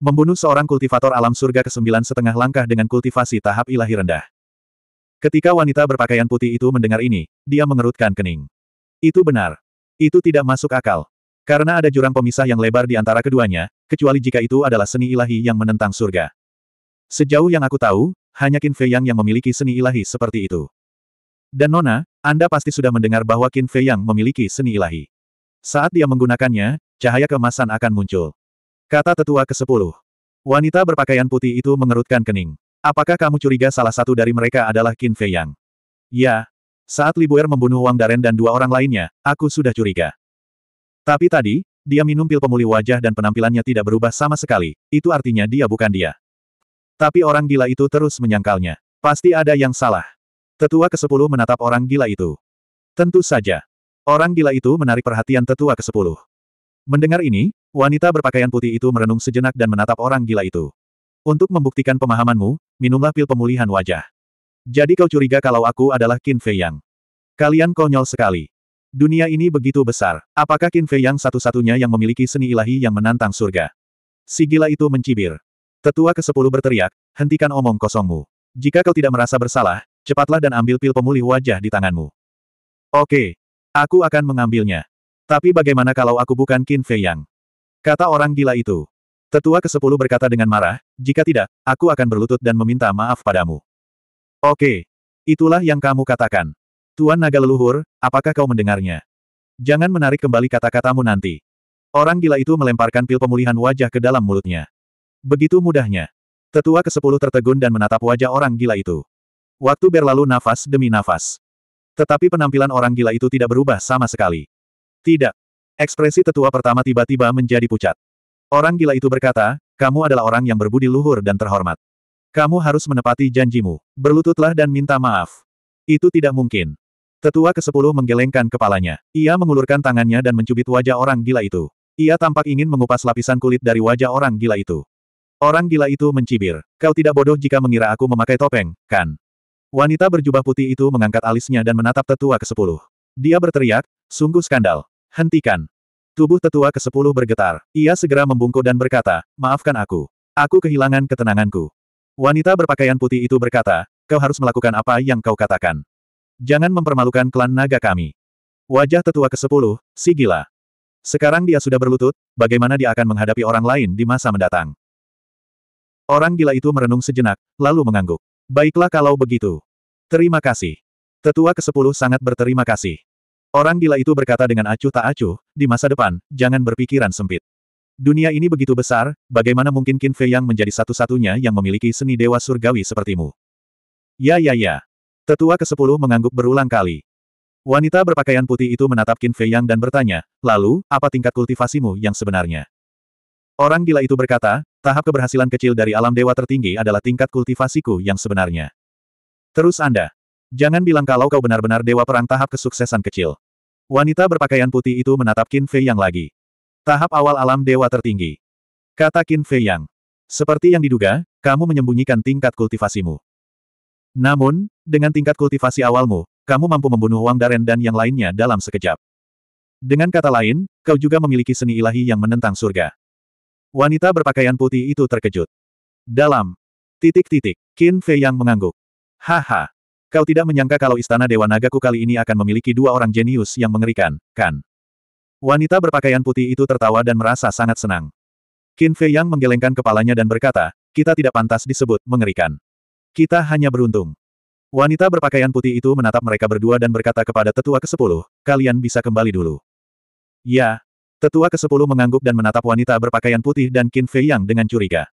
Membunuh seorang kultivator alam surga ke-9 setengah langkah dengan kultivasi tahap ilahi rendah. Ketika wanita berpakaian putih itu mendengar ini, dia mengerutkan kening. Itu benar. Itu tidak masuk akal. Karena ada jurang pemisah yang lebar di antara keduanya, kecuali jika itu adalah seni ilahi yang menentang surga. Sejauh yang aku tahu, hanya Qin Fei Yang yang memiliki seni ilahi seperti itu. Dan Nona, Anda pasti sudah mendengar bahwa Qin Fei Yang memiliki seni ilahi. Saat dia menggunakannya, cahaya kemasan akan muncul. Kata tetua ke-10. Wanita berpakaian putih itu mengerutkan kening. Apakah kamu curiga salah satu dari mereka adalah Qin Fei Yang? Ya. Saat Libuer membunuh Wang Daren dan dua orang lainnya, aku sudah curiga. Tapi tadi, dia minum pil pemulih wajah dan penampilannya tidak berubah sama sekali, itu artinya dia bukan dia. Tapi orang gila itu terus menyangkalnya. Pasti ada yang salah. Tetua ke-10 menatap orang gila itu. Tentu saja. Orang gila itu menarik perhatian tetua ke-10. Mendengar ini, wanita berpakaian putih itu merenung sejenak dan menatap orang gila itu. Untuk membuktikan pemahamanmu, minumlah pil pemulihan wajah. Jadi kau curiga kalau aku adalah Qin Fei Yang. Kalian konyol sekali. Dunia ini begitu besar. Apakah Qin Fei Yang satu-satunya yang memiliki seni ilahi yang menantang surga? Si gila itu mencibir. Tetua ke-10 berteriak, hentikan omong kosongmu. Jika kau tidak merasa bersalah, cepatlah dan ambil pil pemulih wajah di tanganmu. Oke. Aku akan mengambilnya. Tapi bagaimana kalau aku bukan Qin Fei Yang? Kata orang gila itu. Tetua ke-10 berkata dengan marah, jika tidak, aku akan berlutut dan meminta maaf padamu. Oke. Itulah yang kamu katakan. Tuan Naga Leluhur, apakah kau mendengarnya? Jangan menarik kembali kata-katamu nanti. Orang gila itu melemparkan pil pemulihan wajah ke dalam mulutnya. Begitu mudahnya. Tetua ke-10 tertegun dan menatap wajah orang gila itu. Waktu berlalu nafas demi nafas. Tetapi penampilan orang gila itu tidak berubah sama sekali. Tidak. Ekspresi tetua pertama tiba-tiba menjadi pucat. Orang gila itu berkata, kamu adalah orang yang berbudi luhur dan terhormat. Kamu harus menepati janjimu. Berlututlah dan minta maaf. Itu tidak mungkin. Tetua ke-10 menggelengkan kepalanya. Ia mengulurkan tangannya dan mencubit wajah orang gila itu. Ia tampak ingin mengupas lapisan kulit dari wajah orang gila itu. Orang gila itu mencibir. Kau tidak bodoh jika mengira aku memakai topeng, kan? Wanita berjubah putih itu mengangkat alisnya dan menatap tetua ke-10. Dia berteriak, sungguh skandal. Hentikan. Tubuh tetua ke-10 bergetar. Ia segera membungkuk dan berkata, maafkan aku. Aku kehilangan ketenanganku. Wanita berpakaian putih itu berkata, kau harus melakukan apa yang kau katakan. Jangan mempermalukan klan naga kami. Wajah tetua ke-10, si gila. Sekarang dia sudah berlutut, bagaimana dia akan menghadapi orang lain di masa mendatang. Orang gila itu merenung sejenak, lalu mengangguk. Baiklah kalau begitu. Terima kasih. Tetua ke-10 sangat berterima kasih. Orang gila itu berkata dengan acuh tak acuh, di masa depan, jangan berpikiran sempit. Dunia ini begitu besar, bagaimana mungkin Qin Fei yang menjadi satu-satunya yang memiliki seni dewa surgawi sepertimu? Ya ya ya. Tetua ke-10 mengangguk berulang kali. Wanita berpakaian putih itu menatap Qin Fei Yang dan bertanya, lalu, apa tingkat kultivasimu yang sebenarnya? Orang gila itu berkata, tahap keberhasilan kecil dari alam dewa tertinggi adalah tingkat kultivasiku yang sebenarnya. Terus Anda, Jangan bilang kalau kau benar-benar dewa perang tahap kesuksesan kecil. Wanita berpakaian putih itu menatap Qin Fei Yang lagi. Tahap awal alam dewa tertinggi. Kata Qin Fei Yang. Seperti yang diduga, kamu menyembunyikan tingkat kultivasimu. Namun, dengan tingkat kultivasi awalmu, kamu mampu membunuh Wang Daren dan yang lainnya dalam sekejap. Dengan kata lain, kau juga memiliki seni ilahi yang menentang surga. Wanita berpakaian putih itu terkejut. Dalam titik-titik, Qin Fei Yang mengangguk. Haha, Kau tidak menyangka kalau istana Dewa Nagaku kali ini akan memiliki dua orang jenius yang mengerikan, kan? Wanita berpakaian putih itu tertawa dan merasa sangat senang. Qin Fei Yang menggelengkan kepalanya dan berkata, kita tidak pantas disebut mengerikan. Kita hanya beruntung. Wanita berpakaian putih itu menatap mereka berdua dan berkata kepada tetua ke-10, kalian bisa kembali dulu. Ya. Tetua ke-10 mengangguk dan menatap wanita berpakaian putih dan Qin Fei Yang dengan curiga.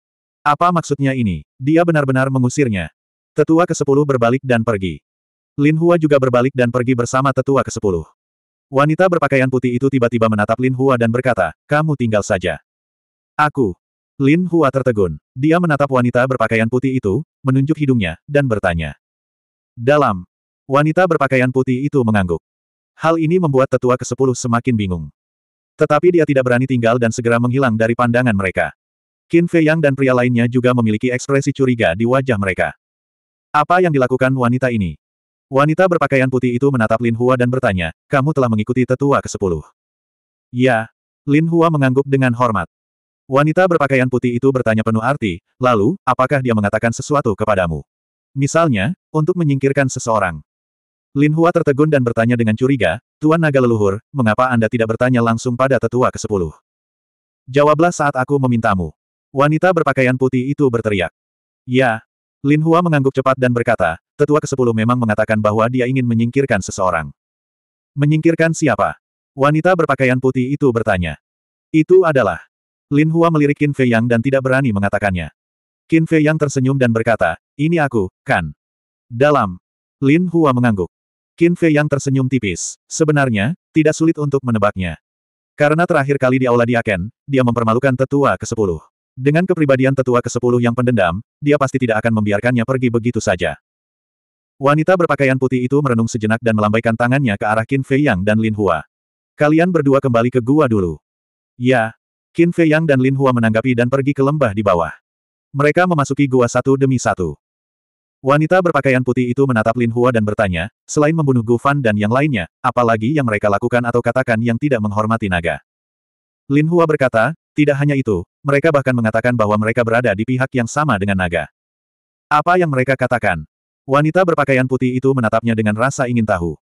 Apa maksudnya ini? Dia benar-benar mengusirnya. Tetua ke-10 berbalik dan pergi. Lin Hua juga berbalik dan pergi bersama tetua ke-10. Wanita berpakaian putih itu tiba-tiba menatap Lin Hua dan berkata, kamu tinggal saja. Aku. Lin Hua tertegun. Dia menatap wanita berpakaian putih itu, menunjuk hidungnya, dan bertanya. Dalam. Wanita berpakaian putih itu mengangguk. Hal ini membuat tetua ke-10 semakin bingung. Tetapi dia tidak berani tinggal dan segera menghilang dari pandangan mereka. Qin Fei Yang dan pria lainnya juga memiliki ekspresi curiga di wajah mereka. Apa yang dilakukan wanita ini? Wanita berpakaian putih itu menatap Lin Hua dan bertanya, kamu telah mengikuti tetua ke-10. Ya. Lin Hua mengangguk dengan hormat. Wanita berpakaian putih itu bertanya penuh arti, lalu, apakah dia mengatakan sesuatu kepadamu? Misalnya, untuk menyingkirkan seseorang. Lin Hua tertegun dan bertanya dengan curiga, Tuan Naga Leluhur, mengapa Anda tidak bertanya langsung pada tetua ke-10? Jawablah saat aku memintamu. Wanita berpakaian putih itu berteriak. Ya, Lin Hua mengangguk cepat dan berkata, tetua ke-10 memang mengatakan bahwa dia ingin menyingkirkan seseorang. Menyingkirkan siapa? Wanita berpakaian putih itu bertanya. Itu adalah. Lin Hua melirik Qin Fei Yang dan tidak berani mengatakannya. Qin Fei Yang tersenyum dan berkata, ini aku, kan? Dalam. Lin Hua mengangguk. Qin Fei Yang tersenyum tipis. Sebenarnya, tidak sulit untuk menebaknya. Karena terakhir kali di Aula Diaken, dia mempermalukan tetua ke-10. Dengan kepribadian tetua ke-10 yang pendendam, dia pasti tidak akan membiarkannya pergi begitu saja. Wanita berpakaian putih itu merenung sejenak dan melambaikan tangannya ke arah Qin Fei Yang dan Lin Hua. Kalian berdua kembali ke gua dulu. Ya. Qin Fei Yang dan Lin Hua menanggapi dan pergi ke lembah di bawah. Mereka memasuki gua satu demi satu. Wanita berpakaian putih itu menatap Lin Hua dan bertanya, selain membunuh Gu Fan dan yang lainnya, apalagi yang mereka lakukan atau katakan yang tidak menghormati naga. Lin Hua berkata, tidak hanya itu, mereka bahkan mengatakan bahwa mereka berada di pihak yang sama dengan naga. Apa yang mereka katakan? Wanita berpakaian putih itu menatapnya dengan rasa ingin tahu.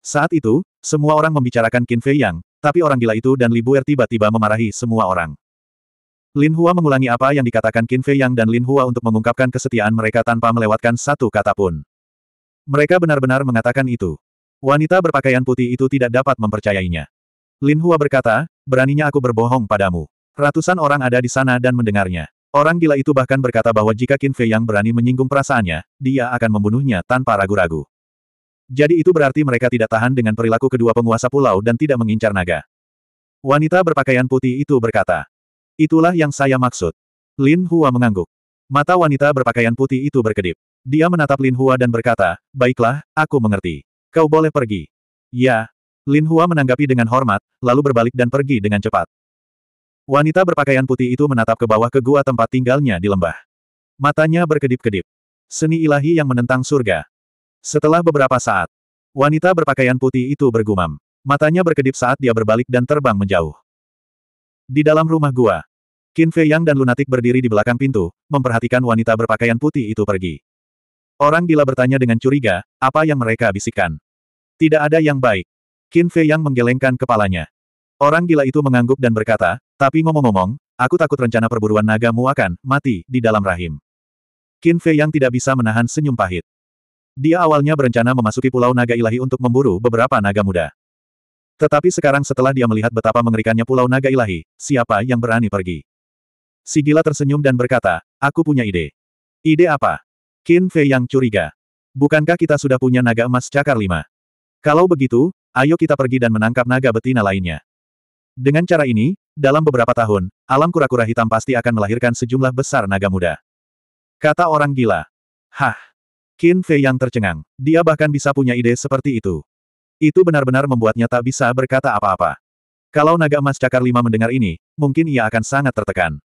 Saat itu, semua orang membicarakan Qin Fei Yang, tapi orang gila itu dan Li Buer tiba-tiba memarahi semua orang. Lin Hua mengulangi apa yang dikatakan Qin Fei Yang dan Lin Hua untuk mengungkapkan kesetiaan mereka tanpa melewatkan satu kata pun. Mereka benar-benar mengatakan itu. Wanita berpakaian putih itu tidak dapat mempercayainya. Lin Hua berkata, beraninya aku berbohong padamu. Ratusan orang ada di sana dan mendengarnya. Orang gila itu bahkan berkata bahwa jika Qin Fei yang berani menyinggung perasaannya, dia akan membunuhnya tanpa ragu-ragu. Jadi itu berarti mereka tidak tahan dengan perilaku kedua penguasa pulau dan tidak mengincar naga. Wanita berpakaian putih itu berkata. Itulah yang saya maksud. Lin Hua mengangguk. Mata wanita berpakaian putih itu berkedip. Dia menatap Lin Hua dan berkata, Baiklah, aku mengerti. Kau boleh pergi. Ya. Lin Hua menanggapi dengan hormat, lalu berbalik dan pergi dengan cepat. Wanita berpakaian putih itu menatap ke bawah ke gua tempat tinggalnya di lembah. Matanya berkedip-kedip. Seni ilahi yang menentang surga. Setelah beberapa saat, wanita berpakaian putih itu bergumam. Matanya berkedip saat dia berbalik dan terbang menjauh. Di dalam rumah gua, Qin Fei Yang dan Lunatik berdiri di belakang pintu, memperhatikan wanita berpakaian putih itu pergi. Orang gila bertanya dengan curiga, apa yang mereka bisikkan. Tidak ada yang baik. Qin Fei Yang menggelengkan kepalanya. Orang gila itu mengangguk dan berkata, tapi ngomong-ngomong, aku takut rencana perburuan naga mu akan mati di dalam rahim. Qin Fei yang tidak bisa menahan senyum pahit. Dia awalnya berencana memasuki Pulau Naga Ilahi untuk memburu beberapa naga muda. Tetapi sekarang setelah dia melihat betapa mengerikannya Pulau Naga Ilahi, siapa yang berani pergi? Si gila tersenyum dan berkata, aku punya ide. Ide apa? Qin Fei yang curiga. Bukankah kita sudah punya naga emas cakar lima? Kalau begitu, ayo kita pergi dan menangkap naga betina lainnya. Dengan cara ini, dalam beberapa tahun, alam kura-kura hitam pasti akan melahirkan sejumlah besar naga muda. Kata orang gila. Hah! Qin Fei yang tercengang. Dia bahkan bisa punya ide seperti itu. Itu benar-benar membuatnya tak bisa berkata apa-apa. Kalau naga emas cakar lima mendengar ini, mungkin ia akan sangat tertekan.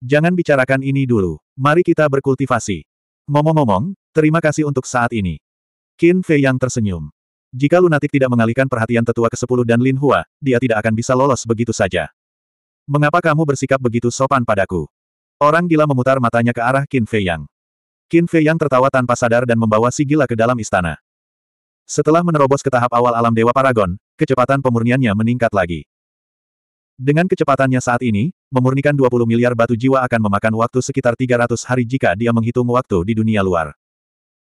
Jangan bicarakan ini dulu. Mari kita berkultivasi. Ngomong-ngomong, terima kasih untuk saat ini. Qin Fei yang tersenyum. Jika lunatik tidak mengalihkan perhatian tetua ke-10 dan Lin Hua, dia tidak akan bisa lolos begitu saja. Mengapa kamu bersikap begitu sopan padaku? Orang gila memutar matanya ke arah Qin Fei Yang. Qin Fei Yang tertawa tanpa sadar dan membawa si gila ke dalam istana. Setelah menerobos ke tahap awal alam Dewa Paragon, kecepatan pemurniannya meningkat lagi. Dengan kecepatannya saat ini, memurnikan 20 miliar batu jiwa akan memakan waktu sekitar 300 hari jika dia menghitung waktu di dunia luar.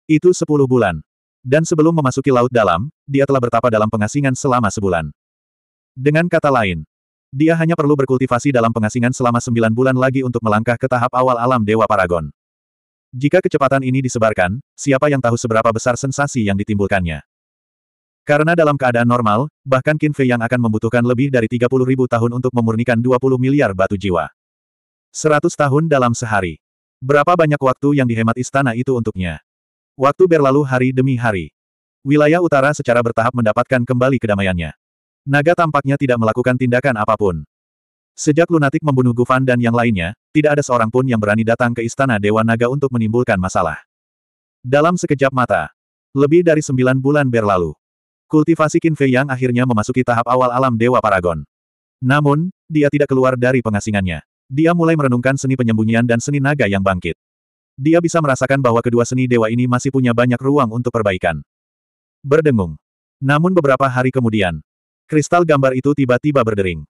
Itu 10 bulan. Dan sebelum memasuki laut dalam, dia telah bertapa dalam pengasingan selama sebulan. Dengan kata lain, dia hanya perlu berkultivasi dalam pengasingan selama sembilan bulan lagi untuk melangkah ke tahap awal alam Dewa Paragon. Jika kecepatan ini disebarkan, siapa yang tahu seberapa besar sensasi yang ditimbulkannya. Karena dalam keadaan normal, bahkan Qin Fei yang akan membutuhkan lebih dari 30 ribu tahun untuk memurnikan 20 miliar batu jiwa. 100 tahun dalam sehari. Berapa banyak waktu yang dihemat istana itu untuknya? Waktu berlalu hari demi hari. Wilayah utara secara bertahap mendapatkan kembali kedamaiannya. Naga tampaknya tidak melakukan tindakan apapun. Sejak lunatik membunuh Gufan dan yang lainnya, tidak ada seorang pun yang berani datang ke istana Dewa Naga untuk menimbulkan masalah. Dalam sekejap mata, lebih dari sembilan bulan berlalu, kultivasi Qin Fei yang akhirnya memasuki tahap awal alam Dewa Paragon. Namun, dia tidak keluar dari pengasingannya. Dia mulai merenungkan seni penyembunyian dan seni naga yang bangkit. Dia bisa merasakan bahwa kedua seni dewa ini masih punya banyak ruang untuk perbaikan. Berdengung. Namun beberapa hari kemudian, Kristal gambar itu tiba-tiba berdering.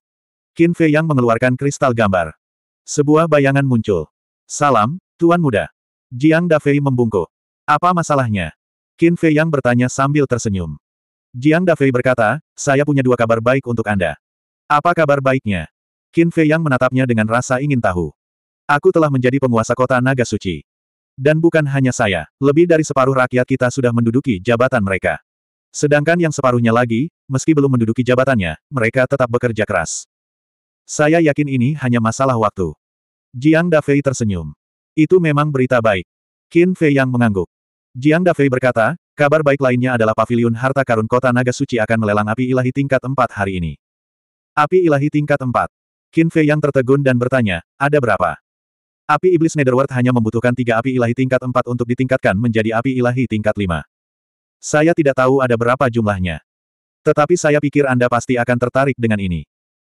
Qin Fei yang mengeluarkan kristal gambar. Sebuah bayangan muncul. Salam, Tuan Muda. Jiang Dafei membungkuk. Apa masalahnya? Qin Fei yang bertanya sambil tersenyum. Jiang Dafei berkata, saya punya dua kabar baik untuk Anda. Apa kabar baiknya? Qin Fei yang menatapnya dengan rasa ingin tahu. Aku telah menjadi penguasa kota Naga Suci. Dan bukan hanya saya, lebih dari separuh rakyat kita sudah menduduki jabatan mereka. Sedangkan yang separuhnya lagi, meski belum menduduki jabatannya, mereka tetap bekerja keras. Saya yakin ini hanya masalah waktu. Jiang Dafei tersenyum. Itu memang berita baik. Qin Fei yang mengangguk. Jiang Dafei berkata, kabar baik lainnya adalah pavilion harta karun kota naga suci akan melelang api ilahi tingkat 4 hari ini. Api ilahi tingkat 4. Qin Fei yang tertegun dan bertanya, ada berapa? Api iblis Netherworld hanya membutuhkan tiga api ilahi tingkat 4 untuk ditingkatkan menjadi api ilahi tingkat 5. Saya tidak tahu ada berapa jumlahnya. Tetapi saya pikir Anda pasti akan tertarik dengan ini.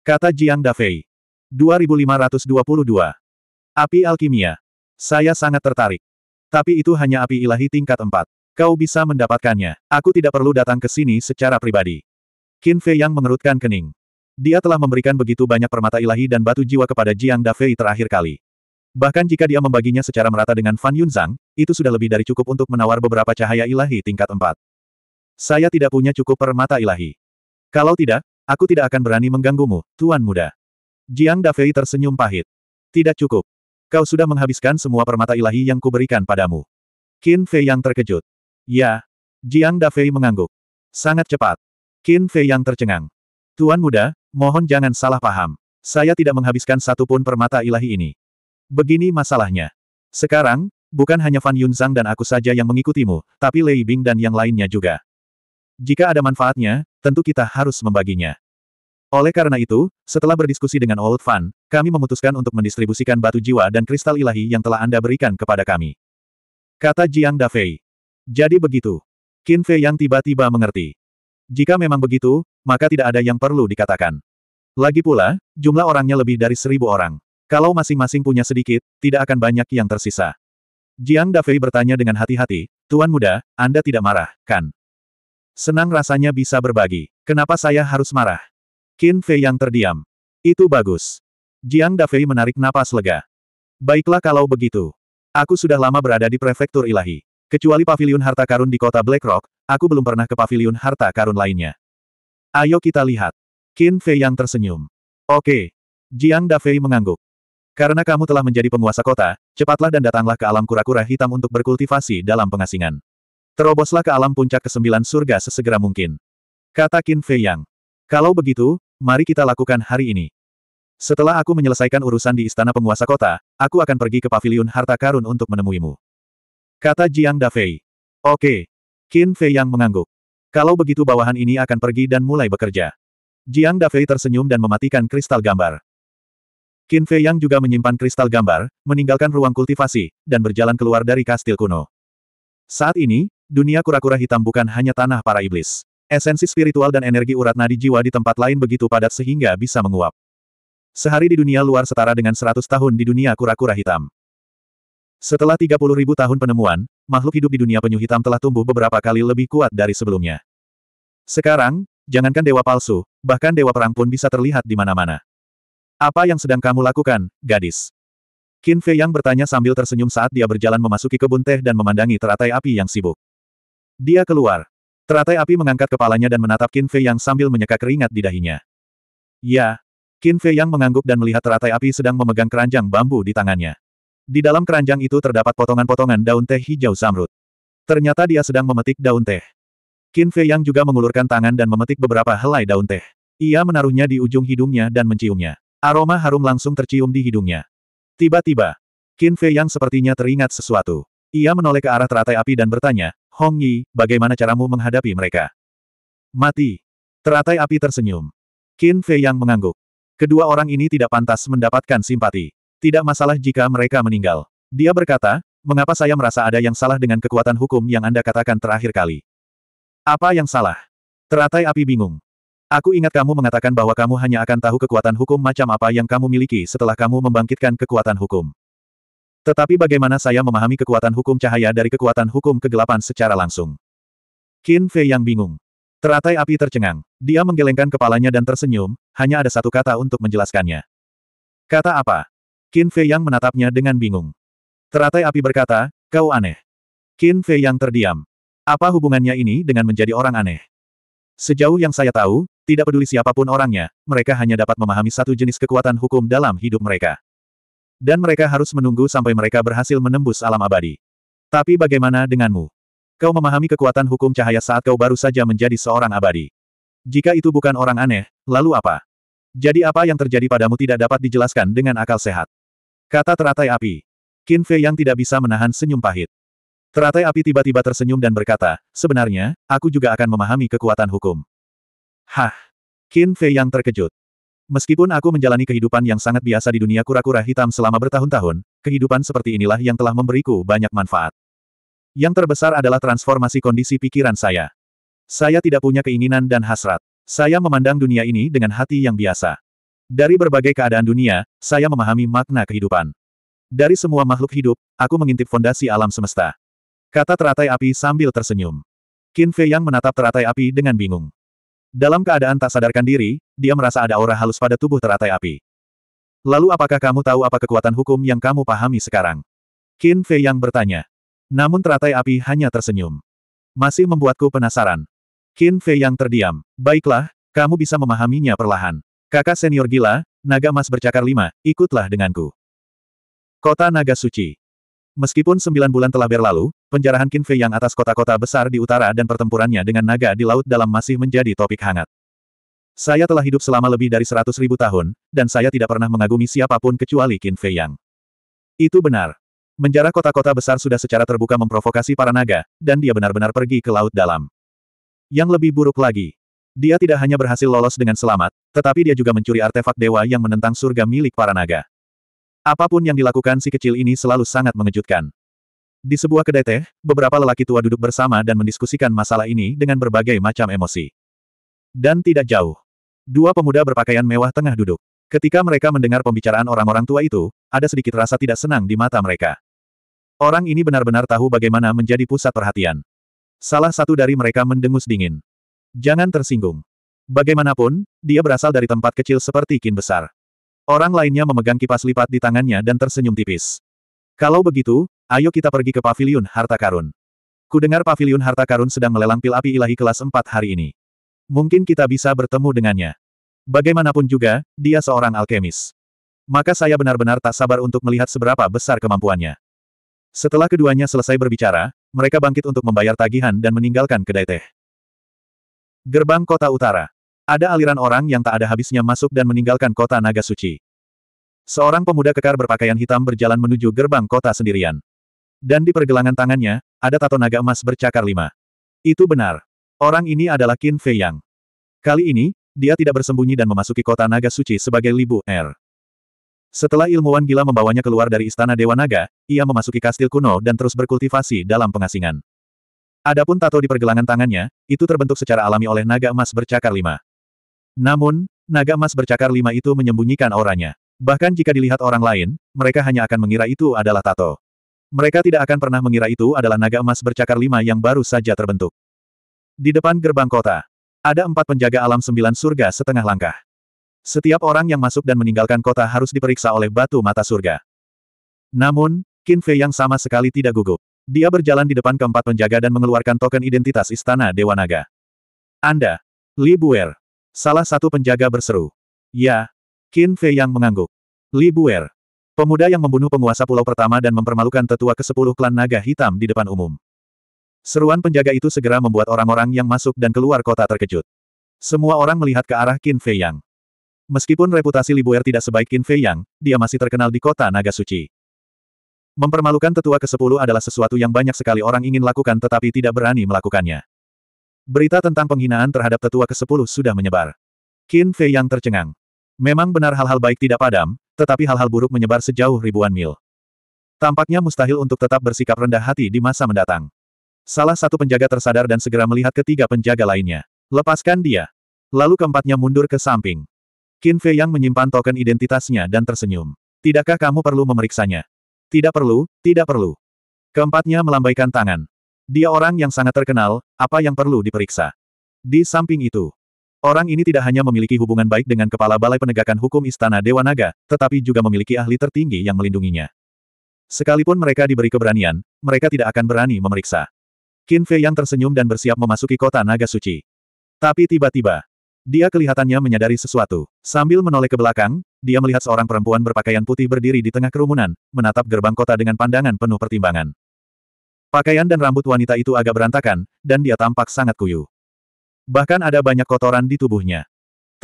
Kata Jiang Dafei. 2522. Api alkimia. Saya sangat tertarik. Tapi itu hanya api ilahi tingkat 4. Kau bisa mendapatkannya. Aku tidak perlu datang ke sini secara pribadi. Qin Fei yang mengerutkan kening. Dia telah memberikan begitu banyak permata ilahi dan batu jiwa kepada Jiang Dafei terakhir kali. Bahkan jika dia membaginya secara merata dengan Fan Yunzang, itu sudah lebih dari cukup untuk menawar beberapa cahaya ilahi tingkat 4. Saya tidak punya cukup permata ilahi. Kalau tidak, aku tidak akan berani mengganggumu, Tuan Muda. Jiang Dafei tersenyum pahit. Tidak cukup. Kau sudah menghabiskan semua permata ilahi yang kuberikan padamu. Qin Fei yang terkejut. Ya. Jiang Dafei mengangguk. Sangat cepat. Qin Fei yang tercengang. Tuan muda, mohon jangan salah paham. Saya tidak menghabiskan satupun permata ilahi ini. Begini masalahnya. Sekarang, bukan hanya Fan Yunzang dan aku saja yang mengikutimu, tapi Lei Bing dan yang lainnya juga. Jika ada manfaatnya, tentu kita harus membaginya. Oleh karena itu, setelah berdiskusi dengan Old Fan, kami memutuskan untuk mendistribusikan batu jiwa dan kristal ilahi yang telah Anda berikan kepada kami. Kata Jiang Dafei. Jadi begitu. Qin Fei yang tiba-tiba mengerti. Jika memang begitu, maka tidak ada yang perlu dikatakan. Lagi pula, jumlah orangnya lebih dari seribu orang. Kalau masing-masing punya sedikit, tidak akan banyak yang tersisa. Jiang Dafei bertanya dengan hati-hati, Tuan Muda, Anda tidak marah, kan? Senang rasanya bisa berbagi. Kenapa saya harus marah? Qin Fei yang terdiam. Itu bagus. Jiang Dafei menarik napas lega. Baiklah kalau begitu. Aku sudah lama berada di prefektur ilahi. Kecuali Paviliun harta karun di kota Black Rock, aku belum pernah ke Paviliun harta karun lainnya. Ayo kita lihat. Qin Fei yang tersenyum. Oke. Jiang Dafei mengangguk. Karena kamu telah menjadi penguasa kota, cepatlah dan datanglah ke alam kura-kura hitam untuk berkultivasi dalam pengasingan. Teroboslah ke alam puncak kesembilan surga sesegera mungkin. Kata Qin Fei Yang. Kalau begitu, mari kita lakukan hari ini. Setelah aku menyelesaikan urusan di istana penguasa kota, aku akan pergi ke paviliun harta karun untuk menemuimu. Kata Jiang Da Dafei. Oke. Qin Fei Yang mengangguk. Kalau begitu bawahan ini akan pergi dan mulai bekerja. Jiang Da Dafei tersenyum dan mematikan kristal gambar. Qin Fei Yang juga menyimpan kristal gambar, meninggalkan ruang kultivasi, dan berjalan keluar dari kastil kuno. Saat ini, dunia kura-kura hitam bukan hanya tanah para iblis. Esensi spiritual dan energi urat nadi jiwa di tempat lain begitu padat sehingga bisa menguap. Sehari di dunia luar setara dengan 100 tahun di dunia kura-kura hitam. Setelah ribu tahun penemuan, makhluk hidup di dunia penyu hitam telah tumbuh beberapa kali lebih kuat dari sebelumnya. Sekarang, jangankan dewa palsu, bahkan dewa perang pun bisa terlihat di mana-mana. Apa yang sedang kamu lakukan, gadis? Qin Fei Yang bertanya sambil tersenyum saat dia berjalan memasuki kebun teh dan memandangi teratai api yang sibuk. Dia keluar. Teratai api mengangkat kepalanya dan menatap Qin Fei Yang sambil menyeka keringat di dahinya. Ya. Qin Fei Yang mengangguk dan melihat teratai api sedang memegang keranjang bambu di tangannya. Di dalam keranjang itu terdapat potongan-potongan daun teh hijau samrut. Ternyata dia sedang memetik daun teh. Qin Fei Yang juga mengulurkan tangan dan memetik beberapa helai daun teh. Ia menaruhnya di ujung hidungnya dan menciumnya. Aroma harum langsung tercium di hidungnya. Tiba-tiba, Qin Fei yang sepertinya teringat sesuatu. Ia menoleh ke arah teratai api dan bertanya, Hong Yi, bagaimana caramu menghadapi mereka? Mati. Teratai api tersenyum. Qin Fei yang mengangguk. Kedua orang ini tidak pantas mendapatkan simpati. Tidak masalah jika mereka meninggal. Dia berkata, mengapa saya merasa ada yang salah dengan kekuatan hukum yang Anda katakan terakhir kali? Apa yang salah? Teratai api bingung. Aku ingat kamu mengatakan bahwa kamu hanya akan tahu kekuatan hukum macam apa yang kamu miliki setelah kamu membangkitkan kekuatan hukum. Tetapi bagaimana saya memahami kekuatan hukum cahaya dari kekuatan hukum kegelapan secara langsung? Qin Fei yang bingung. Teratai api tercengang. Dia menggelengkan kepalanya dan tersenyum, hanya ada satu kata untuk menjelaskannya. Kata apa? Qin Fei yang menatapnya dengan bingung. Teratai api berkata, kau aneh. Qin Fei yang terdiam. Apa hubungannya ini dengan menjadi orang aneh? Sejauh yang saya tahu, tidak peduli siapapun orangnya, mereka hanya dapat memahami satu jenis kekuatan hukum dalam hidup mereka. Dan mereka harus menunggu sampai mereka berhasil menembus alam abadi. Tapi bagaimana denganmu? Kau memahami kekuatan hukum cahaya saat kau baru saja menjadi seorang abadi. Jika itu bukan orang aneh, lalu apa? Jadi apa yang terjadi padamu tidak dapat dijelaskan dengan akal sehat. Kata teratai api. Qin Fei yang tidak bisa menahan senyum pahit. Teratai api tiba-tiba tersenyum dan berkata, sebenarnya, aku juga akan memahami kekuatan hukum. Hah! Qin Fei yang terkejut. Meskipun aku menjalani kehidupan yang sangat biasa di dunia kura-kura hitam selama bertahun-tahun, kehidupan seperti inilah yang telah memberiku banyak manfaat. Yang terbesar adalah transformasi kondisi pikiran saya. Saya tidak punya keinginan dan hasrat. Saya memandang dunia ini dengan hati yang biasa. Dari berbagai keadaan dunia, saya memahami makna kehidupan. Dari semua makhluk hidup, aku mengintip fondasi alam semesta. Kata teratai api sambil tersenyum. Qin Fei Yang menatap teratai api dengan bingung. Dalam keadaan tak sadarkan diri, dia merasa ada aura halus pada tubuh teratai api. Lalu apakah kamu tahu apa kekuatan hukum yang kamu pahami sekarang? Qin Fei yang bertanya. Namun teratai api hanya tersenyum. Masih membuatku penasaran. Qin Fei yang terdiam. Baiklah, kamu bisa memahaminya perlahan. Kakak senior gila, naga emas bercakar lima, ikutlah denganku. Kota Naga Suci. Meskipun sembilan bulan telah berlalu, penjarahan Qin Fei yang atas kota-kota besar di utara dan pertempurannya dengan naga di laut dalam masih menjadi topik hangat. Saya telah hidup selama lebih dari seratus ribu tahun, dan saya tidak pernah mengagumi siapapun kecuali Qin Fei yang. Itu benar. Menjarah kota-kota besar sudah secara terbuka memprovokasi para naga, dan dia benar-benar pergi ke laut dalam. Yang lebih buruk lagi, dia tidak hanya berhasil lolos dengan selamat, tetapi dia juga mencuri artefak dewa yang menentang surga milik para naga. Apapun yang dilakukan si kecil ini selalu sangat mengejutkan. Di sebuah kedai teh, beberapa lelaki tua duduk bersama dan mendiskusikan masalah ini dengan berbagai macam emosi. Dan tidak jauh. Dua pemuda berpakaian mewah tengah duduk. Ketika mereka mendengar pembicaraan orang-orang tua itu, ada sedikit rasa tidak senang di mata mereka. Orang ini benar-benar tahu bagaimana menjadi pusat perhatian. Salah satu dari mereka mendengus dingin. Jangan tersinggung. Bagaimanapun, dia berasal dari tempat kecil seperti kin besar. Orang lainnya memegang kipas lipat di tangannya dan tersenyum tipis. Kalau begitu, ayo kita pergi ke pavilion harta karun. Kudengar pavilion harta karun sedang melelang pil api ilahi kelas 4 hari ini. Mungkin kita bisa bertemu dengannya. Bagaimanapun juga, dia seorang alkemis. Maka saya benar-benar tak sabar untuk melihat seberapa besar kemampuannya. Setelah keduanya selesai berbicara, mereka bangkit untuk membayar tagihan dan meninggalkan kedai teh. Gerbang Kota Utara ada aliran orang yang tak ada habisnya masuk dan meninggalkan kota naga suci. Seorang pemuda kekar berpakaian hitam berjalan menuju gerbang kota sendirian. Dan di pergelangan tangannya, ada tato naga emas bercakar lima. Itu benar. Orang ini adalah Qin Fei Yang. Kali ini, dia tidak bersembunyi dan memasuki kota naga suci sebagai Libu Er. Setelah ilmuwan gila membawanya keluar dari istana Dewa Naga, ia memasuki kastil kuno dan terus berkultivasi dalam pengasingan. Adapun tato di pergelangan tangannya, itu terbentuk secara alami oleh naga emas bercakar lima. Namun, naga emas bercakar lima itu menyembunyikan auranya. Bahkan jika dilihat orang lain, mereka hanya akan mengira itu adalah tato. Mereka tidak akan pernah mengira itu adalah naga emas bercakar lima yang baru saja terbentuk. Di depan gerbang kota, ada empat penjaga alam sembilan surga setengah langkah. Setiap orang yang masuk dan meninggalkan kota harus diperiksa oleh batu mata surga. Namun, Qin Fei yang sama sekali tidak gugup. Dia berjalan di depan keempat penjaga dan mengeluarkan token identitas Istana Dewa Naga. Anda, Li Buer, Salah satu penjaga berseru. Ya. Qin Fei yang mengangguk. Li Buer. Pemuda yang membunuh penguasa pulau pertama dan mempermalukan tetua ke-10 klan naga hitam di depan umum. Seruan penjaga itu segera membuat orang-orang yang masuk dan keluar kota terkejut. Semua orang melihat ke arah Qin Fei Yang. Meskipun reputasi Li Buer tidak sebaik Qin Fei Yang, dia masih terkenal di kota naga suci. Mempermalukan tetua ke-10 adalah sesuatu yang banyak sekali orang ingin lakukan tetapi tidak berani melakukannya. Berita tentang penghinaan terhadap tetua ke-10 sudah menyebar. Qin Fei yang tercengang. Memang benar hal-hal baik tidak padam, tetapi hal-hal buruk menyebar sejauh ribuan mil. Tampaknya mustahil untuk tetap bersikap rendah hati di masa mendatang. Salah satu penjaga tersadar dan segera melihat ketiga penjaga lainnya. Lepaskan dia. Lalu keempatnya mundur ke samping. Qin Fei yang menyimpan token identitasnya dan tersenyum. Tidakkah kamu perlu memeriksanya? Tidak perlu, tidak perlu. Keempatnya melambaikan tangan. Dia orang yang sangat terkenal, apa yang perlu diperiksa? Di samping itu, orang ini tidak hanya memiliki hubungan baik dengan Kepala Balai Penegakan Hukum Istana Dewa Naga, tetapi juga memiliki ahli tertinggi yang melindunginya. Sekalipun mereka diberi keberanian, mereka tidak akan berani memeriksa. Qin Fei yang tersenyum dan bersiap memasuki kota Naga Suci. Tapi tiba-tiba, dia kelihatannya menyadari sesuatu. Sambil menoleh ke belakang, dia melihat seorang perempuan berpakaian putih berdiri di tengah kerumunan, menatap gerbang kota dengan pandangan penuh pertimbangan. Pakaian dan rambut wanita itu agak berantakan, dan dia tampak sangat kuyu. Bahkan ada banyak kotoran di tubuhnya.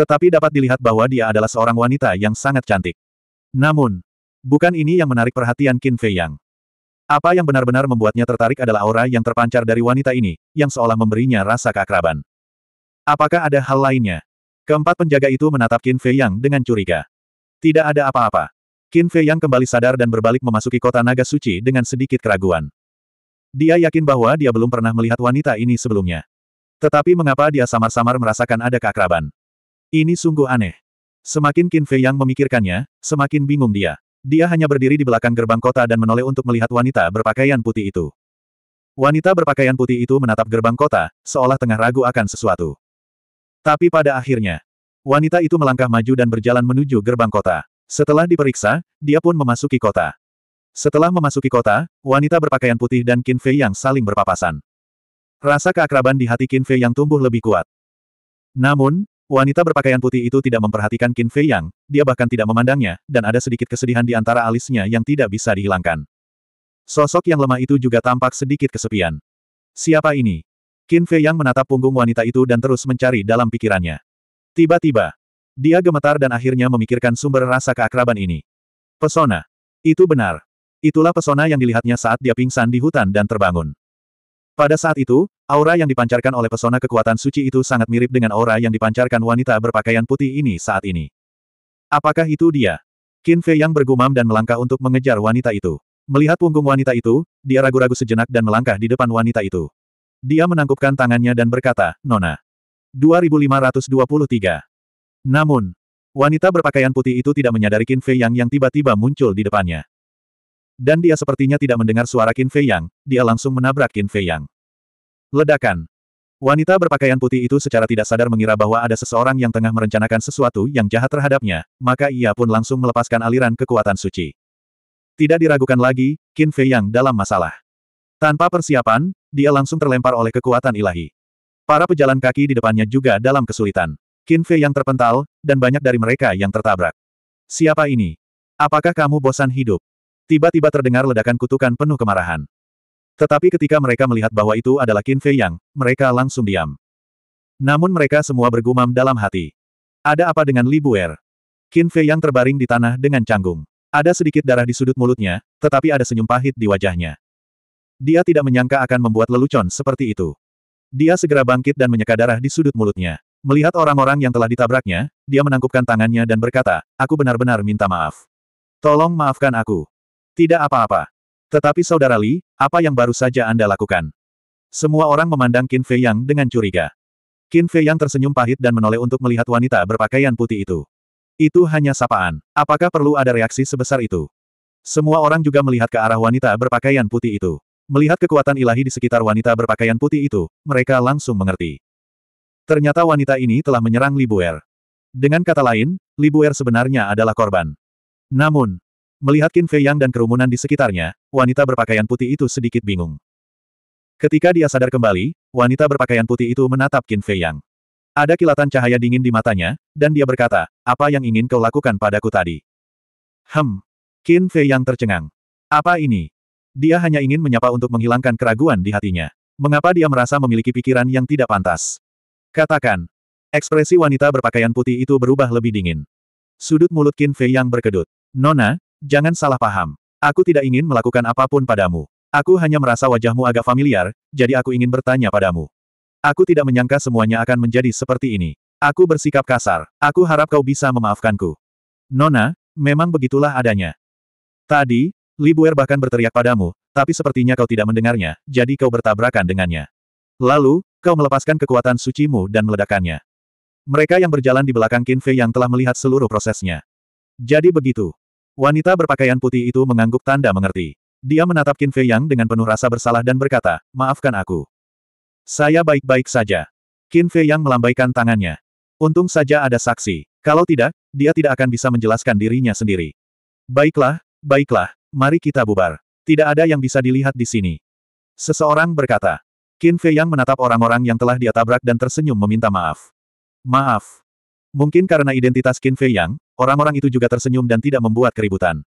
Tetapi dapat dilihat bahwa dia adalah seorang wanita yang sangat cantik. Namun, bukan ini yang menarik perhatian Qin Fei Yang. Apa yang benar-benar membuatnya tertarik adalah aura yang terpancar dari wanita ini, yang seolah memberinya rasa keakraban. Apakah ada hal lainnya? Keempat penjaga itu menatap Qin Fei Yang dengan curiga. Tidak ada apa-apa. Qin Fei Yang kembali sadar dan berbalik memasuki kota naga suci dengan sedikit keraguan. Dia yakin bahwa dia belum pernah melihat wanita ini sebelumnya. Tetapi mengapa dia samar-samar merasakan ada keakraban? Ini sungguh aneh. Semakin Qin Fei yang memikirkannya, semakin bingung dia. Dia hanya berdiri di belakang gerbang kota dan menoleh untuk melihat wanita berpakaian putih itu. Wanita berpakaian putih itu menatap gerbang kota, seolah tengah ragu akan sesuatu. Tapi pada akhirnya, wanita itu melangkah maju dan berjalan menuju gerbang kota. Setelah diperiksa, dia pun memasuki kota. Setelah memasuki kota, wanita berpakaian putih dan Qin Fei yang saling berpapasan. Rasa keakraban di hati Qin Fei yang tumbuh lebih kuat. Namun, wanita berpakaian putih itu tidak memperhatikan Qin Fei yang, dia bahkan tidak memandangnya, dan ada sedikit kesedihan di antara alisnya yang tidak bisa dihilangkan. Sosok yang lemah itu juga tampak sedikit kesepian. Siapa ini? Qin Fei yang menatap punggung wanita itu dan terus mencari dalam pikirannya. Tiba-tiba, dia gemetar dan akhirnya memikirkan sumber rasa keakraban ini. Pesona. Itu benar. Itulah pesona yang dilihatnya saat dia pingsan di hutan dan terbangun. Pada saat itu, aura yang dipancarkan oleh pesona kekuatan suci itu sangat mirip dengan aura yang dipancarkan wanita berpakaian putih ini saat ini. Apakah itu dia? Qin Fei yang bergumam dan melangkah untuk mengejar wanita itu. Melihat punggung wanita itu, dia ragu-ragu sejenak dan melangkah di depan wanita itu. Dia menangkupkan tangannya dan berkata, Nona. 2523. Namun, wanita berpakaian putih itu tidak menyadari Qin Fei Yang yang tiba-tiba muncul di depannya. Dan dia sepertinya tidak mendengar suara Qin Fei Yang, dia langsung menabrak Qin Fei Yang. Ledakan. Wanita berpakaian putih itu secara tidak sadar mengira bahwa ada seseorang yang tengah merencanakan sesuatu yang jahat terhadapnya, maka ia pun langsung melepaskan aliran kekuatan suci. Tidak diragukan lagi, Qin Fei Yang dalam masalah. Tanpa persiapan, dia langsung terlempar oleh kekuatan ilahi. Para pejalan kaki di depannya juga dalam kesulitan. Qin Fei Yang terpental, dan banyak dari mereka yang tertabrak. Siapa ini? Apakah kamu bosan hidup? Tiba-tiba terdengar ledakan kutukan penuh kemarahan. Tetapi ketika mereka melihat bahwa itu adalah Qin Fei Yang, mereka langsung diam. Namun mereka semua bergumam dalam hati. Ada apa dengan Li Buer? Qin Fei Yang terbaring di tanah dengan canggung. Ada sedikit darah di sudut mulutnya, tetapi ada senyum pahit di wajahnya. Dia tidak menyangka akan membuat lelucon seperti itu. Dia segera bangkit dan menyeka darah di sudut mulutnya. Melihat orang-orang yang telah ditabraknya, dia menangkupkan tangannya dan berkata, Aku benar-benar minta maaf. Tolong maafkan aku. Tidak apa-apa. Tetapi saudara Li, apa yang baru saja Anda lakukan? Semua orang memandang Qin Fei Yang dengan curiga. Qin Fei Yang tersenyum pahit dan menoleh untuk melihat wanita berpakaian putih itu. Itu hanya sapaan. Apakah perlu ada reaksi sebesar itu? Semua orang juga melihat ke arah wanita berpakaian putih itu. Melihat kekuatan ilahi di sekitar wanita berpakaian putih itu, mereka langsung mengerti. Ternyata wanita ini telah menyerang Libuer. Dengan kata lain, Libuer sebenarnya adalah korban. Namun, Melihat Qin Fei Yang dan kerumunan di sekitarnya, wanita berpakaian putih itu sedikit bingung. Ketika dia sadar kembali, wanita berpakaian putih itu menatap Qin Fei Yang. Ada kilatan cahaya dingin di matanya, dan dia berkata, apa yang ingin kau lakukan padaku tadi? Hem. Qin Fei Yang tercengang. Apa ini? Dia hanya ingin menyapa untuk menghilangkan keraguan di hatinya. Mengapa dia merasa memiliki pikiran yang tidak pantas? Katakan. Ekspresi wanita berpakaian putih itu berubah lebih dingin. Sudut mulut Qin Fei Yang berkedut. Nona, Jangan salah paham. Aku tidak ingin melakukan apapun padamu. Aku hanya merasa wajahmu agak familiar, jadi aku ingin bertanya padamu. Aku tidak menyangka semuanya akan menjadi seperti ini. Aku bersikap kasar. Aku harap kau bisa memaafkanku. Nona, memang begitulah adanya. Tadi, Libuer bahkan berteriak padamu, tapi sepertinya kau tidak mendengarnya, jadi kau bertabrakan dengannya. Lalu, kau melepaskan kekuatan sucimu dan meledakannya. Mereka yang berjalan di belakang Kinfe yang telah melihat seluruh prosesnya. Jadi begitu. Wanita berpakaian putih itu mengangguk tanda mengerti. Dia menatap Qin Fei Yang dengan penuh rasa bersalah dan berkata, maafkan aku. Saya baik-baik saja. Qin Fei Yang melambaikan tangannya. Untung saja ada saksi. Kalau tidak, dia tidak akan bisa menjelaskan dirinya sendiri. Baiklah, baiklah, mari kita bubar. Tidak ada yang bisa dilihat di sini. Seseorang berkata. Qin Fei Yang menatap orang-orang yang telah dia tabrak dan tersenyum meminta maaf. Maaf, Mungkin karena identitas Qin Fei Yang, orang-orang itu juga tersenyum dan tidak membuat keributan.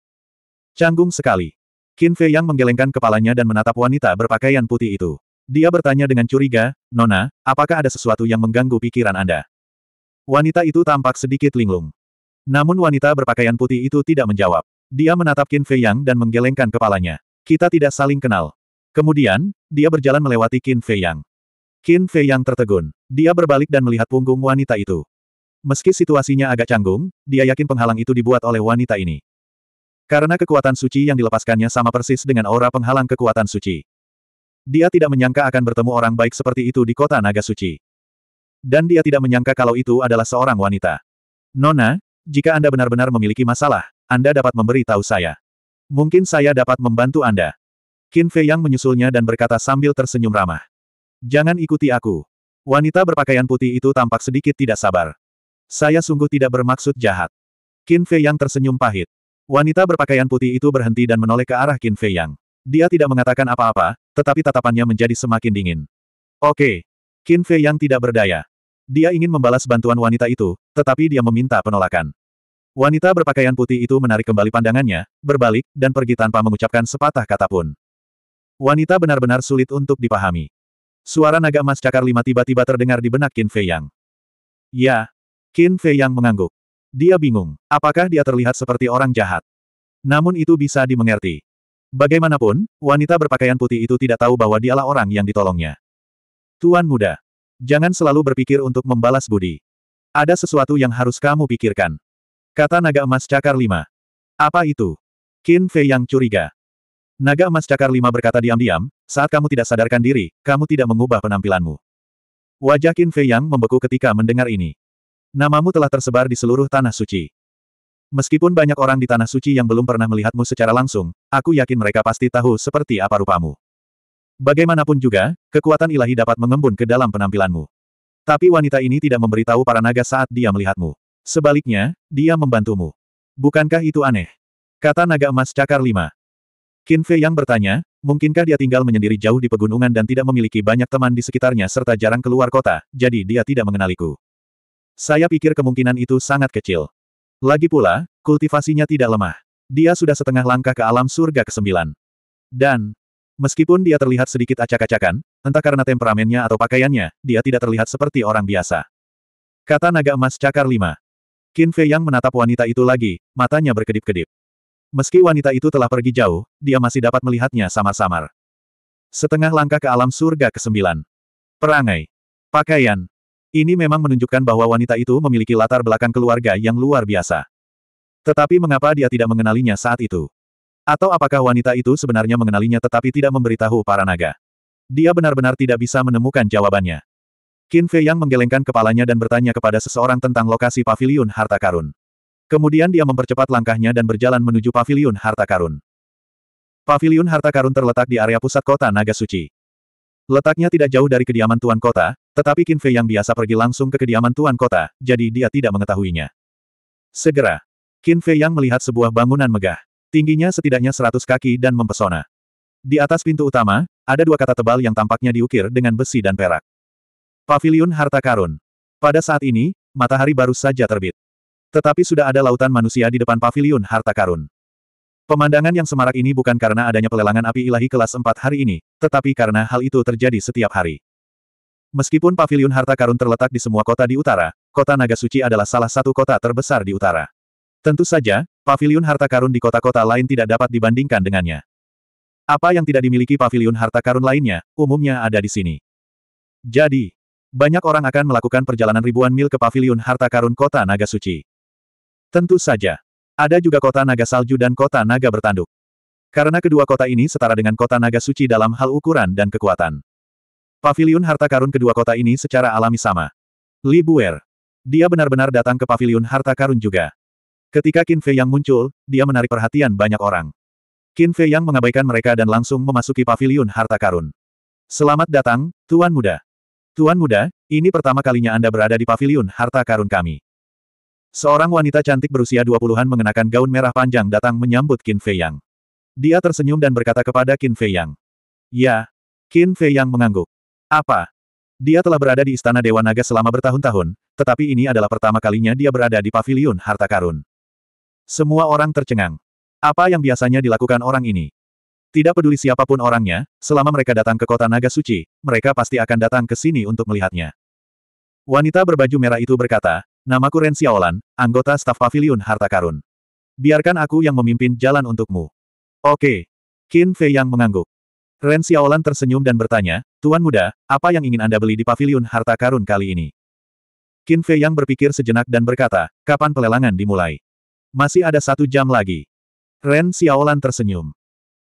Canggung sekali. Qin Fei Yang menggelengkan kepalanya dan menatap wanita berpakaian putih itu. Dia bertanya dengan curiga, Nona, apakah ada sesuatu yang mengganggu pikiran Anda? Wanita itu tampak sedikit linglung. Namun wanita berpakaian putih itu tidak menjawab. Dia menatap Qin Fei Yang dan menggelengkan kepalanya. Kita tidak saling kenal. Kemudian, dia berjalan melewati Qin Fei Yang. Qin Fei Yang tertegun. Dia berbalik dan melihat punggung wanita itu. Meski situasinya agak canggung, dia yakin penghalang itu dibuat oleh wanita ini. Karena kekuatan suci yang dilepaskannya sama persis dengan aura penghalang kekuatan suci. Dia tidak menyangka akan bertemu orang baik seperti itu di kota naga suci. Dan dia tidak menyangka kalau itu adalah seorang wanita. Nona, jika Anda benar-benar memiliki masalah, Anda dapat memberi tahu saya. Mungkin saya dapat membantu Anda. Qin Fei Yang menyusulnya dan berkata sambil tersenyum ramah. Jangan ikuti aku. Wanita berpakaian putih itu tampak sedikit tidak sabar. Saya sungguh tidak bermaksud jahat. Qin Fei Yang tersenyum pahit. Wanita berpakaian putih itu berhenti dan menoleh ke arah Qin Fei Yang. Dia tidak mengatakan apa-apa, tetapi tatapannya menjadi semakin dingin. Oke. Qin Fei Yang tidak berdaya. Dia ingin membalas bantuan wanita itu, tetapi dia meminta penolakan. Wanita berpakaian putih itu menarik kembali pandangannya, berbalik, dan pergi tanpa mengucapkan sepatah kata pun. Wanita benar-benar sulit untuk dipahami. Suara naga emas cakar lima tiba-tiba terdengar di benak Qin Fei Yang. Ya, Qin Fei yang mengangguk. Dia bingung, apakah dia terlihat seperti orang jahat. Namun itu bisa dimengerti. Bagaimanapun, wanita berpakaian putih itu tidak tahu bahwa dialah orang yang ditolongnya. Tuan muda, jangan selalu berpikir untuk membalas budi. Ada sesuatu yang harus kamu pikirkan. Kata naga emas cakar lima. Apa itu? Qin Fei yang curiga. Naga emas cakar lima berkata diam-diam, saat kamu tidak sadarkan diri, kamu tidak mengubah penampilanmu. Wajah Qin Fei yang membeku ketika mendengar ini. Namamu telah tersebar di seluruh Tanah Suci. Meskipun banyak orang di Tanah Suci yang belum pernah melihatmu secara langsung, aku yakin mereka pasti tahu seperti apa rupamu. Bagaimanapun juga, kekuatan ilahi dapat mengembun ke dalam penampilanmu. Tapi wanita ini tidak memberitahu para naga saat dia melihatmu. Sebaliknya, dia membantumu. Bukankah itu aneh? Kata naga emas cakar lima. Kinfe yang bertanya, mungkinkah dia tinggal menyendiri jauh di pegunungan dan tidak memiliki banyak teman di sekitarnya serta jarang keluar kota, jadi dia tidak mengenaliku. Saya pikir kemungkinan itu sangat kecil. Lagi pula, kultivasinya tidak lemah. Dia sudah setengah langkah ke alam surga ke-9. Dan, meskipun dia terlihat sedikit acak-acakan, entah karena temperamennya atau pakaiannya, dia tidak terlihat seperti orang biasa. Kata naga emas cakar Lima. Qin Fei yang menatap wanita itu lagi, matanya berkedip-kedip. Meski wanita itu telah pergi jauh, dia masih dapat melihatnya samar-samar. Setengah langkah ke alam surga ke-9. Perangai. Pakaian. Ini memang menunjukkan bahwa wanita itu memiliki latar belakang keluarga yang luar biasa. Tetapi mengapa dia tidak mengenalinya saat itu? Atau apakah wanita itu sebenarnya mengenalinya tetapi tidak memberitahu para naga? Dia benar-benar tidak bisa menemukan jawabannya. Qin Fei Yang menggelengkan kepalanya dan bertanya kepada seseorang tentang lokasi paviliun harta karun. Kemudian dia mempercepat langkahnya dan berjalan menuju paviliun harta karun. Paviliun harta karun terletak di area pusat kota Naga Suci. Letaknya tidak jauh dari kediaman Tuan Kota, tetapi Qin Fei yang biasa pergi langsung ke kediaman tuan kota, jadi dia tidak mengetahuinya. Segera, Qin Fei yang melihat sebuah bangunan megah. Tingginya setidaknya 100 kaki dan mempesona. Di atas pintu utama, ada dua kata tebal yang tampaknya diukir dengan besi dan perak. Pavilion Harta Karun. Pada saat ini, matahari baru saja terbit. Tetapi sudah ada lautan manusia di depan Pavilion Harta Karun. Pemandangan yang semarak ini bukan karena adanya pelelangan api ilahi kelas 4 hari ini, tetapi karena hal itu terjadi setiap hari. Meskipun pavilion harta karun terletak di semua kota di utara, kota Naga Suci adalah salah satu kota terbesar di utara. Tentu saja, pavilion harta karun di kota-kota lain tidak dapat dibandingkan dengannya. Apa yang tidak dimiliki pavilion harta karun lainnya, umumnya ada di sini. Jadi, banyak orang akan melakukan perjalanan ribuan mil ke pavilion harta karun kota Naga Suci. Tentu saja, ada juga kota Naga Salju dan kota Naga Bertanduk. Karena kedua kota ini setara dengan kota naga suci dalam hal ukuran dan kekuatan. Pavilion harta karun kedua kota ini secara alami sama. Li Buer. Dia benar-benar datang ke pavilion harta karun juga. Ketika Qin Fei Yang muncul, dia menarik perhatian banyak orang. Qin Fei Yang mengabaikan mereka dan langsung memasuki pavilion harta karun. Selamat datang, Tuan Muda. Tuan Muda, ini pertama kalinya Anda berada di pavilion harta karun kami. Seorang wanita cantik berusia 20-an mengenakan gaun merah panjang datang menyambut Qin Fei Yang. Dia tersenyum dan berkata kepada Qin Fei Yang. Ya. Qin Fei Yang mengangguk. Apa? Dia telah berada di Istana Dewa Naga selama bertahun-tahun, tetapi ini adalah pertama kalinya dia berada di Paviliun Harta Karun. Semua orang tercengang. Apa yang biasanya dilakukan orang ini? Tidak peduli siapapun orangnya, selama mereka datang ke kota Naga Suci, mereka pasti akan datang ke sini untuk melihatnya. Wanita berbaju merah itu berkata, Namaku Ren Xiaolan, anggota staf Paviliun Harta Karun. Biarkan aku yang memimpin jalan untukmu. Oke. Qin Fei yang mengangguk. Ren Xiaolan tersenyum dan bertanya, Tuan Muda, apa yang ingin Anda beli di pavilion harta karun kali ini? Qin Fei yang berpikir sejenak dan berkata, kapan pelelangan dimulai? Masih ada satu jam lagi. Ren Xiaolan tersenyum.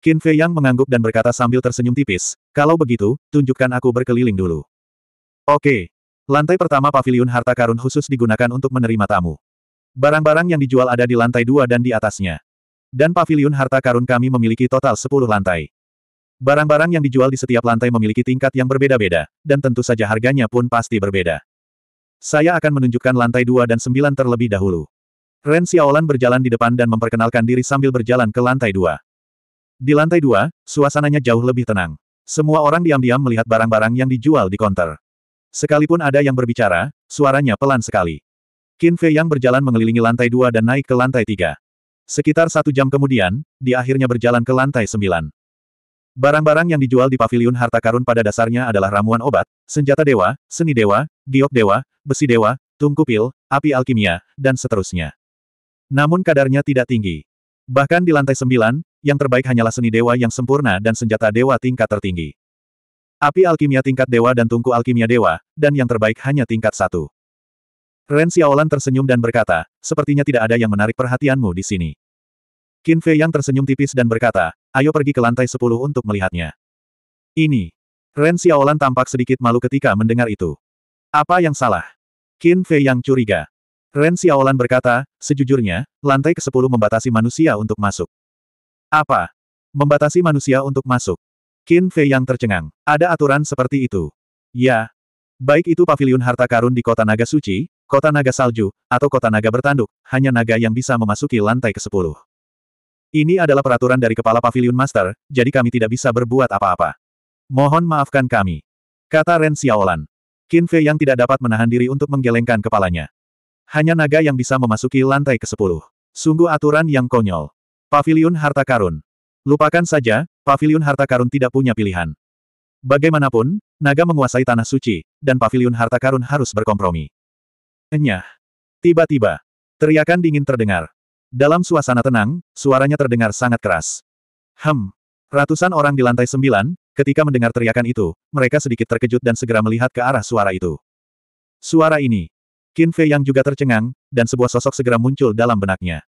Qin Fei yang mengangguk dan berkata sambil tersenyum tipis, kalau begitu, tunjukkan aku berkeliling dulu. Oke. Lantai pertama pavilion harta karun khusus digunakan untuk menerima tamu. Barang-barang yang dijual ada di lantai dua dan di atasnya. Dan pavilion harta karun kami memiliki total 10 lantai. Barang-barang yang dijual di setiap lantai memiliki tingkat yang berbeda-beda, dan tentu saja harganya pun pasti berbeda. Saya akan menunjukkan lantai 2 dan 9 terlebih dahulu. Ren Xiaolan berjalan di depan dan memperkenalkan diri sambil berjalan ke lantai 2. Di lantai 2, suasananya jauh lebih tenang. Semua orang diam-diam melihat barang-barang yang dijual di konter. Sekalipun ada yang berbicara, suaranya pelan sekali. Qin Fei yang berjalan mengelilingi lantai 2 dan naik ke lantai 3. Sekitar satu jam kemudian, dia akhirnya berjalan ke lantai 9. Barang-barang yang dijual di Pavilion harta karun pada dasarnya adalah ramuan obat, senjata dewa, seni dewa, giok dewa, besi dewa, tungku pil, api alkimia, dan seterusnya. Namun kadarnya tidak tinggi. Bahkan di lantai sembilan, yang terbaik hanyalah seni dewa yang sempurna dan senjata dewa tingkat tertinggi. Api alkimia tingkat dewa dan tungku alkimia dewa, dan yang terbaik hanya tingkat satu. Ren Xiaolan tersenyum dan berkata, sepertinya tidak ada yang menarik perhatianmu di sini. Qin Fei yang tersenyum tipis dan berkata, Ayo pergi ke lantai sepuluh untuk melihatnya. Ini. Ren Xiaolan tampak sedikit malu ketika mendengar itu. Apa yang salah? Qin Fei yang curiga. Ren Xiaolan berkata, sejujurnya, lantai ke-10 membatasi manusia untuk masuk. Apa? Membatasi manusia untuk masuk. Qin Fei yang tercengang. Ada aturan seperti itu. Ya. Baik itu pavilion harta karun di kota naga suci, kota naga salju, atau kota naga bertanduk, hanya naga yang bisa memasuki lantai ke-10. Ini adalah peraturan dari kepala pavilion master, jadi kami tidak bisa berbuat apa-apa. Mohon maafkan kami. Kata Ren Xiaolan. Qin Fei yang tidak dapat menahan diri untuk menggelengkan kepalanya. Hanya naga yang bisa memasuki lantai ke-10. Sungguh aturan yang konyol. Pavilion Harta Karun. Lupakan saja, Pavilion Harta Karun tidak punya pilihan. Bagaimanapun, naga menguasai tanah suci, dan Pavilion Harta Karun harus berkompromi. Enyah. Tiba-tiba, teriakan dingin terdengar. Dalam suasana tenang, suaranya terdengar sangat keras. Hem. Ratusan orang di lantai sembilan, ketika mendengar teriakan itu, mereka sedikit terkejut dan segera melihat ke arah suara itu. Suara ini. Qin Fei yang juga tercengang, dan sebuah sosok segera muncul dalam benaknya.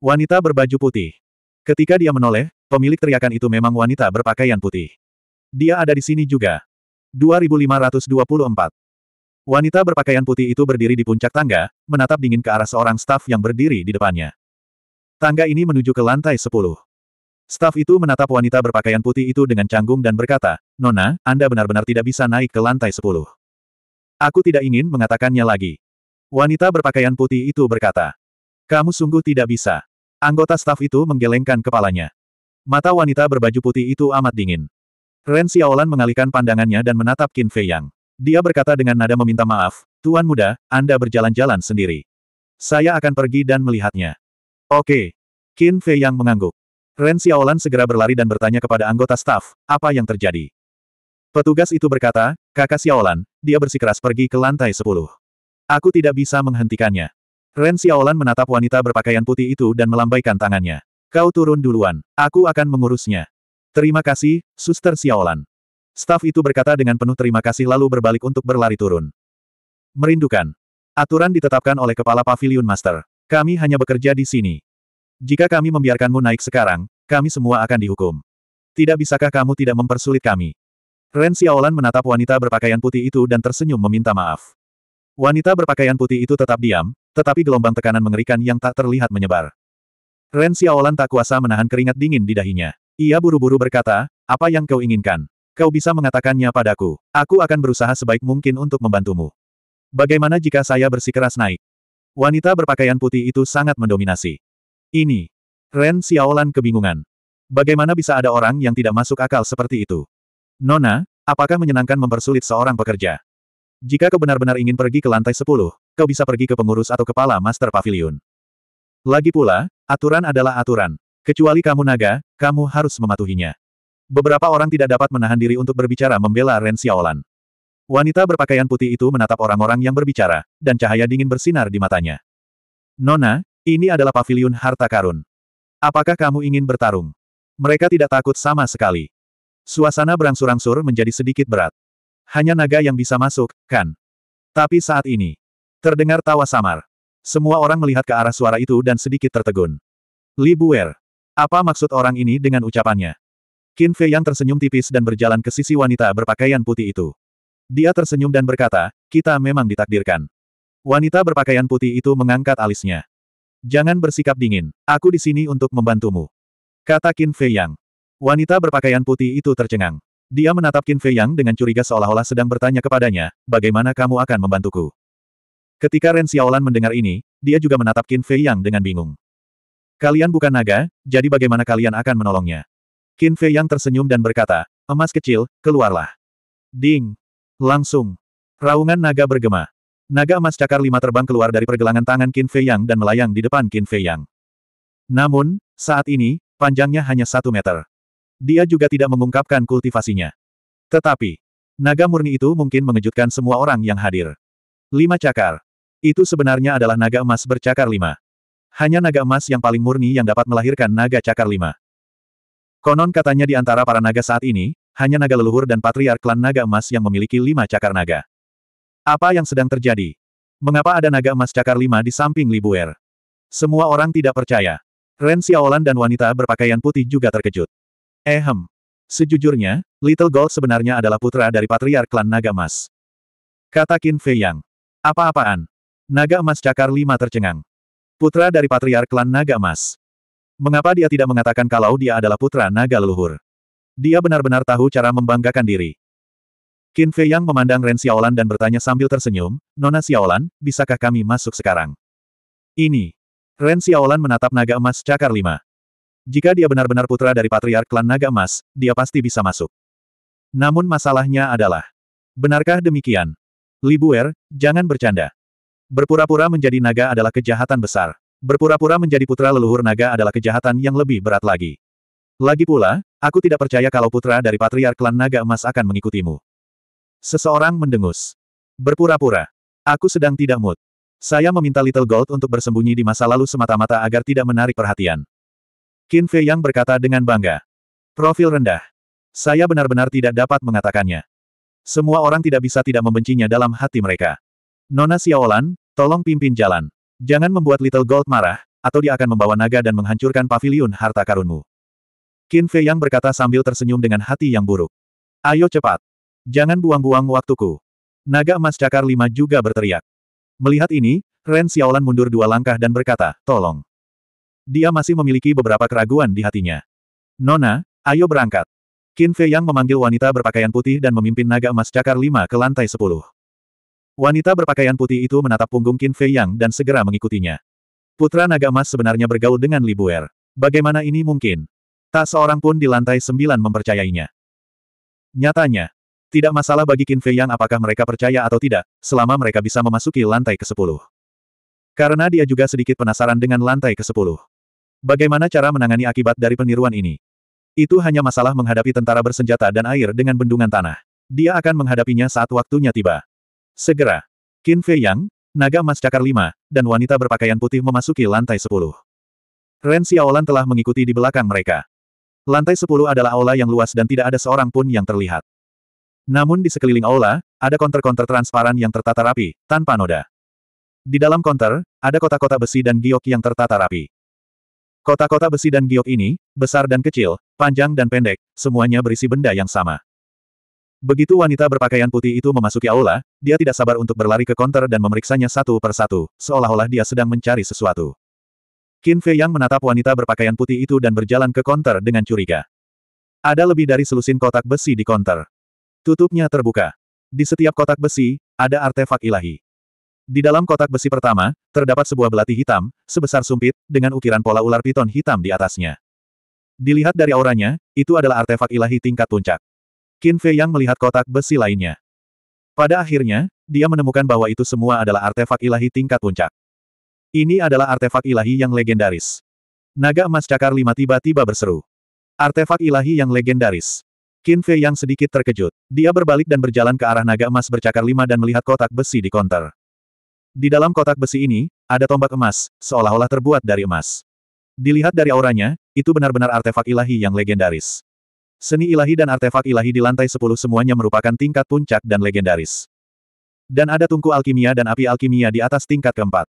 Wanita berbaju putih. Ketika dia menoleh, pemilik teriakan itu memang wanita berpakaian putih. Dia ada di sini juga. 2524 Wanita berpakaian putih itu berdiri di puncak tangga, menatap dingin ke arah seorang staf yang berdiri di depannya. Tangga ini menuju ke lantai sepuluh. Staf itu menatap wanita berpakaian putih itu dengan canggung dan berkata, Nona, Anda benar-benar tidak bisa naik ke lantai sepuluh. Aku tidak ingin mengatakannya lagi. Wanita berpakaian putih itu berkata, Kamu sungguh tidak bisa. Anggota staf itu menggelengkan kepalanya. Mata wanita berbaju putih itu amat dingin. Ren Xiaolan mengalihkan pandangannya dan menatap Qin Fei Yang. Dia berkata dengan nada meminta maaf, Tuan Muda, Anda berjalan-jalan sendiri. Saya akan pergi dan melihatnya. Oke. Qin Fei yang mengangguk. Ren Xiaolan segera berlari dan bertanya kepada anggota staf, apa yang terjadi? Petugas itu berkata, kakak Xiaolan, dia bersikeras pergi ke lantai sepuluh. Aku tidak bisa menghentikannya. Ren Xiaolan menatap wanita berpakaian putih itu dan melambaikan tangannya. Kau turun duluan, aku akan mengurusnya. Terima kasih, Suster Xiaolan. Staf itu berkata dengan penuh terima kasih lalu berbalik untuk berlari turun. Merindukan. Aturan ditetapkan oleh kepala pavilion master. Kami hanya bekerja di sini. Jika kami membiarkanmu naik sekarang, kami semua akan dihukum. Tidak bisakah kamu tidak mempersulit kami? Ren Xiaolan menatap wanita berpakaian putih itu dan tersenyum meminta maaf. Wanita berpakaian putih itu tetap diam, tetapi gelombang tekanan mengerikan yang tak terlihat menyebar. Ren Xiaolan tak kuasa menahan keringat dingin di dahinya. Ia buru-buru berkata, apa yang kau inginkan? kau bisa mengatakannya padaku. Aku akan berusaha sebaik mungkin untuk membantumu. Bagaimana jika saya bersikeras naik? Wanita berpakaian putih itu sangat mendominasi. Ini. Ren Xiaolan kebingungan. Bagaimana bisa ada orang yang tidak masuk akal seperti itu? Nona, apakah menyenangkan mempersulit seorang pekerja? Jika kau benar-benar ingin pergi ke lantai 10, kau bisa pergi ke pengurus atau kepala master pavilion. Lagi pula, aturan adalah aturan. Kecuali kamu naga, kamu harus mematuhinya. Beberapa orang tidak dapat menahan diri untuk berbicara membela Ren Xiaolan. Wanita berpakaian putih itu menatap orang-orang yang berbicara, dan cahaya dingin bersinar di matanya. Nona, ini adalah pavilion harta karun. Apakah kamu ingin bertarung? Mereka tidak takut sama sekali. Suasana berangsur-angsur menjadi sedikit berat. Hanya naga yang bisa masuk, kan? Tapi saat ini, terdengar tawa samar. Semua orang melihat ke arah suara itu dan sedikit tertegun. Li Buer. Apa maksud orang ini dengan ucapannya? Qin Fei yang tersenyum tipis dan berjalan ke sisi wanita berpakaian putih itu. Dia tersenyum dan berkata, kita memang ditakdirkan. Wanita berpakaian putih itu mengangkat alisnya. Jangan bersikap dingin, aku di sini untuk membantumu. Kata Qin Fei Yang. Wanita berpakaian putih itu tercengang. Dia menatap Qin Fei Yang dengan curiga seolah-olah sedang bertanya kepadanya, bagaimana kamu akan membantuku? Ketika Ren Xiaolan mendengar ini, dia juga menatap Qin Fei Yang dengan bingung. Kalian bukan naga, jadi bagaimana kalian akan menolongnya? Qin Fei yang tersenyum dan berkata, emas kecil, keluarlah. Ding! Langsung! Raungan naga bergema. Naga emas cakar lima terbang keluar dari pergelangan tangan Qin Fei Yang dan melayang di depan Qin Fei Yang. Namun, saat ini, panjangnya hanya satu meter. Dia juga tidak mengungkapkan kultivasinya. Tetapi, naga murni itu mungkin mengejutkan semua orang yang hadir. Lima cakar. Itu sebenarnya adalah naga emas bercakar lima. Hanya naga emas yang paling murni yang dapat melahirkan naga cakar lima. Konon katanya di antara para naga saat ini, hanya naga leluhur dan patriark klan naga emas yang memiliki lima cakar naga. Apa yang sedang terjadi? Mengapa ada naga emas cakar lima di samping Libuer? Semua orang tidak percaya. Ren Xiaolan dan wanita berpakaian putih juga terkejut. Ehem. Eh, Sejujurnya, Little Gold sebenarnya adalah putra dari patriark klan naga emas. Kata Qin Fei Yang. Apa-apaan? Naga emas cakar lima tercengang. Putra dari patriark klan naga emas. Mengapa dia tidak mengatakan kalau dia adalah putra naga leluhur? Dia benar-benar tahu cara membanggakan diri. Qin Fei Yang memandang Ren Xiaolan dan bertanya sambil tersenyum, Nona Xiaolan, bisakah kami masuk sekarang? Ini. Ren Xiaolan menatap naga emas cakar lima. Jika dia benar-benar putra dari patriark klan naga emas, dia pasti bisa masuk. Namun masalahnya adalah, benarkah demikian? Libuer, jangan bercanda. Berpura-pura menjadi naga adalah kejahatan besar. Berpura-pura menjadi putra leluhur naga adalah kejahatan yang lebih berat lagi. Lagi pula, aku tidak percaya kalau putra dari patriark klan naga emas akan mengikutimu. Seseorang mendengus. Berpura-pura. Aku sedang tidak mood. Saya meminta Little Gold untuk bersembunyi di masa lalu semata-mata agar tidak menarik perhatian. Qin Fei Yang berkata dengan bangga. Profil rendah. Saya benar-benar tidak dapat mengatakannya. Semua orang tidak bisa tidak membencinya dalam hati mereka. Nona Xiaolan, tolong pimpin jalan. Jangan membuat Little Gold marah, atau dia akan membawa naga dan menghancurkan paviliun harta karunmu. Qin Fei Yang berkata sambil tersenyum dengan hati yang buruk. Ayo cepat. Jangan buang-buang waktuku. Naga emas cakar lima juga berteriak. Melihat ini, Ren Xiaolan mundur dua langkah dan berkata, tolong. Dia masih memiliki beberapa keraguan di hatinya. Nona, ayo berangkat. Qin Fei Yang memanggil wanita berpakaian putih dan memimpin naga emas cakar lima ke lantai sepuluh. Wanita berpakaian putih itu menatap punggung Qin Fei Yang dan segera mengikutinya. Putra naga emas sebenarnya bergaul dengan Li Buer. Bagaimana ini mungkin? Tak seorang pun di lantai sembilan mempercayainya. Nyatanya, tidak masalah bagi Qin Fei Yang apakah mereka percaya atau tidak, selama mereka bisa memasuki lantai ke-10. Karena dia juga sedikit penasaran dengan lantai ke-10. Bagaimana cara menangani akibat dari peniruan ini? Itu hanya masalah menghadapi tentara bersenjata dan air dengan bendungan tanah. Dia akan menghadapinya saat waktunya tiba. Segera, Qin Fei Yang, naga emas cakar lima, dan wanita berpakaian putih memasuki lantai sepuluh. Ren Xiaolan telah mengikuti di belakang mereka. Lantai sepuluh adalah aula yang luas dan tidak ada seorang pun yang terlihat. Namun di sekeliling aula, ada konter-konter transparan yang tertata rapi, tanpa noda. Di dalam konter, ada kotak-kotak besi dan giok yang tertata rapi. Kotak-kotak besi dan giok ini, besar dan kecil, panjang dan pendek, semuanya berisi benda yang sama. Begitu wanita berpakaian putih itu memasuki aula, dia tidak sabar untuk berlari ke konter dan memeriksanya satu per satu, seolah-olah dia sedang mencari sesuatu. Qin Fei Yang menatap wanita berpakaian putih itu dan berjalan ke konter dengan curiga. Ada lebih dari selusin kotak besi di konter. Tutupnya terbuka. Di setiap kotak besi, ada artefak ilahi. Di dalam kotak besi pertama, terdapat sebuah belati hitam, sebesar sumpit, dengan ukiran pola ular piton hitam di atasnya. Dilihat dari auranya, itu adalah artefak ilahi tingkat puncak. Qin Fei Yang melihat kotak besi lainnya. Pada akhirnya, dia menemukan bahwa itu semua adalah artefak ilahi tingkat puncak. Ini adalah artefak ilahi yang legendaris. Naga emas cakar lima tiba-tiba berseru. Artefak ilahi yang legendaris. Qin Fei yang sedikit terkejut. Dia berbalik dan berjalan ke arah naga emas bercakar lima dan melihat kotak besi di konter. Di dalam kotak besi ini, ada tombak emas, seolah-olah terbuat dari emas. Dilihat dari auranya, itu benar-benar artefak ilahi yang legendaris. Seni ilahi dan artefak ilahi di lantai 10 semuanya merupakan tingkat puncak dan legendaris. Dan ada tungku alkimia dan api alkimia di atas tingkat keempat.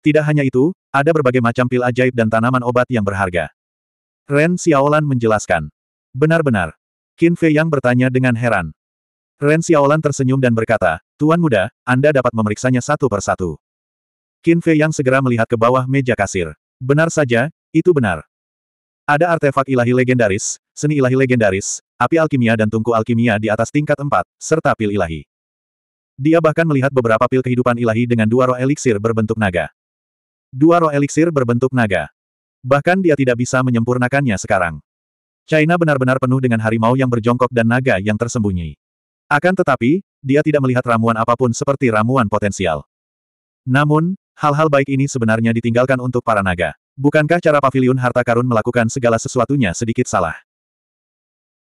Tidak hanya itu, ada berbagai macam pil ajaib dan tanaman obat yang berharga. Ren Xiaolan menjelaskan. Benar-benar. Qin Fei yang bertanya dengan heran. Ren Xiaolan tersenyum dan berkata, Tuan muda, Anda dapat memeriksanya satu per satu. Qin Fei yang segera melihat ke bawah meja kasir. Benar saja, itu benar. Ada artefak ilahi legendaris, seni ilahi legendaris, api alkimia dan tungku alkimia di atas tingkat 4, serta pil ilahi. Dia bahkan melihat beberapa pil kehidupan ilahi dengan dua roh eliksir berbentuk naga. Dua roh eliksir berbentuk naga. Bahkan dia tidak bisa menyempurnakannya sekarang. China benar-benar penuh dengan harimau yang berjongkok dan naga yang tersembunyi. Akan tetapi, dia tidak melihat ramuan apapun seperti ramuan potensial. Namun, hal-hal baik ini sebenarnya ditinggalkan untuk para naga. Bukankah cara pavilion harta karun melakukan segala sesuatunya sedikit salah?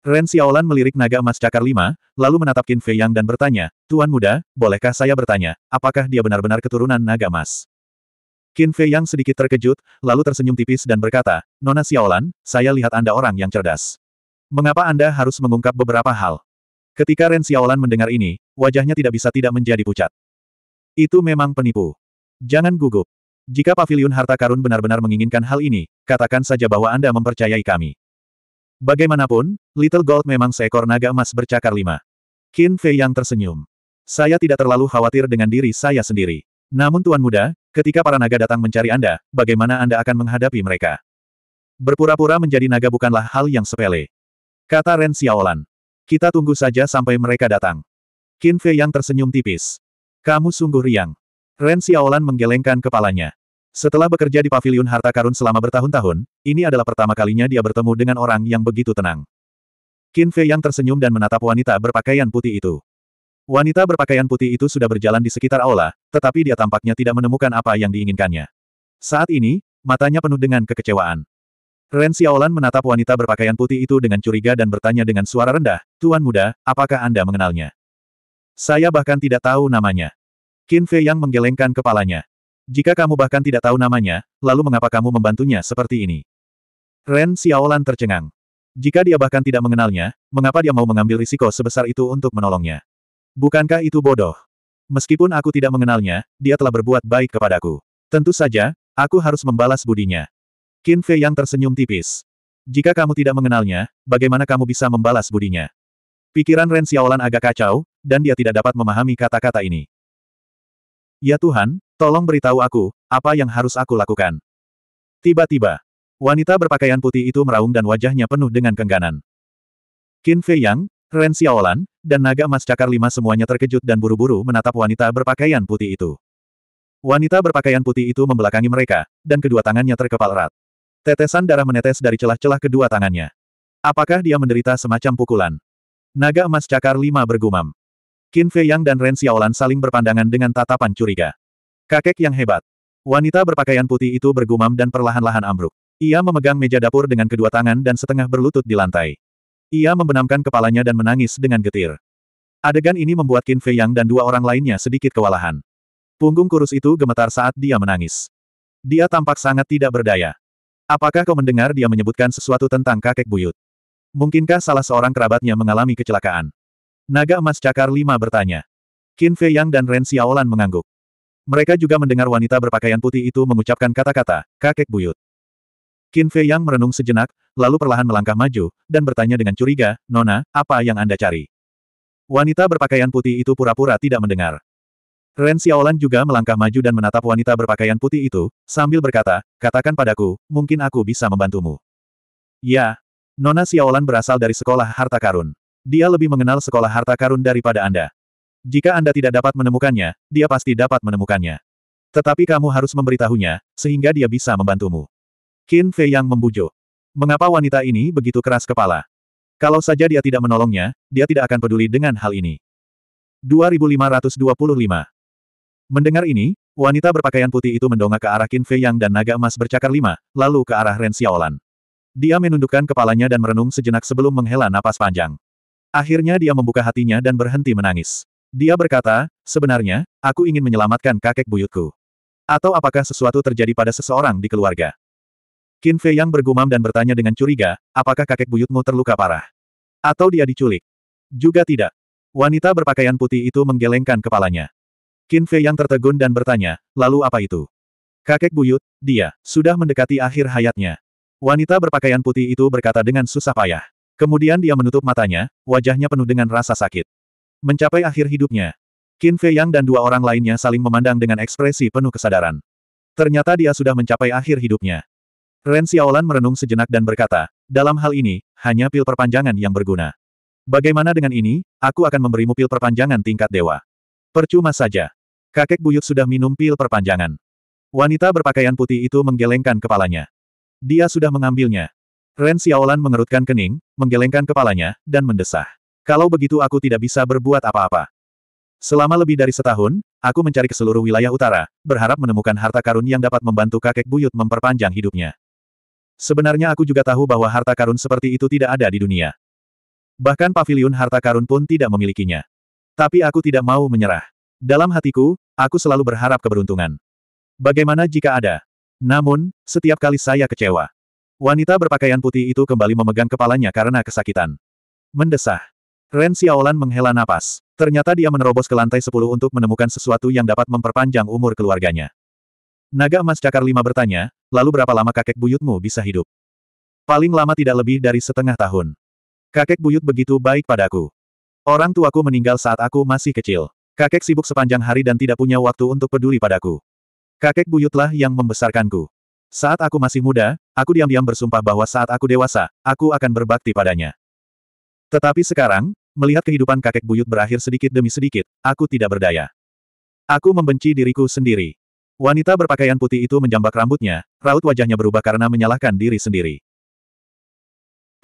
Ren Xiaolan melirik naga emas cakar lima, lalu menatap Qin Fei Yang dan bertanya, Tuan muda, bolehkah saya bertanya, apakah dia benar-benar keturunan naga emas? Qin Fei Yang sedikit terkejut, lalu tersenyum tipis dan berkata, Nona Xiaolan, saya lihat Anda orang yang cerdas. Mengapa Anda harus mengungkap beberapa hal? Ketika Ren Xiaolan mendengar ini, wajahnya tidak bisa tidak menjadi pucat. Itu memang penipu. Jangan gugup. Jika pavilion harta karun benar-benar menginginkan hal ini, katakan saja bahwa Anda mempercayai kami. Bagaimanapun, Little Gold memang seekor naga emas bercakar lima. Qin Fei yang tersenyum. Saya tidak terlalu khawatir dengan diri saya sendiri. Namun Tuan Muda, ketika para naga datang mencari Anda, bagaimana Anda akan menghadapi mereka? Berpura-pura menjadi naga bukanlah hal yang sepele. Kata Ren Xiaolan. Kita tunggu saja sampai mereka datang. Qin Fei yang tersenyum tipis. Kamu sungguh riang. Ren Xiaolan menggelengkan kepalanya. Setelah bekerja di pavilion harta karun selama bertahun-tahun, ini adalah pertama kalinya dia bertemu dengan orang yang begitu tenang. Qin Fei yang tersenyum dan menatap wanita berpakaian putih itu. Wanita berpakaian putih itu sudah berjalan di sekitar aula, tetapi dia tampaknya tidak menemukan apa yang diinginkannya. Saat ini, matanya penuh dengan kekecewaan. Ren Xiaolan menatap wanita berpakaian putih itu dengan curiga dan bertanya dengan suara rendah, Tuan muda, apakah Anda mengenalnya? Saya bahkan tidak tahu namanya. Qin Fei yang menggelengkan kepalanya. Jika kamu bahkan tidak tahu namanya, lalu mengapa kamu membantunya seperti ini? Ren Xiaolan tercengang. Jika dia bahkan tidak mengenalnya, mengapa dia mau mengambil risiko sebesar itu untuk menolongnya? Bukankah itu bodoh? Meskipun aku tidak mengenalnya, dia telah berbuat baik kepadaku. Tentu saja, aku harus membalas budinya. Qin Fei yang tersenyum tipis. Jika kamu tidak mengenalnya, bagaimana kamu bisa membalas budinya? Pikiran Ren Xiaolan agak kacau, dan dia tidak dapat memahami kata-kata ini. Ya Tuhan, tolong beritahu aku, apa yang harus aku lakukan. Tiba-tiba, wanita berpakaian putih itu meraung dan wajahnya penuh dengan kengganan. Qin Fei Yang, Ren Xiaolan, dan naga emas cakar lima semuanya terkejut dan buru-buru menatap wanita berpakaian putih itu. Wanita berpakaian putih itu membelakangi mereka, dan kedua tangannya terkepal erat. Tetesan darah menetes dari celah-celah kedua tangannya. Apakah dia menderita semacam pukulan? Naga emas cakar lima bergumam. Qin Fei Yang dan Ren Xiaolan saling berpandangan dengan tatapan curiga. Kakek yang hebat. Wanita berpakaian putih itu bergumam dan perlahan-lahan ambruk. Ia memegang meja dapur dengan kedua tangan dan setengah berlutut di lantai. Ia membenamkan kepalanya dan menangis dengan getir. Adegan ini membuat Qin Fei Yang dan dua orang lainnya sedikit kewalahan. Punggung kurus itu gemetar saat dia menangis. Dia tampak sangat tidak berdaya. Apakah kau mendengar dia menyebutkan sesuatu tentang kakek buyut? Mungkinkah salah seorang kerabatnya mengalami kecelakaan? Naga emas cakar lima bertanya. Qin Fei Yang dan Ren Xiaolan mengangguk. Mereka juga mendengar wanita berpakaian putih itu mengucapkan kata-kata, kakek buyut. Qin Fei Yang merenung sejenak, lalu perlahan melangkah maju, dan bertanya dengan curiga, Nona, apa yang Anda cari? Wanita berpakaian putih itu pura-pura tidak mendengar. Ren Xiaolan juga melangkah maju dan menatap wanita berpakaian putih itu, sambil berkata, katakan padaku, mungkin aku bisa membantumu. Ya. Nona Xiaolan berasal dari sekolah harta karun. Dia lebih mengenal sekolah harta karun daripada Anda. Jika Anda tidak dapat menemukannya, dia pasti dapat menemukannya. Tetapi kamu harus memberitahunya, sehingga dia bisa membantumu. Qin Fei yang membujuk. Mengapa wanita ini begitu keras kepala? Kalau saja dia tidak menolongnya, dia tidak akan peduli dengan hal ini. 2525 Mendengar ini, wanita berpakaian putih itu mendongak ke arah Qin Fei Yang dan naga emas bercakar lima, lalu ke arah Ren Xiaolan. Dia menundukkan kepalanya dan merenung sejenak sebelum menghela napas panjang. Akhirnya dia membuka hatinya dan berhenti menangis. Dia berkata, sebenarnya, aku ingin menyelamatkan kakek buyutku. Atau apakah sesuatu terjadi pada seseorang di keluarga? Qin Fei yang bergumam dan bertanya dengan curiga, apakah kakek buyutmu terluka parah? Atau dia diculik? Juga tidak. Wanita berpakaian putih itu menggelengkan kepalanya. Qin Fei yang tertegun dan bertanya, lalu apa itu? Kakek buyut, dia, sudah mendekati akhir hayatnya. Wanita berpakaian putih itu berkata dengan susah payah. Kemudian dia menutup matanya, wajahnya penuh dengan rasa sakit. Mencapai akhir hidupnya, Qin Fei Yang dan dua orang lainnya saling memandang dengan ekspresi penuh kesadaran. Ternyata dia sudah mencapai akhir hidupnya. Ren Xiaolan merenung sejenak dan berkata, dalam hal ini, hanya pil perpanjangan yang berguna. Bagaimana dengan ini, aku akan memberimu pil perpanjangan tingkat dewa. Percuma saja. Kakek buyut sudah minum pil perpanjangan. Wanita berpakaian putih itu menggelengkan kepalanya. Dia sudah mengambilnya. Ren Xiaolan mengerutkan kening, menggelengkan kepalanya, dan mendesah. Kalau begitu aku tidak bisa berbuat apa-apa. Selama lebih dari setahun, aku mencari ke seluruh wilayah utara, berharap menemukan harta karun yang dapat membantu kakek buyut memperpanjang hidupnya. Sebenarnya aku juga tahu bahwa harta karun seperti itu tidak ada di dunia. Bahkan pavilion harta karun pun tidak memilikinya. Tapi aku tidak mau menyerah. Dalam hatiku, aku selalu berharap keberuntungan. Bagaimana jika ada? Namun, setiap kali saya kecewa, Wanita berpakaian putih itu kembali memegang kepalanya karena kesakitan. Mendesah. Ren Xiaolan menghela napas. Ternyata dia menerobos ke lantai 10 untuk menemukan sesuatu yang dapat memperpanjang umur keluarganya. Naga emas cakar lima bertanya, lalu berapa lama kakek buyutmu bisa hidup? Paling lama tidak lebih dari setengah tahun. Kakek buyut begitu baik padaku. Orang tuaku meninggal saat aku masih kecil. Kakek sibuk sepanjang hari dan tidak punya waktu untuk peduli padaku. Kakek buyutlah yang membesarkanku. Saat aku masih muda, aku diam-diam bersumpah bahwa saat aku dewasa, aku akan berbakti padanya. Tetapi sekarang, melihat kehidupan kakek buyut berakhir sedikit demi sedikit, aku tidak berdaya. Aku membenci diriku sendiri. Wanita berpakaian putih itu menjambak rambutnya, raut wajahnya berubah karena menyalahkan diri sendiri.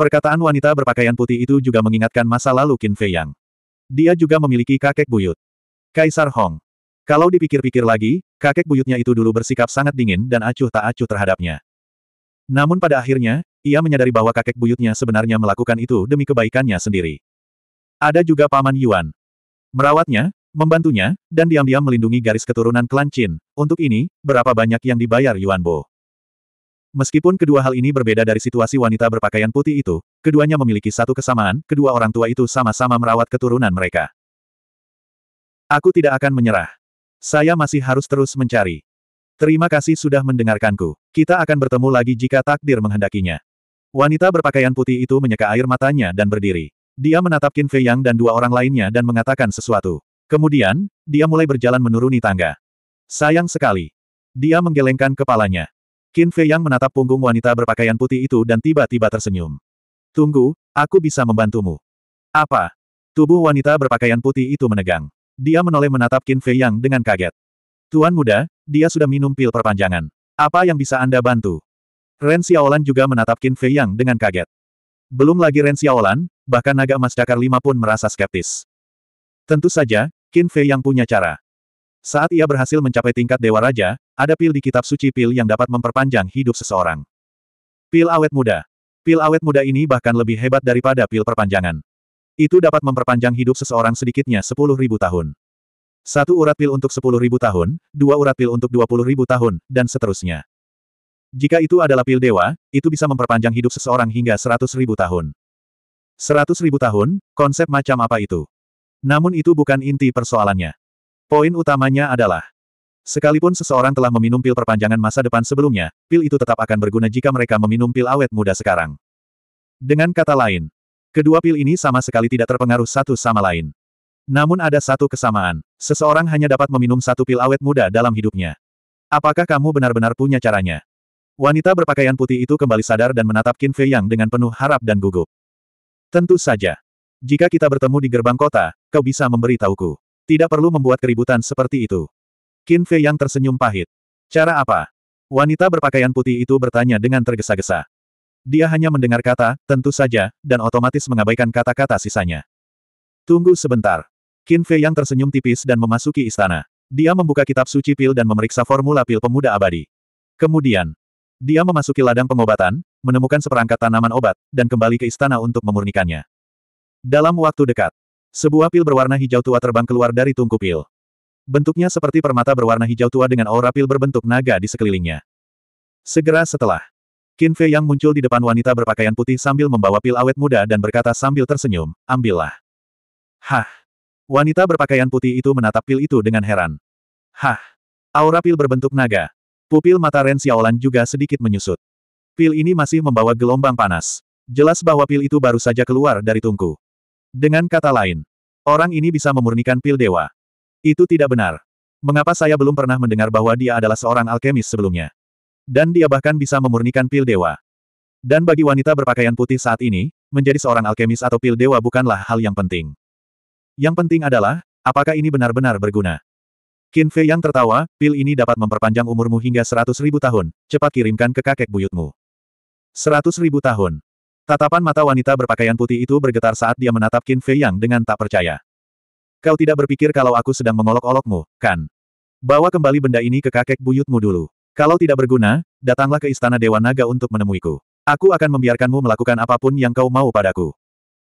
Perkataan wanita berpakaian putih itu juga mengingatkan masa lalu Qin Fei Yang. Dia juga memiliki kakek buyut. Kaisar Hong. Kalau dipikir-pikir lagi, kakek buyutnya itu dulu bersikap sangat dingin dan acuh tak acuh terhadapnya. Namun pada akhirnya, ia menyadari bahwa kakek buyutnya sebenarnya melakukan itu demi kebaikannya sendiri. Ada juga Paman Yuan. Merawatnya, membantunya, dan diam-diam melindungi garis keturunan klan Qin. Untuk ini, berapa banyak yang dibayar Yuan Bo? Meskipun kedua hal ini berbeda dari situasi wanita berpakaian putih itu, keduanya memiliki satu kesamaan, kedua orang tua itu sama-sama merawat keturunan mereka. Aku tidak akan menyerah. Saya masih harus terus mencari. Terima kasih sudah mendengarkanku. Kita akan bertemu lagi jika takdir menghendakinya. Wanita berpakaian putih itu menyeka air matanya dan berdiri. Dia menatap Qin Fei Yang dan dua orang lainnya dan mengatakan sesuatu. Kemudian, dia mulai berjalan menuruni tangga. Sayang sekali. Dia menggelengkan kepalanya. Qin Fei Yang menatap punggung wanita berpakaian putih itu dan tiba-tiba tersenyum. Tunggu, aku bisa membantumu. Apa? Tubuh wanita berpakaian putih itu menegang. Dia menoleh menatap Qin Fei Yang dengan kaget. Tuan muda, dia sudah minum pil perpanjangan. Apa yang bisa Anda bantu? Ren Xiaolan juga menatap Qin Fei Yang dengan kaget. Belum lagi Ren Xiaolan, bahkan naga emas cakar lima pun merasa skeptis. Tentu saja, Qin Fei Yang punya cara. Saat ia berhasil mencapai tingkat Dewa Raja, ada pil di kitab suci pil yang dapat memperpanjang hidup seseorang. Pil awet muda. Pil awet muda ini bahkan lebih hebat daripada pil perpanjangan. Itu dapat memperpanjang hidup seseorang sedikitnya sepuluh ribu tahun. Satu urat pil untuk ribu tahun, dua urat pil untuk ribu tahun, dan seterusnya. Jika itu adalah pil dewa, itu bisa memperpanjang hidup seseorang hingga seratus ribu tahun. Seratus ribu tahun, konsep macam apa itu? Namun itu bukan inti persoalannya. Poin utamanya adalah, Sekalipun seseorang telah meminum pil perpanjangan masa depan sebelumnya, pil itu tetap akan berguna jika mereka meminum pil awet muda sekarang. Dengan kata lain, Kedua pil ini sama sekali tidak terpengaruh satu sama lain. Namun ada satu kesamaan. Seseorang hanya dapat meminum satu pil awet muda dalam hidupnya. Apakah kamu benar-benar punya caranya? Wanita berpakaian putih itu kembali sadar dan menatap Qin Fei Yang dengan penuh harap dan gugup. Tentu saja. Jika kita bertemu di gerbang kota, kau bisa memberitahuku. Tidak perlu membuat keributan seperti itu. Qin Fei Yang tersenyum pahit. Cara apa? Wanita berpakaian putih itu bertanya dengan tergesa-gesa. Dia hanya mendengar kata, tentu saja, dan otomatis mengabaikan kata-kata sisanya. Tunggu sebentar. Qin Fei yang tersenyum tipis dan memasuki istana. Dia membuka kitab suci pil dan memeriksa formula pil pemuda abadi. Kemudian, dia memasuki ladang pengobatan, menemukan seperangkat tanaman obat, dan kembali ke istana untuk memurnikannya. Dalam waktu dekat, sebuah pil berwarna hijau tua terbang keluar dari tungku pil. Bentuknya seperti permata berwarna hijau tua dengan aura pil berbentuk naga di sekelilingnya. Segera setelah Qin Fei yang muncul di depan wanita berpakaian putih sambil membawa pil awet muda dan berkata sambil tersenyum, ambillah. Hah. Wanita berpakaian putih itu menatap pil itu dengan heran. Hah. Aura pil berbentuk naga. Pupil mata Ren Xiaolan juga sedikit menyusut. Pil ini masih membawa gelombang panas. Jelas bahwa pil itu baru saja keluar dari tungku. Dengan kata lain, orang ini bisa memurnikan pil dewa. Itu tidak benar. Mengapa saya belum pernah mendengar bahwa dia adalah seorang alkemis sebelumnya? Dan dia bahkan bisa memurnikan pil dewa. Dan bagi wanita berpakaian putih saat ini, menjadi seorang alkemis atau pil dewa bukanlah hal yang penting. Yang penting adalah, apakah ini benar-benar berguna? Qin Fei yang tertawa, pil ini dapat memperpanjang umurmu hingga seratus ribu tahun, cepat kirimkan ke kakek buyutmu. Seratus ribu tahun. Tatapan mata wanita berpakaian putih itu bergetar saat dia menatap Qin Fei yang dengan tak percaya. Kau tidak berpikir kalau aku sedang mengolok-olokmu, kan? Bawa kembali benda ini ke kakek buyutmu dulu. Kalau tidak berguna, datanglah ke istana Dewa Naga untuk menemuiku. Aku akan membiarkanmu melakukan apapun yang kau mau padaku.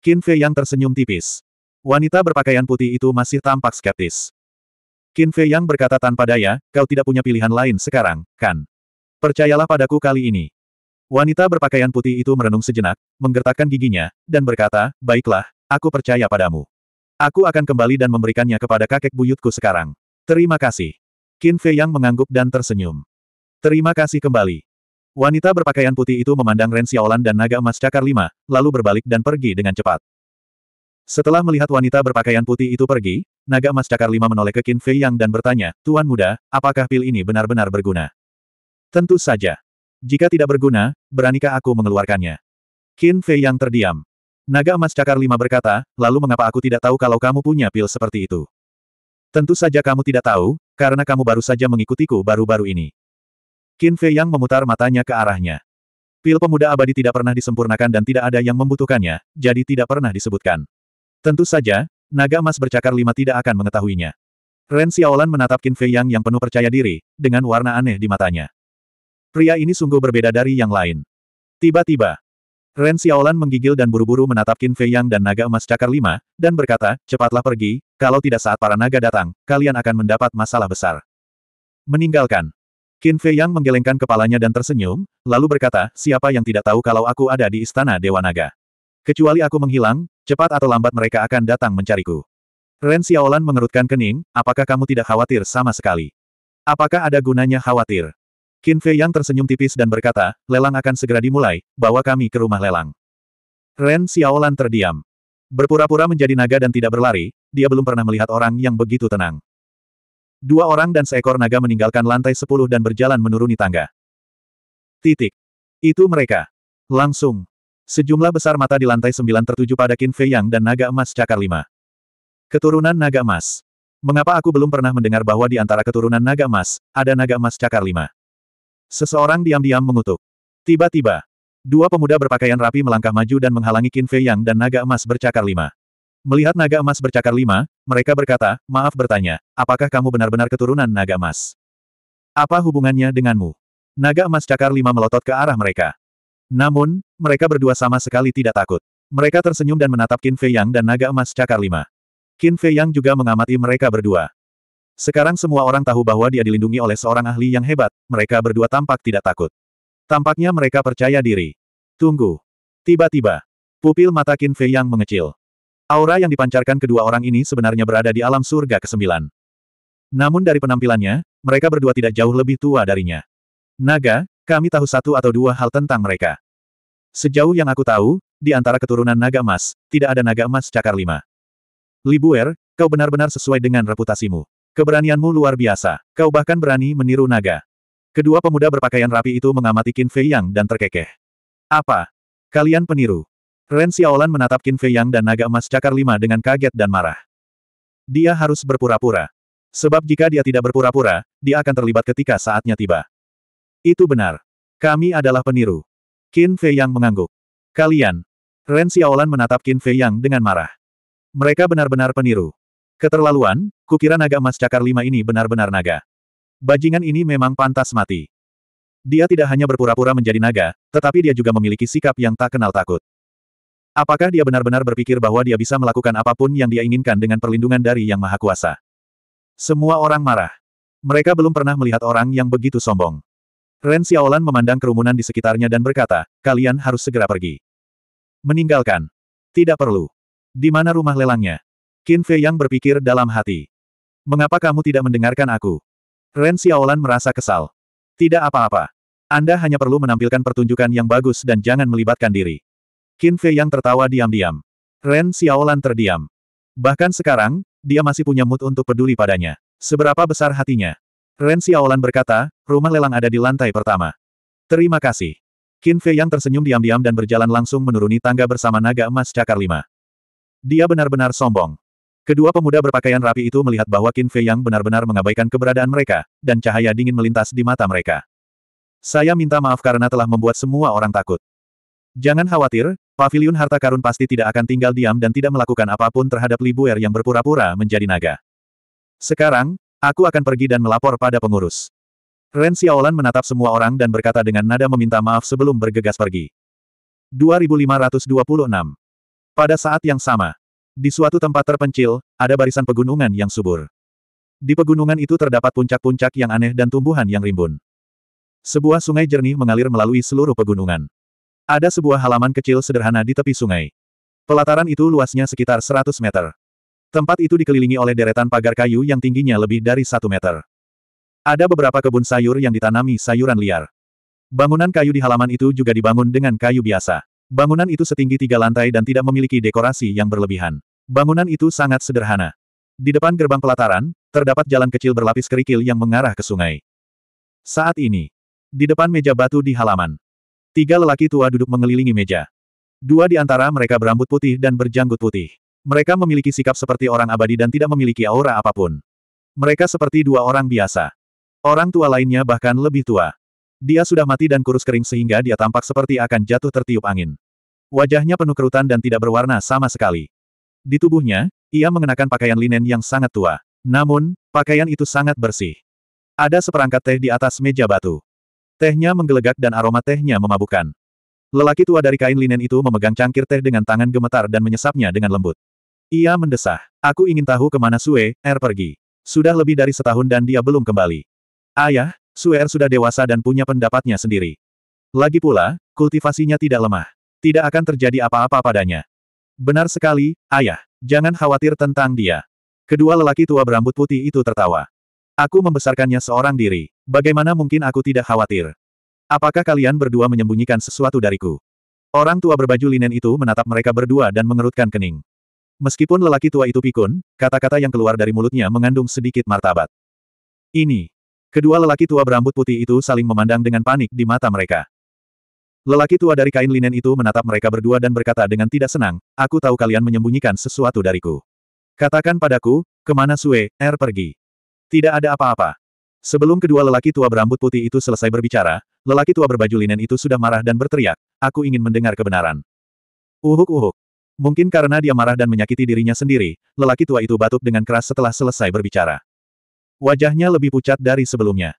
Qin Fei yang tersenyum tipis. Wanita berpakaian putih itu masih tampak skeptis. Qin Fei yang berkata tanpa daya, kau tidak punya pilihan lain sekarang, kan? Percayalah padaku kali ini. Wanita berpakaian putih itu merenung sejenak, menggertakkan giginya, dan berkata, baiklah, aku percaya padamu. Aku akan kembali dan memberikannya kepada kakek buyutku sekarang. Terima kasih. Qin Fei yang mengangguk dan tersenyum. Terima kasih kembali. Wanita berpakaian putih itu memandang Ren Xiaolan dan naga emas cakar lima, lalu berbalik dan pergi dengan cepat. Setelah melihat wanita berpakaian putih itu pergi, naga emas cakar lima menoleh ke Qin Fei Yang dan bertanya, Tuan muda, apakah pil ini benar-benar berguna? Tentu saja. Jika tidak berguna, beranikah aku mengeluarkannya? Qin Fei Yang terdiam. Naga emas cakar lima berkata, lalu mengapa aku tidak tahu kalau kamu punya pil seperti itu? Tentu saja kamu tidak tahu, karena kamu baru saja mengikutiku baru-baru ini. Qin Fei yang memutar matanya ke arahnya. Pil pemuda abadi tidak pernah disempurnakan dan tidak ada yang membutuhkannya, jadi tidak pernah disebutkan. Tentu saja, naga emas bercakar lima tidak akan mengetahuinya. Ren Xiaolan menatap Qin Fei Yang yang penuh percaya diri, dengan warna aneh di matanya. Pria ini sungguh berbeda dari yang lain. Tiba-tiba, Ren Xiaolan menggigil dan buru-buru menatap Qin Fei Yang dan naga emas cakar lima, dan berkata, cepatlah pergi, kalau tidak saat para naga datang, kalian akan mendapat masalah besar. Meninggalkan. Qin Fei Yang menggelengkan kepalanya dan tersenyum, lalu berkata, siapa yang tidak tahu kalau aku ada di Istana Dewa Naga? Kecuali aku menghilang, cepat atau lambat mereka akan datang mencariku. Ren Xiaolan mengerutkan kening, apakah kamu tidak khawatir sama sekali? Apakah ada gunanya khawatir? Qin Fei Yang tersenyum tipis dan berkata, lelang akan segera dimulai, bawa kami ke rumah lelang. Ren Xiaolan terdiam. Berpura-pura menjadi naga dan tidak berlari, dia belum pernah melihat orang yang begitu tenang. Dua orang dan seekor naga meninggalkan lantai sepuluh dan berjalan menuruni tangga. Titik. Itu mereka. Langsung. Sejumlah besar mata di lantai sembilan tertuju pada Qin Fei Yang dan naga emas cakar lima. Keturunan naga emas. Mengapa aku belum pernah mendengar bahwa di antara keturunan naga emas, ada naga emas cakar lima? Seseorang diam-diam mengutuk. Tiba-tiba, dua pemuda berpakaian rapi melangkah maju dan menghalangi Qin Fei Yang dan naga emas bercakar lima. Melihat naga emas bercakar lima, mereka berkata, maaf bertanya, apakah kamu benar-benar keturunan naga emas? Apa hubungannya denganmu? Naga emas cakar lima melotot ke arah mereka. Namun, mereka berdua sama sekali tidak takut. Mereka tersenyum dan menatap Qin Fei Yang dan naga emas cakar lima. Qin Fei Yang juga mengamati mereka berdua. Sekarang semua orang tahu bahwa dia dilindungi oleh seorang ahli yang hebat, mereka berdua tampak tidak takut. Tampaknya mereka percaya diri. Tunggu. Tiba-tiba, pupil mata Qin Fei Yang mengecil. Aura yang dipancarkan kedua orang ini sebenarnya berada di alam surga kesembilan. Namun dari penampilannya, mereka berdua tidak jauh lebih tua darinya. Naga, kami tahu satu atau dua hal tentang mereka. Sejauh yang aku tahu, di antara keturunan naga emas, tidak ada naga emas cakar lima. Libuer, kau benar-benar sesuai dengan reputasimu. Keberanianmu luar biasa, kau bahkan berani meniru naga. Kedua pemuda berpakaian rapi itu mengamati Qin Fei Yang dan terkekeh. Apa? Kalian peniru? Ren Xiaolan menatap Qin Fei Yang dan naga emas cakar lima dengan kaget dan marah. Dia harus berpura-pura. Sebab jika dia tidak berpura-pura, dia akan terlibat ketika saatnya tiba. Itu benar. Kami adalah peniru. Qin Fei Yang mengangguk. Kalian. Ren Xiaolan menatap Qin Fei Yang dengan marah. Mereka benar-benar peniru. Keterlaluan, kukira naga emas cakar lima ini benar-benar naga. Bajingan ini memang pantas mati. Dia tidak hanya berpura-pura menjadi naga, tetapi dia juga memiliki sikap yang tak kenal takut. Apakah dia benar-benar berpikir bahwa dia bisa melakukan apapun yang dia inginkan dengan perlindungan dari Yang Maha Kuasa? Semua orang marah. Mereka belum pernah melihat orang yang begitu sombong. Ren Xiaolan memandang kerumunan di sekitarnya dan berkata, kalian harus segera pergi. Meninggalkan. Tidak perlu. Di mana rumah lelangnya? Qin Fei Yang berpikir dalam hati. Mengapa kamu tidak mendengarkan aku? Ren Xiaolan merasa kesal. Tidak apa-apa. Anda hanya perlu menampilkan pertunjukan yang bagus dan jangan melibatkan diri. Qin Fei yang tertawa diam-diam. Ren Xiaolan terdiam. Bahkan sekarang, dia masih punya mood untuk peduli padanya. Seberapa besar hatinya? Ren Xiaolan berkata, rumah lelang ada di lantai pertama. Terima kasih. Qin Fei yang tersenyum diam-diam dan berjalan langsung menuruni tangga bersama naga emas cakar lima. Dia benar-benar sombong. Kedua pemuda berpakaian rapi itu melihat bahwa Qin Fei yang benar-benar mengabaikan keberadaan mereka, dan cahaya dingin melintas di mata mereka. Saya minta maaf karena telah membuat semua orang takut. Jangan khawatir, Pavilion harta karun pasti tidak akan tinggal diam dan tidak melakukan apapun terhadap Libuer yang berpura-pura menjadi naga. Sekarang, aku akan pergi dan melapor pada pengurus. Ren Xiaolan menatap semua orang dan berkata dengan nada meminta maaf sebelum bergegas pergi. 2526 Pada saat yang sama, di suatu tempat terpencil, ada barisan pegunungan yang subur. Di pegunungan itu terdapat puncak-puncak yang aneh dan tumbuhan yang rimbun. Sebuah sungai jernih mengalir melalui seluruh pegunungan. Ada sebuah halaman kecil sederhana di tepi sungai. Pelataran itu luasnya sekitar 100 meter. Tempat itu dikelilingi oleh deretan pagar kayu yang tingginya lebih dari satu meter. Ada beberapa kebun sayur yang ditanami sayuran liar. Bangunan kayu di halaman itu juga dibangun dengan kayu biasa. Bangunan itu setinggi tiga lantai dan tidak memiliki dekorasi yang berlebihan. Bangunan itu sangat sederhana. Di depan gerbang pelataran, terdapat jalan kecil berlapis kerikil yang mengarah ke sungai. Saat ini, di depan meja batu di halaman, Tiga lelaki tua duduk mengelilingi meja. Dua di antara mereka berambut putih dan berjanggut putih. Mereka memiliki sikap seperti orang abadi dan tidak memiliki aura apapun. Mereka seperti dua orang biasa. Orang tua lainnya bahkan lebih tua. Dia sudah mati dan kurus kering sehingga dia tampak seperti akan jatuh tertiup angin. Wajahnya penuh kerutan dan tidak berwarna sama sekali. Di tubuhnya, ia mengenakan pakaian linen yang sangat tua. Namun, pakaian itu sangat bersih. Ada seperangkat teh di atas meja batu. Tehnya menggelegak dan aroma tehnya memabukkan. Lelaki tua dari kain linen itu memegang cangkir teh dengan tangan gemetar dan menyesapnya dengan lembut. Ia mendesah. Aku ingin tahu kemana Sue, Er pergi. Sudah lebih dari setahun dan dia belum kembali. Ayah, Sue Er sudah dewasa dan punya pendapatnya sendiri. Lagi pula, kultivasinya tidak lemah. Tidak akan terjadi apa-apa padanya. Benar sekali, ayah. Jangan khawatir tentang dia. Kedua lelaki tua berambut putih itu tertawa. Aku membesarkannya seorang diri. Bagaimana mungkin aku tidak khawatir? Apakah kalian berdua menyembunyikan sesuatu dariku? Orang tua berbaju linen itu menatap mereka berdua dan mengerutkan kening. Meskipun lelaki tua itu pikun, kata-kata yang keluar dari mulutnya mengandung sedikit martabat. Ini. Kedua lelaki tua berambut putih itu saling memandang dengan panik di mata mereka. Lelaki tua dari kain linen itu menatap mereka berdua dan berkata dengan tidak senang, aku tahu kalian menyembunyikan sesuatu dariku. Katakan padaku, kemana Sue, R er, pergi. Tidak ada apa-apa. Sebelum kedua lelaki tua berambut putih itu selesai berbicara, lelaki tua berbaju linen itu sudah marah dan berteriak, aku ingin mendengar kebenaran. Uhuk-uhuk. Mungkin karena dia marah dan menyakiti dirinya sendiri, lelaki tua itu batuk dengan keras setelah selesai berbicara. Wajahnya lebih pucat dari sebelumnya.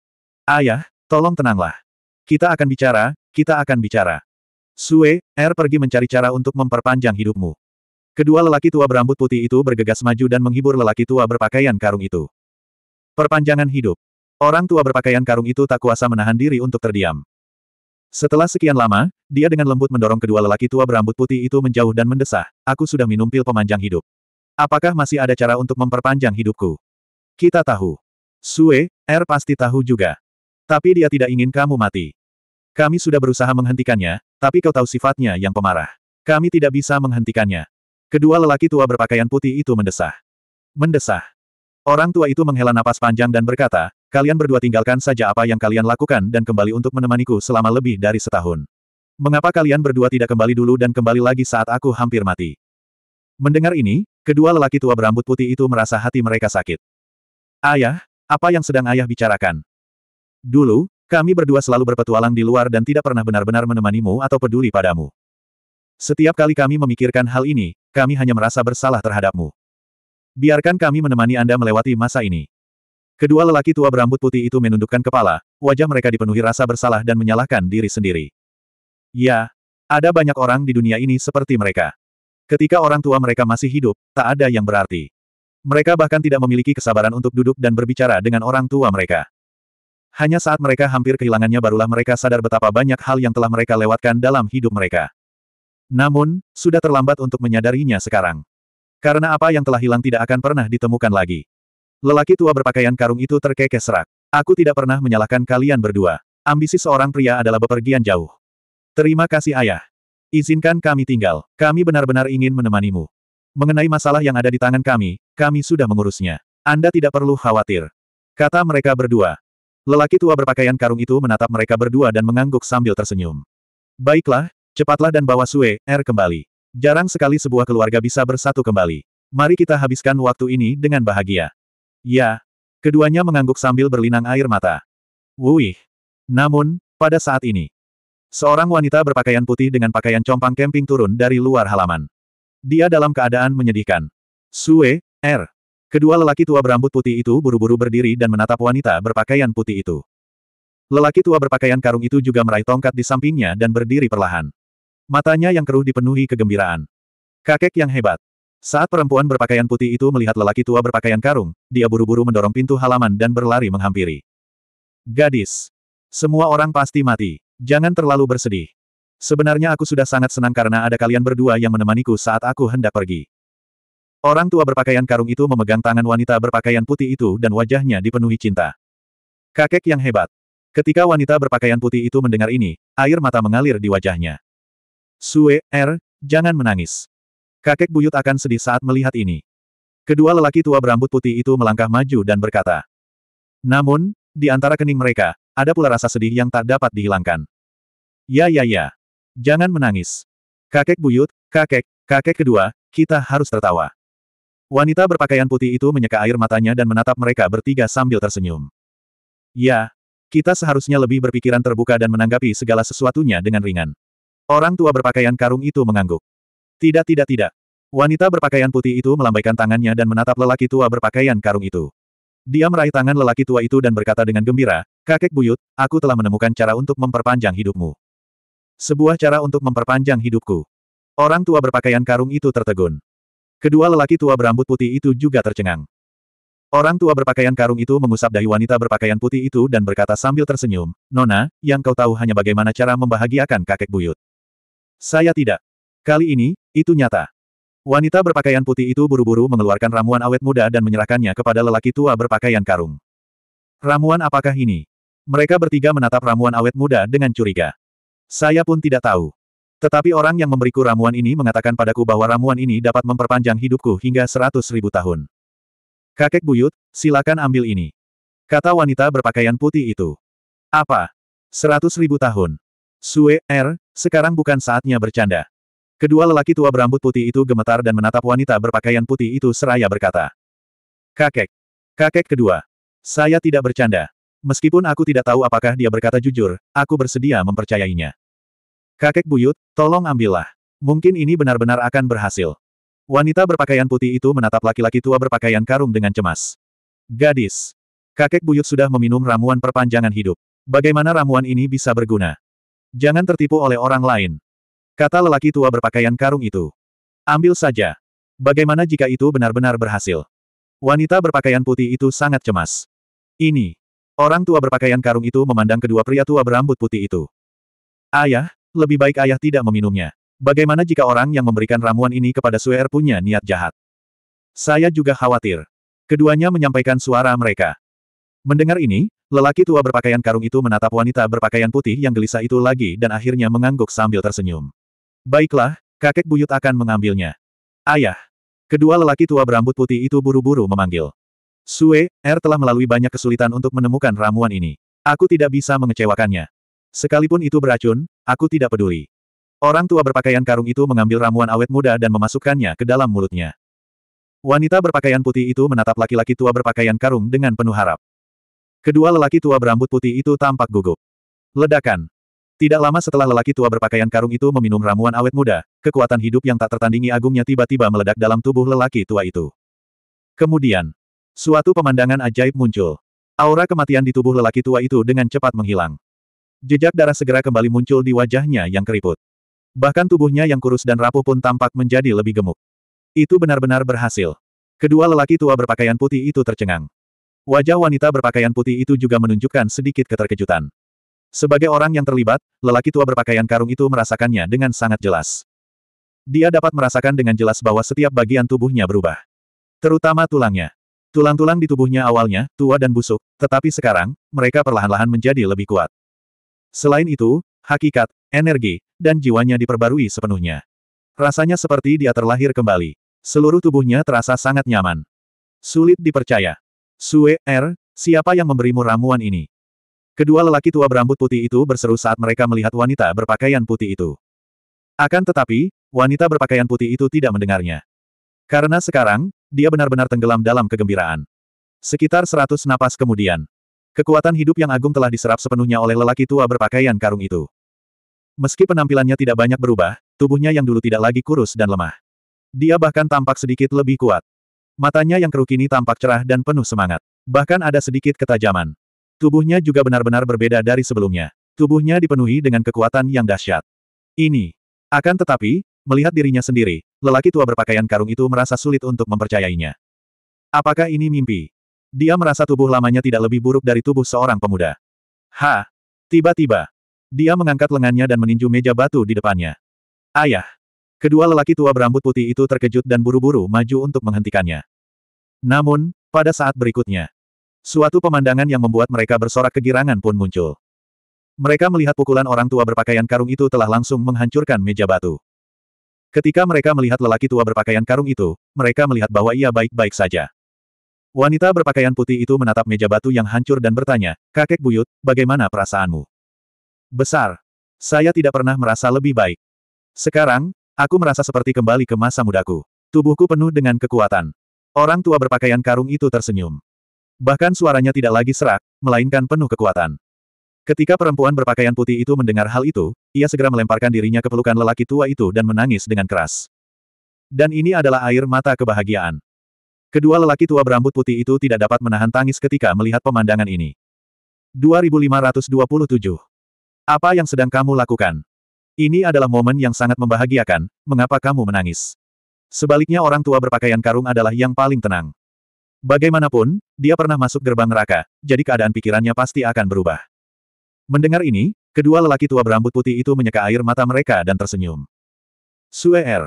Ayah, tolong tenanglah. Kita akan bicara, kita akan bicara. Sue, Er pergi mencari cara untuk memperpanjang hidupmu. Kedua lelaki tua berambut putih itu bergegas maju dan menghibur lelaki tua berpakaian karung itu. Perpanjangan hidup. Orang tua berpakaian karung itu tak kuasa menahan diri untuk terdiam. Setelah sekian lama, dia dengan lembut mendorong kedua lelaki tua berambut putih itu menjauh dan mendesah, aku sudah minum pil pemanjang hidup. Apakah masih ada cara untuk memperpanjang hidupku? Kita tahu. Sue, R er pasti tahu juga. Tapi dia tidak ingin kamu mati. Kami sudah berusaha menghentikannya, tapi kau tahu sifatnya yang pemarah. Kami tidak bisa menghentikannya. Kedua lelaki tua berpakaian putih itu mendesah. Mendesah. Orang tua itu menghela napas panjang dan berkata, kalian berdua tinggalkan saja apa yang kalian lakukan dan kembali untuk menemaniku selama lebih dari setahun. Mengapa kalian berdua tidak kembali dulu dan kembali lagi saat aku hampir mati? Mendengar ini, kedua lelaki tua berambut putih itu merasa hati mereka sakit. Ayah, apa yang sedang ayah bicarakan? Dulu, kami berdua selalu berpetualang di luar dan tidak pernah benar-benar menemanimu atau peduli padamu. Setiap kali kami memikirkan hal ini, kami hanya merasa bersalah terhadapmu. Biarkan kami menemani Anda melewati masa ini. Kedua lelaki tua berambut putih itu menundukkan kepala, wajah mereka dipenuhi rasa bersalah dan menyalahkan diri sendiri. Ya, ada banyak orang di dunia ini seperti mereka. Ketika orang tua mereka masih hidup, tak ada yang berarti. Mereka bahkan tidak memiliki kesabaran untuk duduk dan berbicara dengan orang tua mereka. Hanya saat mereka hampir kehilangannya barulah mereka sadar betapa banyak hal yang telah mereka lewatkan dalam hidup mereka. Namun, sudah terlambat untuk menyadarinya sekarang. Karena apa yang telah hilang tidak akan pernah ditemukan lagi. Lelaki tua berpakaian karung itu terkekeh serak. Aku tidak pernah menyalahkan kalian berdua. Ambisi seorang pria adalah bepergian jauh. Terima kasih ayah. Izinkan kami tinggal. Kami benar-benar ingin menemanimu. Mengenai masalah yang ada di tangan kami, kami sudah mengurusnya. Anda tidak perlu khawatir. Kata mereka berdua. Lelaki tua berpakaian karung itu menatap mereka berdua dan mengangguk sambil tersenyum. Baiklah, cepatlah dan bawa Sue, R er kembali. Jarang sekali sebuah keluarga bisa bersatu kembali. Mari kita habiskan waktu ini dengan bahagia. Ya. Keduanya mengangguk sambil berlinang air mata. Wuih. Namun, pada saat ini, seorang wanita berpakaian putih dengan pakaian compang camping turun dari luar halaman. Dia dalam keadaan menyedihkan. Sue, R. Er. Kedua lelaki tua berambut putih itu buru-buru berdiri dan menatap wanita berpakaian putih itu. Lelaki tua berpakaian karung itu juga meraih tongkat di sampingnya dan berdiri perlahan. Matanya yang keruh dipenuhi kegembiraan. Kakek yang hebat. Saat perempuan berpakaian putih itu melihat lelaki tua berpakaian karung, dia buru-buru mendorong pintu halaman dan berlari menghampiri. Gadis. Semua orang pasti mati. Jangan terlalu bersedih. Sebenarnya aku sudah sangat senang karena ada kalian berdua yang menemaniku saat aku hendak pergi. Orang tua berpakaian karung itu memegang tangan wanita berpakaian putih itu dan wajahnya dipenuhi cinta. Kakek yang hebat. Ketika wanita berpakaian putih itu mendengar ini, air mata mengalir di wajahnya. Sue, R, er, jangan menangis. Kakek buyut akan sedih saat melihat ini. Kedua lelaki tua berambut putih itu melangkah maju dan berkata. Namun, di antara kening mereka, ada pula rasa sedih yang tak dapat dihilangkan. Ya ya ya. Jangan menangis. Kakek buyut, kakek, kakek kedua, kita harus tertawa. Wanita berpakaian putih itu menyeka air matanya dan menatap mereka bertiga sambil tersenyum. Ya, kita seharusnya lebih berpikiran terbuka dan menanggapi segala sesuatunya dengan ringan. Orang tua berpakaian karung itu mengangguk. Tidak tidak tidak. Wanita berpakaian putih itu melambaikan tangannya dan menatap lelaki tua berpakaian karung itu. Dia meraih tangan lelaki tua itu dan berkata dengan gembira, Kakek buyut, aku telah menemukan cara untuk memperpanjang hidupmu. Sebuah cara untuk memperpanjang hidupku. Orang tua berpakaian karung itu tertegun. Kedua lelaki tua berambut putih itu juga tercengang. Orang tua berpakaian karung itu mengusap dahi wanita berpakaian putih itu dan berkata sambil tersenyum, Nona, yang kau tahu hanya bagaimana cara membahagiakan kakek buyut. Saya tidak. Kali ini, itu nyata. Wanita berpakaian putih itu buru-buru mengeluarkan ramuan awet muda dan menyerahkannya kepada lelaki tua berpakaian karung. Ramuan apakah ini? Mereka bertiga menatap ramuan awet muda dengan curiga. Saya pun tidak tahu. Tetapi orang yang memberiku ramuan ini mengatakan padaku bahwa ramuan ini dapat memperpanjang hidupku hingga seratus ribu tahun. Kakek buyut, silakan ambil ini. Kata wanita berpakaian putih itu. Apa? Seratus ribu tahun. Sue, er, sekarang bukan saatnya bercanda. Kedua lelaki tua berambut putih itu gemetar dan menatap wanita berpakaian putih itu seraya berkata. Kakek. Kakek kedua. Saya tidak bercanda. Meskipun aku tidak tahu apakah dia berkata jujur, aku bersedia mempercayainya. Kakek buyut, tolong ambillah. Mungkin ini benar-benar akan berhasil. Wanita berpakaian putih itu menatap laki-laki tua berpakaian karung dengan cemas. Gadis. Kakek buyut sudah meminum ramuan perpanjangan hidup. Bagaimana ramuan ini bisa berguna? Jangan tertipu oleh orang lain. Kata lelaki tua berpakaian karung itu. Ambil saja. Bagaimana jika itu benar-benar berhasil? Wanita berpakaian putih itu sangat cemas. Ini. Orang tua berpakaian karung itu memandang kedua pria tua berambut putih itu. Ayah, lebih baik ayah tidak meminumnya. Bagaimana jika orang yang memberikan ramuan ini kepada Suer punya niat jahat? Saya juga khawatir. Keduanya menyampaikan suara mereka. Mendengar ini, Lelaki tua berpakaian karung itu menatap wanita berpakaian putih yang gelisah itu lagi dan akhirnya mengangguk sambil tersenyum. Baiklah, kakek buyut akan mengambilnya. Ayah. Kedua lelaki tua berambut putih itu buru-buru memanggil. Sue, R er telah melalui banyak kesulitan untuk menemukan ramuan ini. Aku tidak bisa mengecewakannya. Sekalipun itu beracun, aku tidak peduli. Orang tua berpakaian karung itu mengambil ramuan awet muda dan memasukkannya ke dalam mulutnya. Wanita berpakaian putih itu menatap laki-laki tua berpakaian karung dengan penuh harap. Kedua lelaki tua berambut putih itu tampak gugup. Ledakan. Tidak lama setelah lelaki tua berpakaian karung itu meminum ramuan awet muda, kekuatan hidup yang tak tertandingi agungnya tiba-tiba meledak dalam tubuh lelaki tua itu. Kemudian, suatu pemandangan ajaib muncul. Aura kematian di tubuh lelaki tua itu dengan cepat menghilang. Jejak darah segera kembali muncul di wajahnya yang keriput. Bahkan tubuhnya yang kurus dan rapuh pun tampak menjadi lebih gemuk. Itu benar-benar berhasil. Kedua lelaki tua berpakaian putih itu tercengang. Wajah wanita berpakaian putih itu juga menunjukkan sedikit keterkejutan. Sebagai orang yang terlibat, lelaki tua berpakaian karung itu merasakannya dengan sangat jelas. Dia dapat merasakan dengan jelas bahwa setiap bagian tubuhnya berubah. Terutama tulangnya. Tulang-tulang di tubuhnya awalnya, tua dan busuk, tetapi sekarang, mereka perlahan-lahan menjadi lebih kuat. Selain itu, hakikat, energi, dan jiwanya diperbarui sepenuhnya. Rasanya seperti dia terlahir kembali. Seluruh tubuhnya terasa sangat nyaman. Sulit dipercaya. Sue, R, er, siapa yang memberimu ramuan ini? Kedua lelaki tua berambut putih itu berseru saat mereka melihat wanita berpakaian putih itu. Akan tetapi, wanita berpakaian putih itu tidak mendengarnya. Karena sekarang, dia benar-benar tenggelam dalam kegembiraan. Sekitar seratus napas kemudian, kekuatan hidup yang agung telah diserap sepenuhnya oleh lelaki tua berpakaian karung itu. Meski penampilannya tidak banyak berubah, tubuhnya yang dulu tidak lagi kurus dan lemah. Dia bahkan tampak sedikit lebih kuat. Matanya yang keruh kini tampak cerah dan penuh semangat. Bahkan ada sedikit ketajaman. Tubuhnya juga benar-benar berbeda dari sebelumnya. Tubuhnya dipenuhi dengan kekuatan yang dahsyat. Ini. Akan tetapi, melihat dirinya sendiri, lelaki tua berpakaian karung itu merasa sulit untuk mempercayainya. Apakah ini mimpi? Dia merasa tubuh lamanya tidak lebih buruk dari tubuh seorang pemuda. Ha! Tiba-tiba, dia mengangkat lengannya dan meninju meja batu di depannya. Ayah! Kedua lelaki tua berambut putih itu terkejut dan buru-buru maju untuk menghentikannya. Namun, pada saat berikutnya, suatu pemandangan yang membuat mereka bersorak kegirangan pun muncul. Mereka melihat pukulan orang tua berpakaian karung itu telah langsung menghancurkan meja batu. Ketika mereka melihat lelaki tua berpakaian karung itu, mereka melihat bahwa ia baik-baik saja. Wanita berpakaian putih itu menatap meja batu yang hancur dan bertanya, Kakek Buyut, bagaimana perasaanmu? Besar. Saya tidak pernah merasa lebih baik. Sekarang, Aku merasa seperti kembali ke masa mudaku. Tubuhku penuh dengan kekuatan. Orang tua berpakaian karung itu tersenyum. Bahkan suaranya tidak lagi serak, melainkan penuh kekuatan. Ketika perempuan berpakaian putih itu mendengar hal itu, ia segera melemparkan dirinya ke pelukan lelaki tua itu dan menangis dengan keras. Dan ini adalah air mata kebahagiaan. Kedua lelaki tua berambut putih itu tidak dapat menahan tangis ketika melihat pemandangan ini. 2527. Apa yang sedang kamu lakukan? Ini adalah momen yang sangat membahagiakan, mengapa kamu menangis? Sebaliknya orang tua berpakaian karung adalah yang paling tenang. Bagaimanapun, dia pernah masuk gerbang neraka, jadi keadaan pikirannya pasti akan berubah. Mendengar ini, kedua lelaki tua berambut putih itu menyeka air mata mereka dan tersenyum. Suer, er,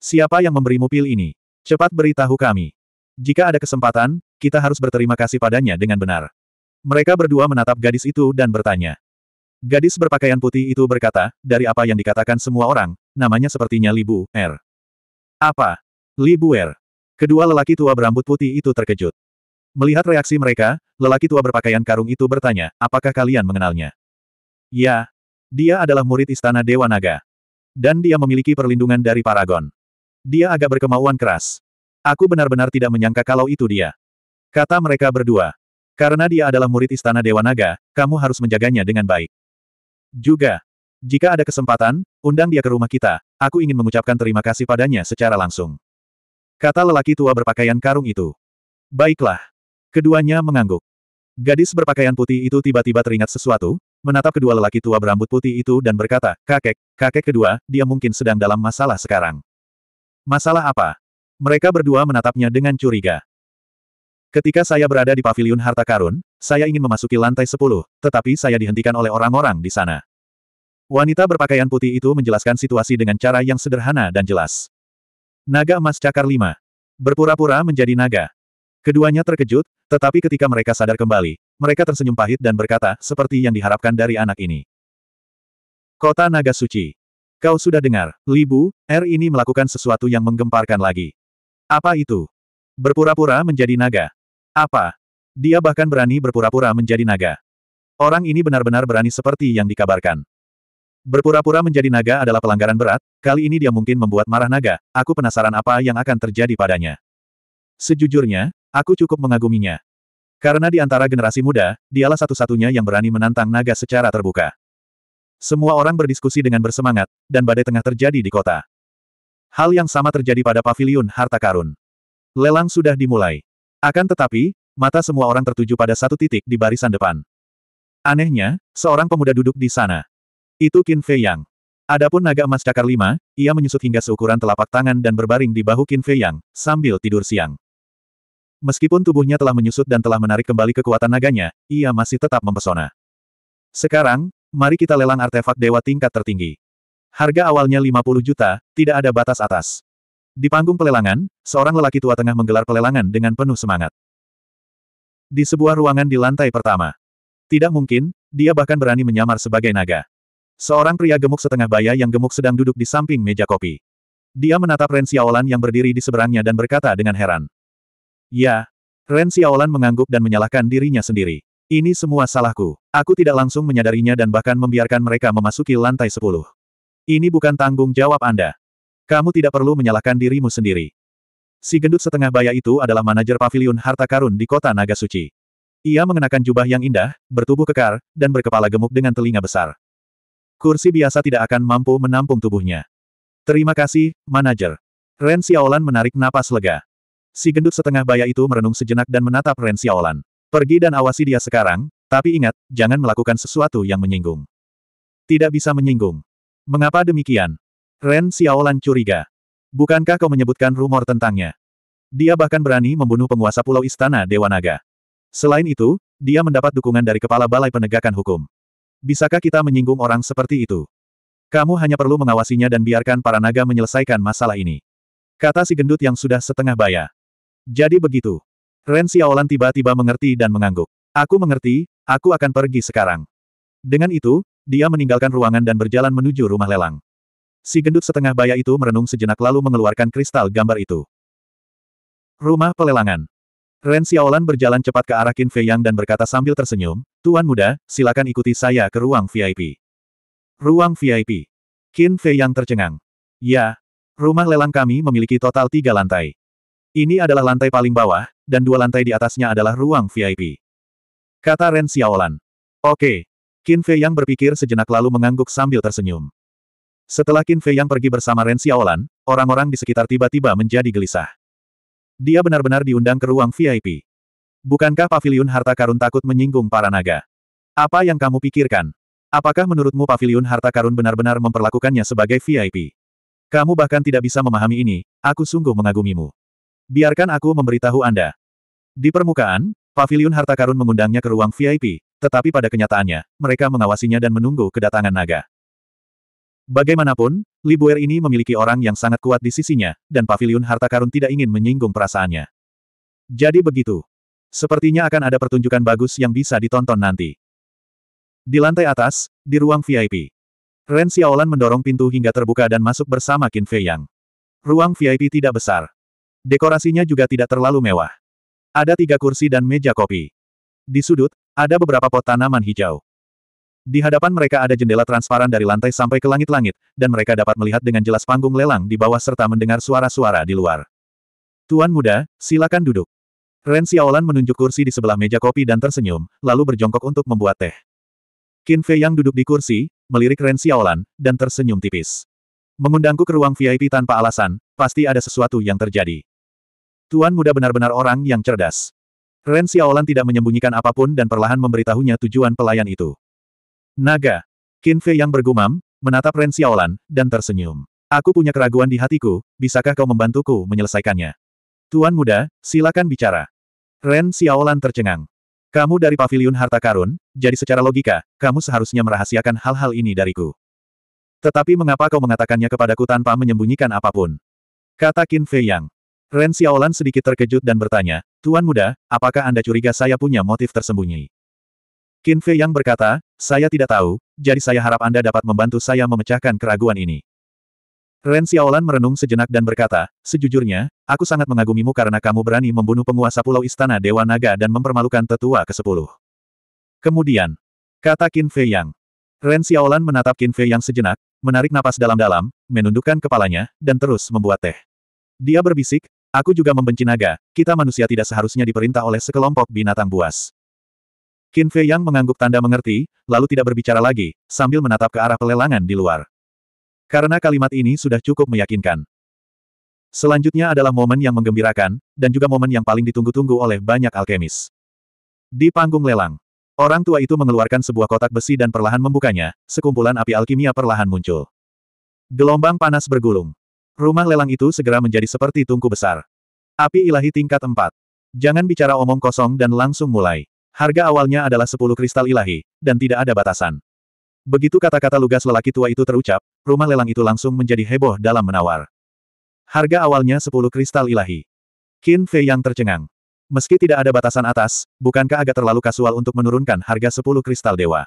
siapa yang memberimu pil ini? Cepat beritahu kami. Jika ada kesempatan, kita harus berterima kasih padanya dengan benar. Mereka berdua menatap gadis itu dan bertanya. Gadis berpakaian putih itu berkata, dari apa yang dikatakan semua orang, namanya sepertinya Libu, Er. Apa? Libu Er. Kedua lelaki tua berambut putih itu terkejut. Melihat reaksi mereka, lelaki tua berpakaian karung itu bertanya, apakah kalian mengenalnya? Ya. Dia adalah murid Istana Dewa Naga. Dan dia memiliki perlindungan dari Paragon. Dia agak berkemauan keras. Aku benar-benar tidak menyangka kalau itu dia. Kata mereka berdua. Karena dia adalah murid Istana Dewa Naga, kamu harus menjaganya dengan baik. Juga, jika ada kesempatan, undang dia ke rumah kita, aku ingin mengucapkan terima kasih padanya secara langsung. Kata lelaki tua berpakaian karung itu. Baiklah. Keduanya mengangguk. Gadis berpakaian putih itu tiba-tiba teringat sesuatu, menatap kedua lelaki tua berambut putih itu dan berkata, kakek, kakek kedua, dia mungkin sedang dalam masalah sekarang. Masalah apa? Mereka berdua menatapnya dengan curiga. Ketika saya berada di paviliun harta karun, saya ingin memasuki lantai sepuluh, tetapi saya dihentikan oleh orang-orang di sana. Wanita berpakaian putih itu menjelaskan situasi dengan cara yang sederhana dan jelas. Naga emas cakar lima. Berpura-pura menjadi naga. Keduanya terkejut, tetapi ketika mereka sadar kembali, mereka tersenyum pahit dan berkata, seperti yang diharapkan dari anak ini. Kota Naga Suci. Kau sudah dengar, Libu, R er ini melakukan sesuatu yang menggemparkan lagi. Apa itu? Berpura-pura menjadi naga. Apa? Dia bahkan berani berpura-pura menjadi naga. Orang ini benar-benar berani seperti yang dikabarkan. Berpura-pura menjadi naga adalah pelanggaran berat, kali ini dia mungkin membuat marah naga, aku penasaran apa yang akan terjadi padanya. Sejujurnya, aku cukup mengaguminya. Karena di antara generasi muda, dialah satu-satunya yang berani menantang naga secara terbuka. Semua orang berdiskusi dengan bersemangat, dan badai tengah terjadi di kota. Hal yang sama terjadi pada paviliun harta karun. Lelang sudah dimulai. Akan tetapi, mata semua orang tertuju pada satu titik di barisan depan. Anehnya, seorang pemuda duduk di sana. Itu Qin Fei Yang. Adapun naga emas cakar lima, ia menyusut hingga seukuran telapak tangan dan berbaring di bahu Qin Fei Yang, sambil tidur siang. Meskipun tubuhnya telah menyusut dan telah menarik kembali kekuatan naganya, ia masih tetap mempesona. Sekarang, mari kita lelang artefak dewa tingkat tertinggi. Harga awalnya 50 juta, tidak ada batas atas. Di panggung pelelangan, seorang lelaki tua tengah menggelar pelelangan dengan penuh semangat. Di sebuah ruangan di lantai pertama. Tidak mungkin, dia bahkan berani menyamar sebagai naga. Seorang pria gemuk setengah baya yang gemuk sedang duduk di samping meja kopi. Dia menatap Ren Xiaolan yang berdiri di seberangnya dan berkata dengan heran. Ya. Ren Xiaolan mengangguk dan menyalahkan dirinya sendiri. Ini semua salahku. Aku tidak langsung menyadarinya dan bahkan membiarkan mereka memasuki lantai sepuluh. Ini bukan tanggung jawab Anda. Kamu tidak perlu menyalahkan dirimu sendiri. Si gendut setengah baya itu adalah manajer pavilion harta karun di kota Naga Suci. Ia mengenakan jubah yang indah, bertubuh kekar, dan berkepala gemuk dengan telinga besar. Kursi biasa tidak akan mampu menampung tubuhnya. Terima kasih, manajer. Ren Xiaolan menarik napas lega. Si gendut setengah baya itu merenung sejenak dan menatap Ren Xiaolan. Pergi dan awasi dia sekarang, tapi ingat, jangan melakukan sesuatu yang menyinggung. Tidak bisa menyinggung. Mengapa demikian? Ren Xiaolan curiga. Bukankah kau menyebutkan rumor tentangnya? Dia bahkan berani membunuh penguasa pulau istana Dewa Naga. Selain itu, dia mendapat dukungan dari kepala balai penegakan hukum. Bisakah kita menyinggung orang seperti itu? Kamu hanya perlu mengawasinya dan biarkan para naga menyelesaikan masalah ini. Kata si gendut yang sudah setengah baya. Jadi begitu. Ren Xiaolan tiba-tiba mengerti dan mengangguk. Aku mengerti, aku akan pergi sekarang. Dengan itu, dia meninggalkan ruangan dan berjalan menuju rumah lelang. Si gendut setengah baya itu merenung sejenak lalu mengeluarkan kristal gambar itu. Rumah pelelangan. Ren Xiaolan berjalan cepat ke arah Qin Fei Yang dan berkata sambil tersenyum, Tuan muda, silakan ikuti saya ke ruang VIP. Ruang VIP. Qin Fei Yang tercengang. Ya, rumah lelang kami memiliki total tiga lantai. Ini adalah lantai paling bawah, dan dua lantai di atasnya adalah ruang VIP. Kata Ren Xiaolan. Oke. Qin Fei Yang berpikir sejenak lalu mengangguk sambil tersenyum. Setelah Qin Fei yang pergi bersama Ren Xiaolan, orang-orang di sekitar tiba-tiba menjadi gelisah. Dia benar-benar diundang ke ruang VIP. Bukankah Pavilion harta karun takut menyinggung para naga? Apa yang kamu pikirkan? Apakah menurutmu Pavilion harta karun benar-benar memperlakukannya sebagai VIP? Kamu bahkan tidak bisa memahami ini, aku sungguh mengagumimu. Biarkan aku memberitahu Anda. Di permukaan, Pavilion harta karun mengundangnya ke ruang VIP, tetapi pada kenyataannya, mereka mengawasinya dan menunggu kedatangan naga. Bagaimanapun, Libuer ini memiliki orang yang sangat kuat di sisinya, dan Paviliun Harta Karun tidak ingin menyinggung perasaannya. Jadi begitu. Sepertinya akan ada pertunjukan bagus yang bisa ditonton nanti. Di lantai atas, di ruang VIP. Ren Xiaolan mendorong pintu hingga terbuka dan masuk bersama Qin Fei Yang. Ruang VIP tidak besar. Dekorasinya juga tidak terlalu mewah. Ada tiga kursi dan meja kopi. Di sudut, ada beberapa pot tanaman hijau. Di hadapan mereka ada jendela transparan dari lantai sampai ke langit-langit, dan mereka dapat melihat dengan jelas panggung lelang di bawah serta mendengar suara-suara di luar. Tuan muda, silakan duduk. Ren Xiaolan menunjuk kursi di sebelah meja kopi dan tersenyum, lalu berjongkok untuk membuat teh. Qin Fei yang duduk di kursi, melirik Ren Xiaolan, dan tersenyum tipis. Mengundangku ke ruang VIP tanpa alasan, pasti ada sesuatu yang terjadi. Tuan muda benar-benar orang yang cerdas. Ren Xiaolan tidak menyembunyikan apapun dan perlahan memberitahunya tujuan pelayan itu. Naga. Qin Fei yang bergumam, menatap Ren Xiaolan, dan tersenyum. Aku punya keraguan di hatiku, bisakah kau membantuku menyelesaikannya? Tuan muda, silakan bicara. Ren Xiaolan tercengang. Kamu dari paviliun harta karun, jadi secara logika, kamu seharusnya merahasiakan hal-hal ini dariku. Tetapi mengapa kau mengatakannya kepadaku tanpa menyembunyikan apapun? Kata Qin Fei Yang. Ren Xiaolan sedikit terkejut dan bertanya, Tuan muda, apakah Anda curiga saya punya motif tersembunyi? Qin Fei yang berkata, saya tidak tahu, jadi saya harap Anda dapat membantu saya memecahkan keraguan ini. Ren Xiaolan merenung sejenak dan berkata, sejujurnya, aku sangat mengagumimu karena kamu berani membunuh penguasa pulau istana Dewa Naga dan mempermalukan tetua ke-10. Kemudian, kata Qin Fei Yang. Ren Xiaolan menatap Qin Fei Yang sejenak, menarik napas dalam-dalam, menundukkan kepalanya, dan terus membuat teh. Dia berbisik, Aku juga membenci naga, kita manusia tidak seharusnya diperintah oleh sekelompok binatang buas. Qin Fei Yang mengangguk tanda mengerti, lalu tidak berbicara lagi, sambil menatap ke arah pelelangan di luar. Karena kalimat ini sudah cukup meyakinkan. Selanjutnya adalah momen yang menggembirakan, dan juga momen yang paling ditunggu-tunggu oleh banyak alkemis. Di panggung lelang, orang tua itu mengeluarkan sebuah kotak besi dan perlahan membukanya, sekumpulan api alkimia perlahan muncul. Gelombang panas bergulung. Rumah lelang itu segera menjadi seperti tungku besar. Api ilahi tingkat 4. Jangan bicara omong kosong dan langsung mulai. Harga awalnya adalah sepuluh kristal ilahi, dan tidak ada batasan. Begitu kata-kata lugas lelaki tua itu terucap, rumah lelang itu langsung menjadi heboh dalam menawar. Harga awalnya sepuluh kristal ilahi. Qin Fei yang tercengang. Meski tidak ada batasan atas, bukankah agak terlalu kasual untuk menurunkan harga sepuluh kristal dewa?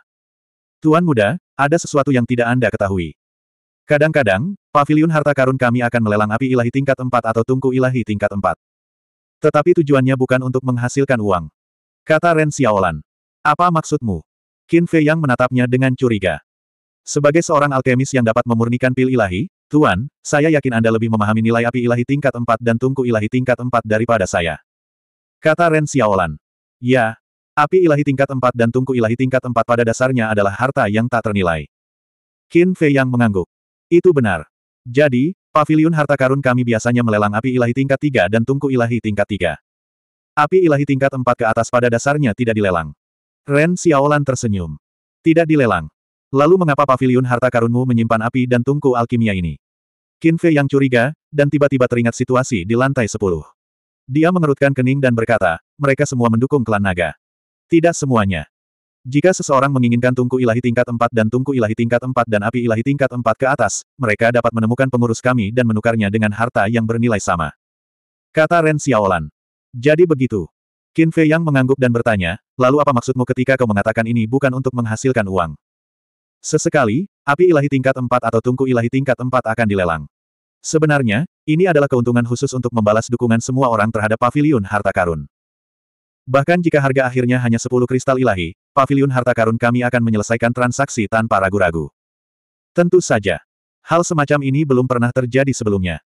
Tuan muda, ada sesuatu yang tidak Anda ketahui. Kadang-kadang, pavilion harta karun kami akan melelang api ilahi tingkat 4 atau tungku ilahi tingkat 4. Tetapi tujuannya bukan untuk menghasilkan uang. Kata Ren Xiaolan. Apa maksudmu? Qin Fei Yang menatapnya dengan curiga. Sebagai seorang alkemis yang dapat memurnikan pil ilahi, Tuan, saya yakin Anda lebih memahami nilai api ilahi tingkat 4 dan tungku ilahi tingkat 4 daripada saya. Kata Ren Xiaolan. Ya, api ilahi tingkat 4 dan tungku ilahi tingkat 4 pada dasarnya adalah harta yang tak ternilai. Qin Fei Yang mengangguk. Itu benar. Jadi, pavilion harta karun kami biasanya melelang api ilahi tingkat 3 dan tungku ilahi tingkat 3. Api ilahi tingkat empat ke atas pada dasarnya tidak dilelang. Ren Xiaolan tersenyum. Tidak dilelang. Lalu mengapa pavilion harta karunmu menyimpan api dan tungku alkimia ini? Qin Fei yang curiga, dan tiba-tiba teringat situasi di lantai sepuluh. Dia mengerutkan kening dan berkata, mereka semua mendukung klan naga. Tidak semuanya. Jika seseorang menginginkan tungku ilahi tingkat empat dan tungku ilahi tingkat empat dan api ilahi tingkat empat ke atas, mereka dapat menemukan pengurus kami dan menukarnya dengan harta yang bernilai sama. Kata Ren Xiaolan. Jadi begitu. Qin Fei Yang mengangguk dan bertanya, lalu apa maksudmu ketika kau mengatakan ini bukan untuk menghasilkan uang? Sesekali, api ilahi tingkat 4 atau tungku ilahi tingkat 4 akan dilelang. Sebenarnya, ini adalah keuntungan khusus untuk membalas dukungan semua orang terhadap pavilion harta karun. Bahkan jika harga akhirnya hanya 10 kristal ilahi, pavilion harta karun kami akan menyelesaikan transaksi tanpa ragu-ragu. Tentu saja. Hal semacam ini belum pernah terjadi sebelumnya.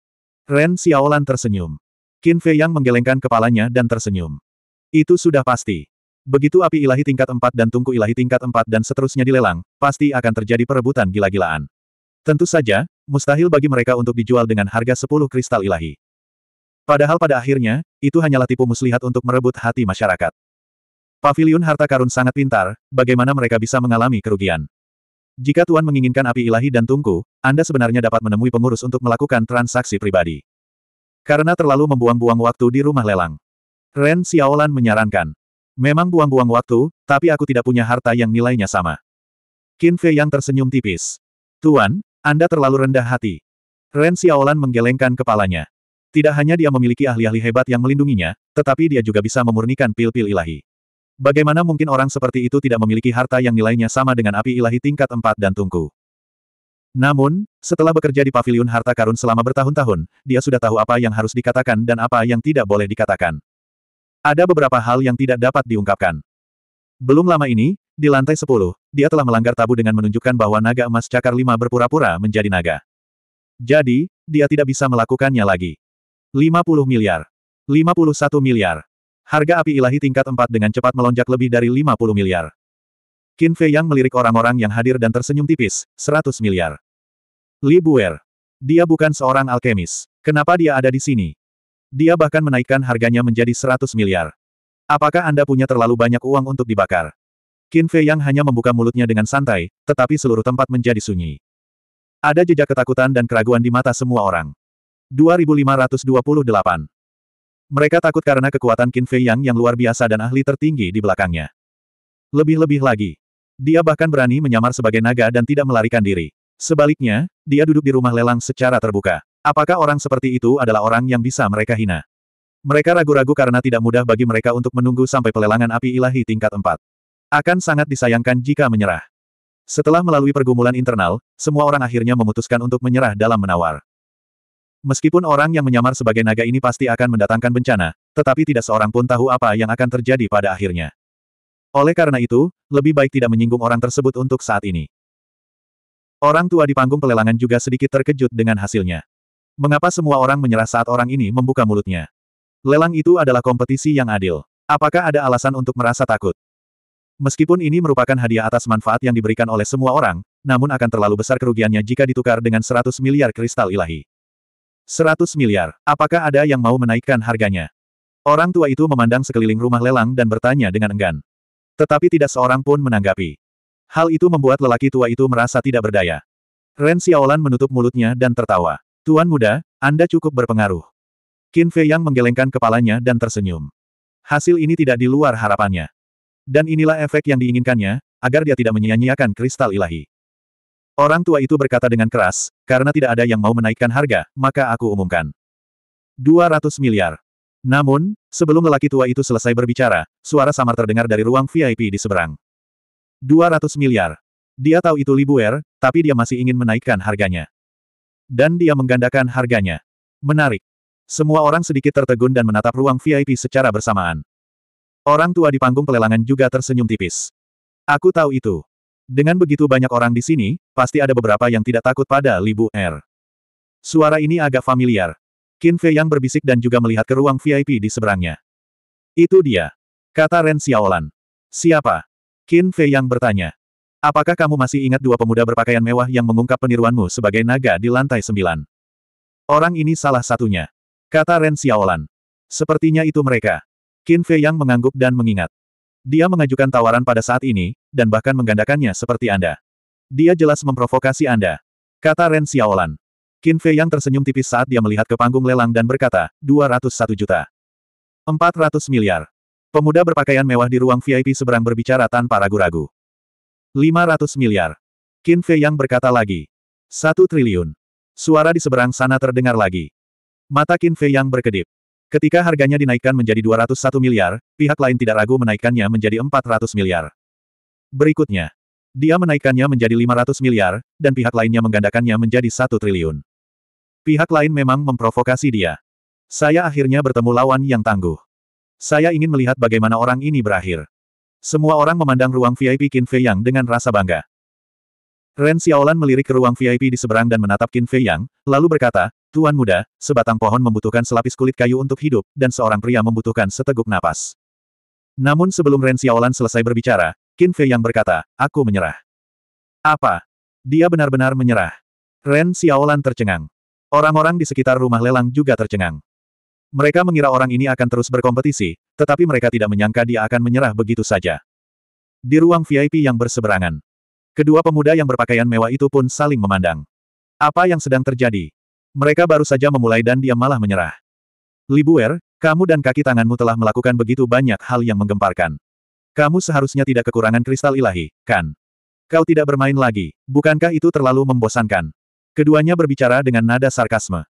Ren Xiaolan tersenyum. Qin Fei Yang menggelengkan kepalanya dan tersenyum. Itu sudah pasti. Begitu api ilahi tingkat 4 dan tungku ilahi tingkat 4 dan seterusnya dilelang, pasti akan terjadi perebutan gila-gilaan. Tentu saja, mustahil bagi mereka untuk dijual dengan harga 10 kristal ilahi. Padahal pada akhirnya, itu hanyalah tipu muslihat untuk merebut hati masyarakat. Pavilion harta karun sangat pintar, bagaimana mereka bisa mengalami kerugian. Jika Tuan menginginkan api ilahi dan tungku, Anda sebenarnya dapat menemui pengurus untuk melakukan transaksi pribadi. Karena terlalu membuang-buang waktu di rumah lelang. Ren Xiaolan menyarankan. Memang buang-buang waktu, tapi aku tidak punya harta yang nilainya sama. Qin Fei yang tersenyum tipis. Tuan, Anda terlalu rendah hati. Ren Xiaolan menggelengkan kepalanya. Tidak hanya dia memiliki ahli-ahli hebat yang melindunginya, tetapi dia juga bisa memurnikan pil-pil ilahi. Bagaimana mungkin orang seperti itu tidak memiliki harta yang nilainya sama dengan api ilahi tingkat 4 dan tungku? Namun, setelah bekerja di Paviliun Harta Karun selama bertahun-tahun, dia sudah tahu apa yang harus dikatakan dan apa yang tidak boleh dikatakan. Ada beberapa hal yang tidak dapat diungkapkan. Belum lama ini, di lantai 10, dia telah melanggar tabu dengan menunjukkan bahwa naga emas cakar lima berpura-pura menjadi naga. Jadi, dia tidak bisa melakukannya lagi. 50 miliar. 51 miliar. Harga api ilahi tingkat 4 dengan cepat melonjak lebih dari 50 miliar. Qin Fei Yang melirik orang-orang yang hadir dan tersenyum tipis, 100 miliar. Li Buer. Dia bukan seorang alkemis. Kenapa dia ada di sini? Dia bahkan menaikkan harganya menjadi 100 miliar. Apakah Anda punya terlalu banyak uang untuk dibakar? Qin Fei Yang hanya membuka mulutnya dengan santai, tetapi seluruh tempat menjadi sunyi. Ada jejak ketakutan dan keraguan di mata semua orang. 2528 Mereka takut karena kekuatan Qin Fei Yang yang luar biasa dan ahli tertinggi di belakangnya. Lebih-lebih lagi. Dia bahkan berani menyamar sebagai naga dan tidak melarikan diri. Sebaliknya, dia duduk di rumah lelang secara terbuka. Apakah orang seperti itu adalah orang yang bisa mereka hina? Mereka ragu-ragu karena tidak mudah bagi mereka untuk menunggu sampai pelelangan api ilahi tingkat 4. Akan sangat disayangkan jika menyerah. Setelah melalui pergumulan internal, semua orang akhirnya memutuskan untuk menyerah dalam menawar. Meskipun orang yang menyamar sebagai naga ini pasti akan mendatangkan bencana, tetapi tidak seorang pun tahu apa yang akan terjadi pada akhirnya. Oleh karena itu, lebih baik tidak menyinggung orang tersebut untuk saat ini. Orang tua di panggung pelelangan juga sedikit terkejut dengan hasilnya. Mengapa semua orang menyerah saat orang ini membuka mulutnya? Lelang itu adalah kompetisi yang adil. Apakah ada alasan untuk merasa takut? Meskipun ini merupakan hadiah atas manfaat yang diberikan oleh semua orang, namun akan terlalu besar kerugiannya jika ditukar dengan 100 miliar kristal ilahi. 100 miliar, apakah ada yang mau menaikkan harganya? Orang tua itu memandang sekeliling rumah lelang dan bertanya dengan enggan. Tetapi tidak seorang pun menanggapi. Hal itu membuat lelaki tua itu merasa tidak berdaya. Ren Xiaolan menutup mulutnya dan tertawa. Tuan muda, Anda cukup berpengaruh. Qin Fei Yang menggelengkan kepalanya dan tersenyum. Hasil ini tidak di luar harapannya. Dan inilah efek yang diinginkannya, agar dia tidak menyia-nyiakan kristal ilahi. Orang tua itu berkata dengan keras, karena tidak ada yang mau menaikkan harga, maka aku umumkan. 200 miliar. Namun, sebelum lelaki tua itu selesai berbicara, suara samar terdengar dari ruang VIP di seberang. 200 miliar. Dia tahu itu libuer, tapi dia masih ingin menaikkan harganya. Dan dia menggandakan harganya. Menarik. Semua orang sedikit tertegun dan menatap ruang VIP secara bersamaan. Orang tua di panggung pelelangan juga tersenyum tipis. Aku tahu itu. Dengan begitu banyak orang di sini, pasti ada beberapa yang tidak takut pada Libu R. Suara ini agak familiar. Qin Fei yang berbisik dan juga melihat ke ruang VIP di seberangnya. Itu dia. Kata Ren Xiaolan. Siapa? Qin Fei yang bertanya. Apakah kamu masih ingat dua pemuda berpakaian mewah yang mengungkap peniruanmu sebagai naga di lantai sembilan? Orang ini salah satunya. Kata Ren Xiaolan. Sepertinya itu mereka. Qin Fei yang mengangguk dan mengingat. Dia mengajukan tawaran pada saat ini, dan bahkan menggandakannya seperti Anda. Dia jelas memprovokasi Anda. Kata Ren Xiaolan. Qin Fei yang tersenyum tipis saat dia melihat ke panggung lelang dan berkata, 201 juta. 400 miliar. Pemuda berpakaian mewah di ruang VIP seberang berbicara tanpa ragu-ragu. 500 miliar. Qin Fei yang berkata lagi. Satu triliun. Suara di seberang sana terdengar lagi. Mata Qin Fei yang berkedip. Ketika harganya dinaikkan menjadi 201 miliar, pihak lain tidak ragu menaikkannya menjadi 400 miliar. Berikutnya, dia menaikkannya menjadi 500 miliar, dan pihak lainnya menggandakannya menjadi 1 triliun. Pihak lain memang memprovokasi dia. Saya akhirnya bertemu lawan yang tangguh. Saya ingin melihat bagaimana orang ini berakhir. Semua orang memandang ruang VIP Qin Fei Yang dengan rasa bangga. Ren Xiaolan melirik ke ruang VIP di seberang dan menatap Qin Fei Yang, lalu berkata, Tuan muda, sebatang pohon membutuhkan selapis kulit kayu untuk hidup, dan seorang pria membutuhkan seteguk napas. Namun sebelum Ren Xiaolan selesai berbicara, Qin Fei Yang berkata, aku menyerah. Apa? Dia benar-benar menyerah. Ren Xiaolan tercengang. Orang-orang di sekitar rumah lelang juga tercengang. Mereka mengira orang ini akan terus berkompetisi, tetapi mereka tidak menyangka dia akan menyerah begitu saja. Di ruang VIP yang berseberangan, kedua pemuda yang berpakaian mewah itu pun saling memandang. Apa yang sedang terjadi? Mereka baru saja memulai dan dia malah menyerah. Libuer, kamu dan kaki tanganmu telah melakukan begitu banyak hal yang menggemparkan. Kamu seharusnya tidak kekurangan kristal ilahi, kan? Kau tidak bermain lagi, bukankah itu terlalu membosankan? Keduanya berbicara dengan nada sarkasme.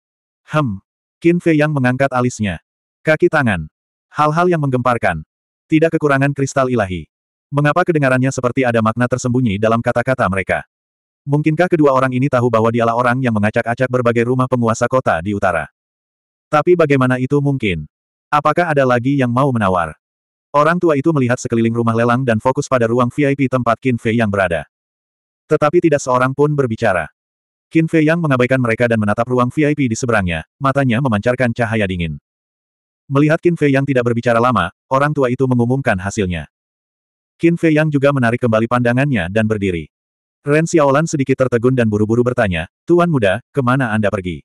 Hem, Qin Fei yang mengangkat alisnya. Kaki tangan. Hal-hal yang menggemparkan. Tidak kekurangan kristal ilahi. Mengapa kedengarannya seperti ada makna tersembunyi dalam kata-kata mereka? Mungkinkah kedua orang ini tahu bahwa dialah orang yang mengacak-acak berbagai rumah penguasa kota di utara? Tapi bagaimana itu mungkin? Apakah ada lagi yang mau menawar? Orang tua itu melihat sekeliling rumah lelang dan fokus pada ruang VIP tempat Qin Fei yang berada. Tetapi tidak seorang pun berbicara. Qin Fei Yang mengabaikan mereka dan menatap ruang VIP di seberangnya, matanya memancarkan cahaya dingin. Melihat Qin Fei Yang tidak berbicara lama, orang tua itu mengumumkan hasilnya. Qin Fei Yang juga menarik kembali pandangannya dan berdiri. Ren Xiaolan sedikit tertegun dan buru-buru bertanya, Tuan Muda, kemana Anda pergi?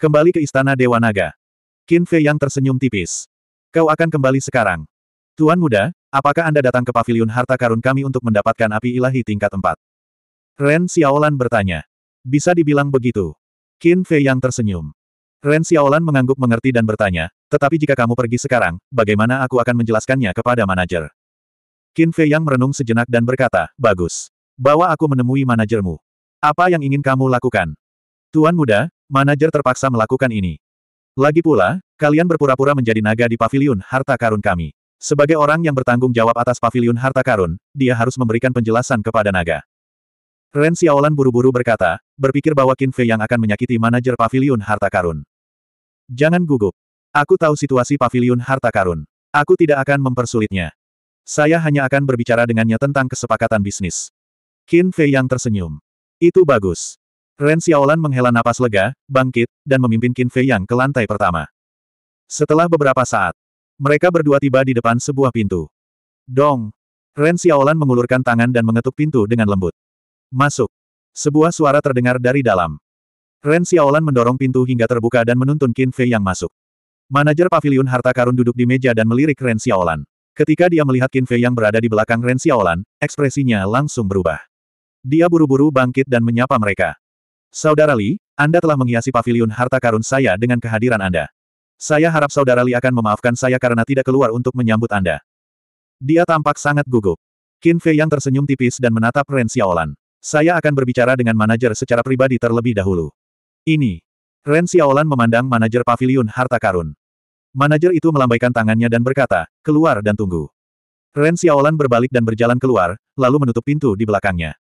Kembali ke Istana Dewa Naga. Qin Fei Yang tersenyum tipis. Kau akan kembali sekarang. Tuan Muda, apakah Anda datang ke Paviliun Harta Karun kami untuk mendapatkan api ilahi tingkat 4? Ren Xiaolan bertanya. Bisa dibilang begitu. Qin Fei yang tersenyum. Ren Xiaolan mengangguk mengerti dan bertanya, tetapi jika kamu pergi sekarang, bagaimana aku akan menjelaskannya kepada manajer? Qin Fei yang merenung sejenak dan berkata, bagus. Bawa aku menemui manajermu. Apa yang ingin kamu lakukan? Tuan muda, manajer terpaksa melakukan ini. Lagi pula, kalian berpura-pura menjadi naga di pavilion harta karun kami. Sebagai orang yang bertanggung jawab atas pavilion harta karun, dia harus memberikan penjelasan kepada naga. Ren Xiaolan buru-buru berkata, berpikir bahwa Qin Fei yang akan menyakiti manajer pavilion harta karun. Jangan gugup. Aku tahu situasi pavilion harta karun. Aku tidak akan mempersulitnya. Saya hanya akan berbicara dengannya tentang kesepakatan bisnis. Qin Fei yang tersenyum. Itu bagus. Ren Xiaolan menghela napas lega, bangkit, dan memimpin Qin Fei yang ke lantai pertama. Setelah beberapa saat, mereka berdua tiba di depan sebuah pintu. Dong! Ren Xiaolan mengulurkan tangan dan mengetuk pintu dengan lembut. Masuk. Sebuah suara terdengar dari dalam. Ren Xiaolan mendorong pintu hingga terbuka dan menuntun Qin Fei yang masuk. Manajer pavilion harta karun duduk di meja dan melirik Ren Xiaolan. Ketika dia melihat Qin Fei yang berada di belakang Ren Xiaolan, ekspresinya langsung berubah. Dia buru-buru bangkit dan menyapa mereka. Saudara Li, Anda telah menghiasi pavilion harta karun saya dengan kehadiran Anda. Saya harap Saudara Li akan memaafkan saya karena tidak keluar untuk menyambut Anda. Dia tampak sangat gugup. Qin Fei yang tersenyum tipis dan menatap Ren Xiaolan. Saya akan berbicara dengan manajer secara pribadi terlebih dahulu. Ini. Ren Xiaolan memandang manajer pavilion harta karun. Manajer itu melambaikan tangannya dan berkata, keluar dan tunggu. Ren Xiaolan berbalik dan berjalan keluar, lalu menutup pintu di belakangnya.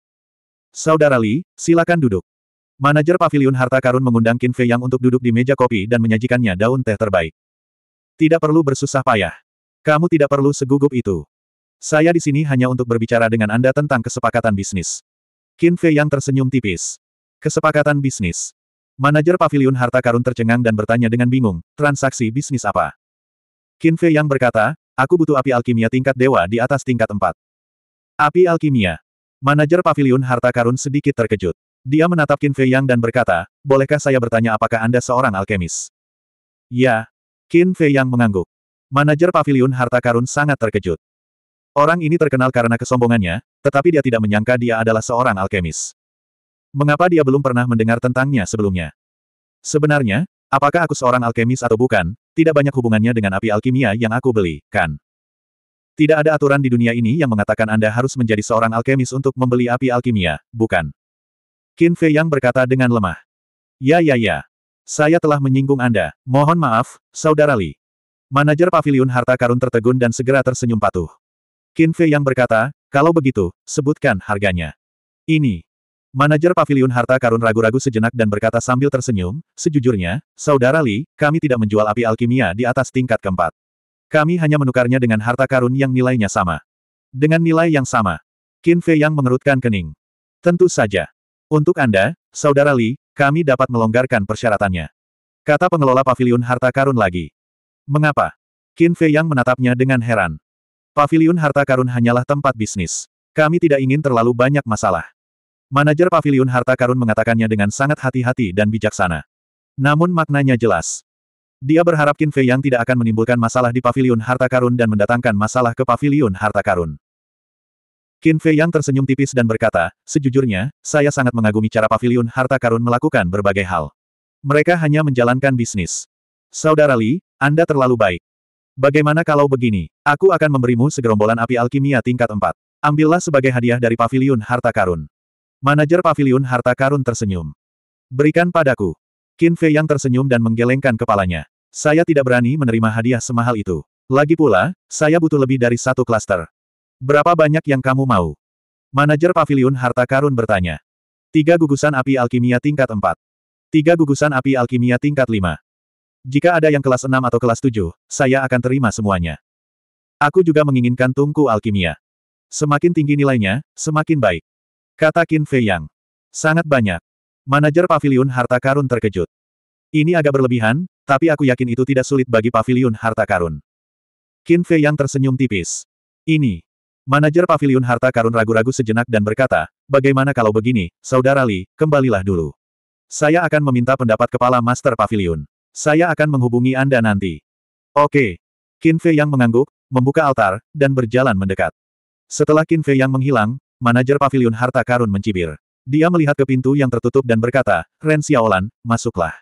Saudara Li, silakan duduk. Manajer pavilion harta karun mengundang Qin Fei Yang untuk duduk di meja kopi dan menyajikannya daun teh terbaik. Tidak perlu bersusah payah. Kamu tidak perlu segugup itu. Saya di sini hanya untuk berbicara dengan Anda tentang kesepakatan bisnis. Qin Fei yang tersenyum tipis. Kesepakatan bisnis. Manajer pavilion harta karun tercengang dan bertanya dengan bingung, transaksi bisnis apa? Qin Fei yang berkata, aku butuh api alkimia tingkat dewa di atas tingkat 4. Api alkimia. Manajer pavilion harta karun sedikit terkejut. Dia menatap Qin Fei yang dan berkata, bolehkah saya bertanya apakah Anda seorang alkemis? Ya. Qin Fei yang mengangguk. Manajer pavilion harta karun sangat terkejut. Orang ini terkenal karena kesombongannya, tetapi dia tidak menyangka dia adalah seorang alkemis. Mengapa dia belum pernah mendengar tentangnya sebelumnya? Sebenarnya, apakah aku seorang alkemis atau bukan, tidak banyak hubungannya dengan api alkimia yang aku beli, kan? Tidak ada aturan di dunia ini yang mengatakan Anda harus menjadi seorang alkemis untuk membeli api alkimia, bukan? Qin Fei Yang berkata dengan lemah. Ya ya ya. Saya telah menyinggung Anda, mohon maaf, Saudara Li. Manajer pavilion harta karun tertegun dan segera tersenyum patuh. Qin Fei yang berkata, kalau begitu, sebutkan harganya. Ini. Manajer paviliun harta karun ragu-ragu sejenak dan berkata sambil tersenyum, sejujurnya, Saudara Li, kami tidak menjual api alkimia di atas tingkat keempat. Kami hanya menukarnya dengan harta karun yang nilainya sama. Dengan nilai yang sama. Qin Fei yang mengerutkan kening. Tentu saja. Untuk Anda, Saudara Li, kami dapat melonggarkan persyaratannya. Kata pengelola paviliun harta karun lagi. Mengapa? Qin Fei yang menatapnya dengan heran. Paviliun harta karun hanyalah tempat bisnis. Kami tidak ingin terlalu banyak masalah. Manajer paviliun harta karun mengatakannya dengan sangat hati-hati dan bijaksana. Namun maknanya jelas. Dia berharap Qin Fei yang tidak akan menimbulkan masalah di paviliun harta karun dan mendatangkan masalah ke paviliun harta karun. Qin Fei yang tersenyum tipis dan berkata, sejujurnya, saya sangat mengagumi cara paviliun harta karun melakukan berbagai hal. Mereka hanya menjalankan bisnis. Saudara Li, Anda terlalu baik. Bagaimana kalau begini? Aku akan memberimu segerombolan api alkimia tingkat 4. Ambillah sebagai hadiah dari pavilion harta karun. Manajer pavilion harta karun tersenyum. Berikan padaku. Qin Fei yang tersenyum dan menggelengkan kepalanya. Saya tidak berani menerima hadiah semahal itu. Lagi pula, saya butuh lebih dari satu klaster. Berapa banyak yang kamu mau? Manajer pavilion harta karun bertanya. Tiga gugusan api alkimia tingkat 4. Tiga gugusan api alkimia tingkat 5. Jika ada yang kelas 6 atau kelas 7, saya akan terima semuanya. Aku juga menginginkan tungku alkimia. Semakin tinggi nilainya, semakin baik. Kata Qin Fei Yang. Sangat banyak. Manajer pavilion harta karun terkejut. Ini agak berlebihan, tapi aku yakin itu tidak sulit bagi pavilion harta karun. Qin Fei Yang tersenyum tipis. Ini. Manajer pavilion harta karun ragu-ragu sejenak dan berkata, bagaimana kalau begini, Saudara Li, kembalilah dulu. Saya akan meminta pendapat kepala master pavilion. Saya akan menghubungi Anda nanti. Oke. Qin Fei yang mengangguk, membuka altar, dan berjalan mendekat. Setelah Qin Fei yang menghilang, manajer pavilion harta karun mencibir. Dia melihat ke pintu yang tertutup dan berkata, Ren Xiaolan, masuklah.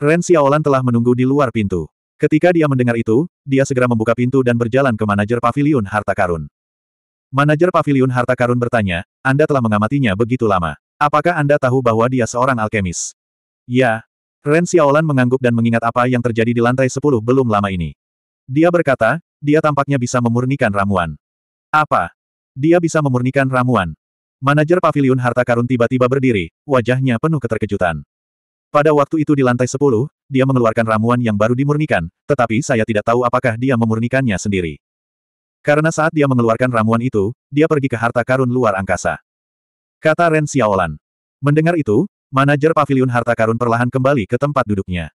Ren Xiaolan telah menunggu di luar pintu. Ketika dia mendengar itu, dia segera membuka pintu dan berjalan ke manajer pavilion harta karun. Manajer pavilion harta karun bertanya, Anda telah mengamatinya begitu lama. Apakah Anda tahu bahwa dia seorang alkemis? Ya, Ren Xiaolan mengangguk dan mengingat apa yang terjadi di lantai sepuluh belum lama ini. Dia berkata, dia tampaknya bisa memurnikan ramuan. Apa? Dia bisa memurnikan ramuan. Manajer pavilion harta karun tiba-tiba berdiri, wajahnya penuh keterkejutan. Pada waktu itu di lantai sepuluh, dia mengeluarkan ramuan yang baru dimurnikan, tetapi saya tidak tahu apakah dia memurnikannya sendiri. Karena saat dia mengeluarkan ramuan itu, dia pergi ke harta karun luar angkasa. Kata Ren Xiaolan. Mendengar itu, Manajer pavilion harta karun perlahan kembali ke tempat duduknya.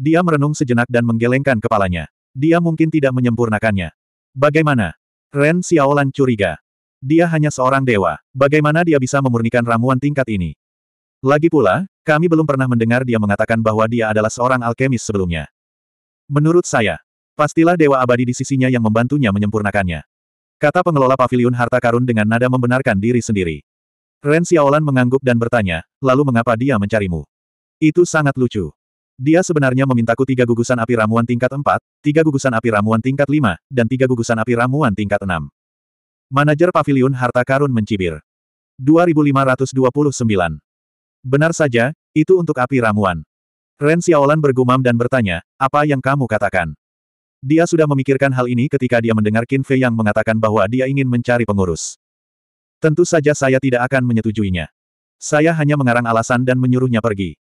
Dia merenung sejenak dan menggelengkan kepalanya. Dia mungkin tidak menyempurnakannya. Bagaimana? Ren Xiaolan curiga. Dia hanya seorang dewa. Bagaimana dia bisa memurnikan ramuan tingkat ini? Lagi pula, kami belum pernah mendengar dia mengatakan bahwa dia adalah seorang alkemis sebelumnya. Menurut saya, pastilah dewa abadi di sisinya yang membantunya menyempurnakannya. Kata pengelola pavilion harta karun dengan nada membenarkan diri sendiri. Ren Xiaolan mengangguk dan bertanya, lalu mengapa dia mencarimu? Itu sangat lucu. Dia sebenarnya memintaku tiga gugusan api ramuan tingkat empat, tiga gugusan api ramuan tingkat lima, dan tiga gugusan api ramuan tingkat enam. Manajer Paviliun Harta Karun mencibir. 2529. Benar saja, itu untuk api ramuan. Ren Xiaolan bergumam dan bertanya, apa yang kamu katakan? Dia sudah memikirkan hal ini ketika dia mendengar Qin Fei yang mengatakan bahwa dia ingin mencari pengurus. Tentu saja saya tidak akan menyetujuinya. Saya hanya mengarang alasan dan menyuruhnya pergi.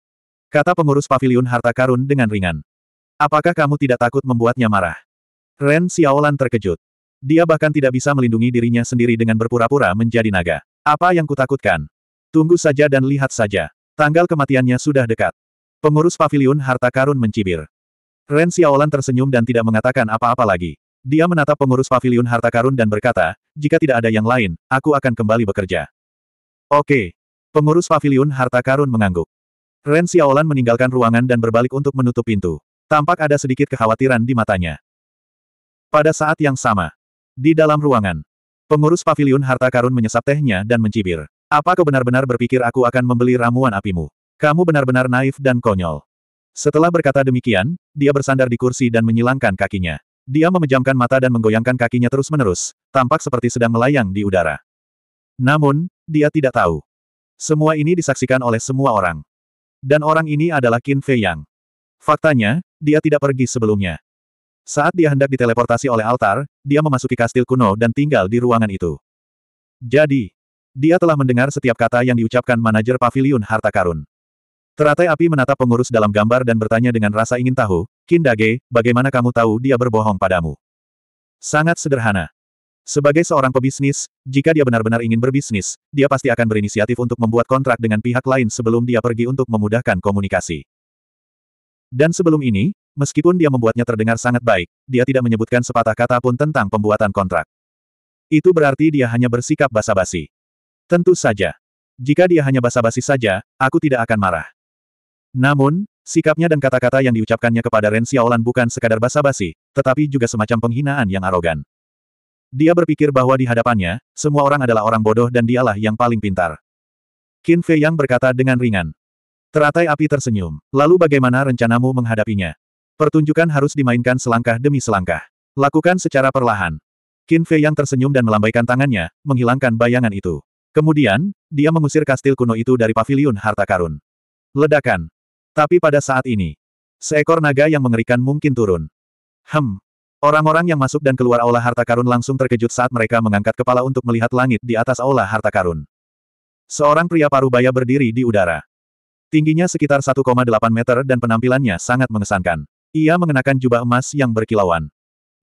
Kata pengurus pavilion harta karun dengan ringan. Apakah kamu tidak takut membuatnya marah? Ren Xiaolan terkejut. Dia bahkan tidak bisa melindungi dirinya sendiri dengan berpura-pura menjadi naga. Apa yang kutakutkan? Tunggu saja dan lihat saja. Tanggal kematiannya sudah dekat. Pengurus pavilion harta karun mencibir. Ren Xiaolan tersenyum dan tidak mengatakan apa-apa lagi. Dia menatap pengurus pavilion harta karun dan berkata, jika tidak ada yang lain, aku akan kembali bekerja. Oke. Pengurus pavilion harta karun mengangguk. Ren Xiaolan meninggalkan ruangan dan berbalik untuk menutup pintu. Tampak ada sedikit kekhawatiran di matanya. Pada saat yang sama, di dalam ruangan, pengurus pavilion harta karun menyesap tehnya dan mencibir. Apa kau benar-benar berpikir aku akan membeli ramuan apimu? Kamu benar-benar naif dan konyol. Setelah berkata demikian, dia bersandar di kursi dan menyilangkan kakinya. Dia memejamkan mata dan menggoyangkan kakinya terus-menerus, tampak seperti sedang melayang di udara. Namun, dia tidak tahu. Semua ini disaksikan oleh semua orang. Dan orang ini adalah Qin Fei Yang. Faktanya, dia tidak pergi sebelumnya. Saat dia hendak diteleportasi oleh altar, dia memasuki kastil kuno dan tinggal di ruangan itu. Jadi, dia telah mendengar setiap kata yang diucapkan manajer pavilion harta karun. Teratai api menatap pengurus dalam gambar dan bertanya dengan rasa ingin tahu, Kindage, bagaimana kamu tahu dia berbohong padamu? Sangat sederhana. Sebagai seorang pebisnis, jika dia benar-benar ingin berbisnis, dia pasti akan berinisiatif untuk membuat kontrak dengan pihak lain sebelum dia pergi untuk memudahkan komunikasi. Dan sebelum ini, meskipun dia membuatnya terdengar sangat baik, dia tidak menyebutkan sepatah kata pun tentang pembuatan kontrak. Itu berarti dia hanya bersikap basa-basi. Tentu saja. Jika dia hanya basa-basi saja, aku tidak akan marah. Namun, sikapnya dan kata-kata yang diucapkannya kepada Ren Xiaolan bukan sekadar basa-basi, tetapi juga semacam penghinaan yang arogan. Dia berpikir bahwa di hadapannya, semua orang adalah orang bodoh dan dialah yang paling pintar. Qin Fei Yang berkata dengan ringan. Teratai api tersenyum. Lalu bagaimana rencanamu menghadapinya? Pertunjukan harus dimainkan selangkah demi selangkah. Lakukan secara perlahan. Qin Fei Yang tersenyum dan melambaikan tangannya, menghilangkan bayangan itu. Kemudian, dia mengusir kastil kuno itu dari paviliun harta karun. Ledakan. Tapi pada saat ini, seekor naga yang mengerikan mungkin turun. Hem. Orang-orang yang masuk dan keluar aula harta karun langsung terkejut saat mereka mengangkat kepala untuk melihat langit di atas aula harta karun. Seorang pria parubaya berdiri di udara. Tingginya sekitar 1,8 meter dan penampilannya sangat mengesankan. Ia mengenakan jubah emas yang berkilauan.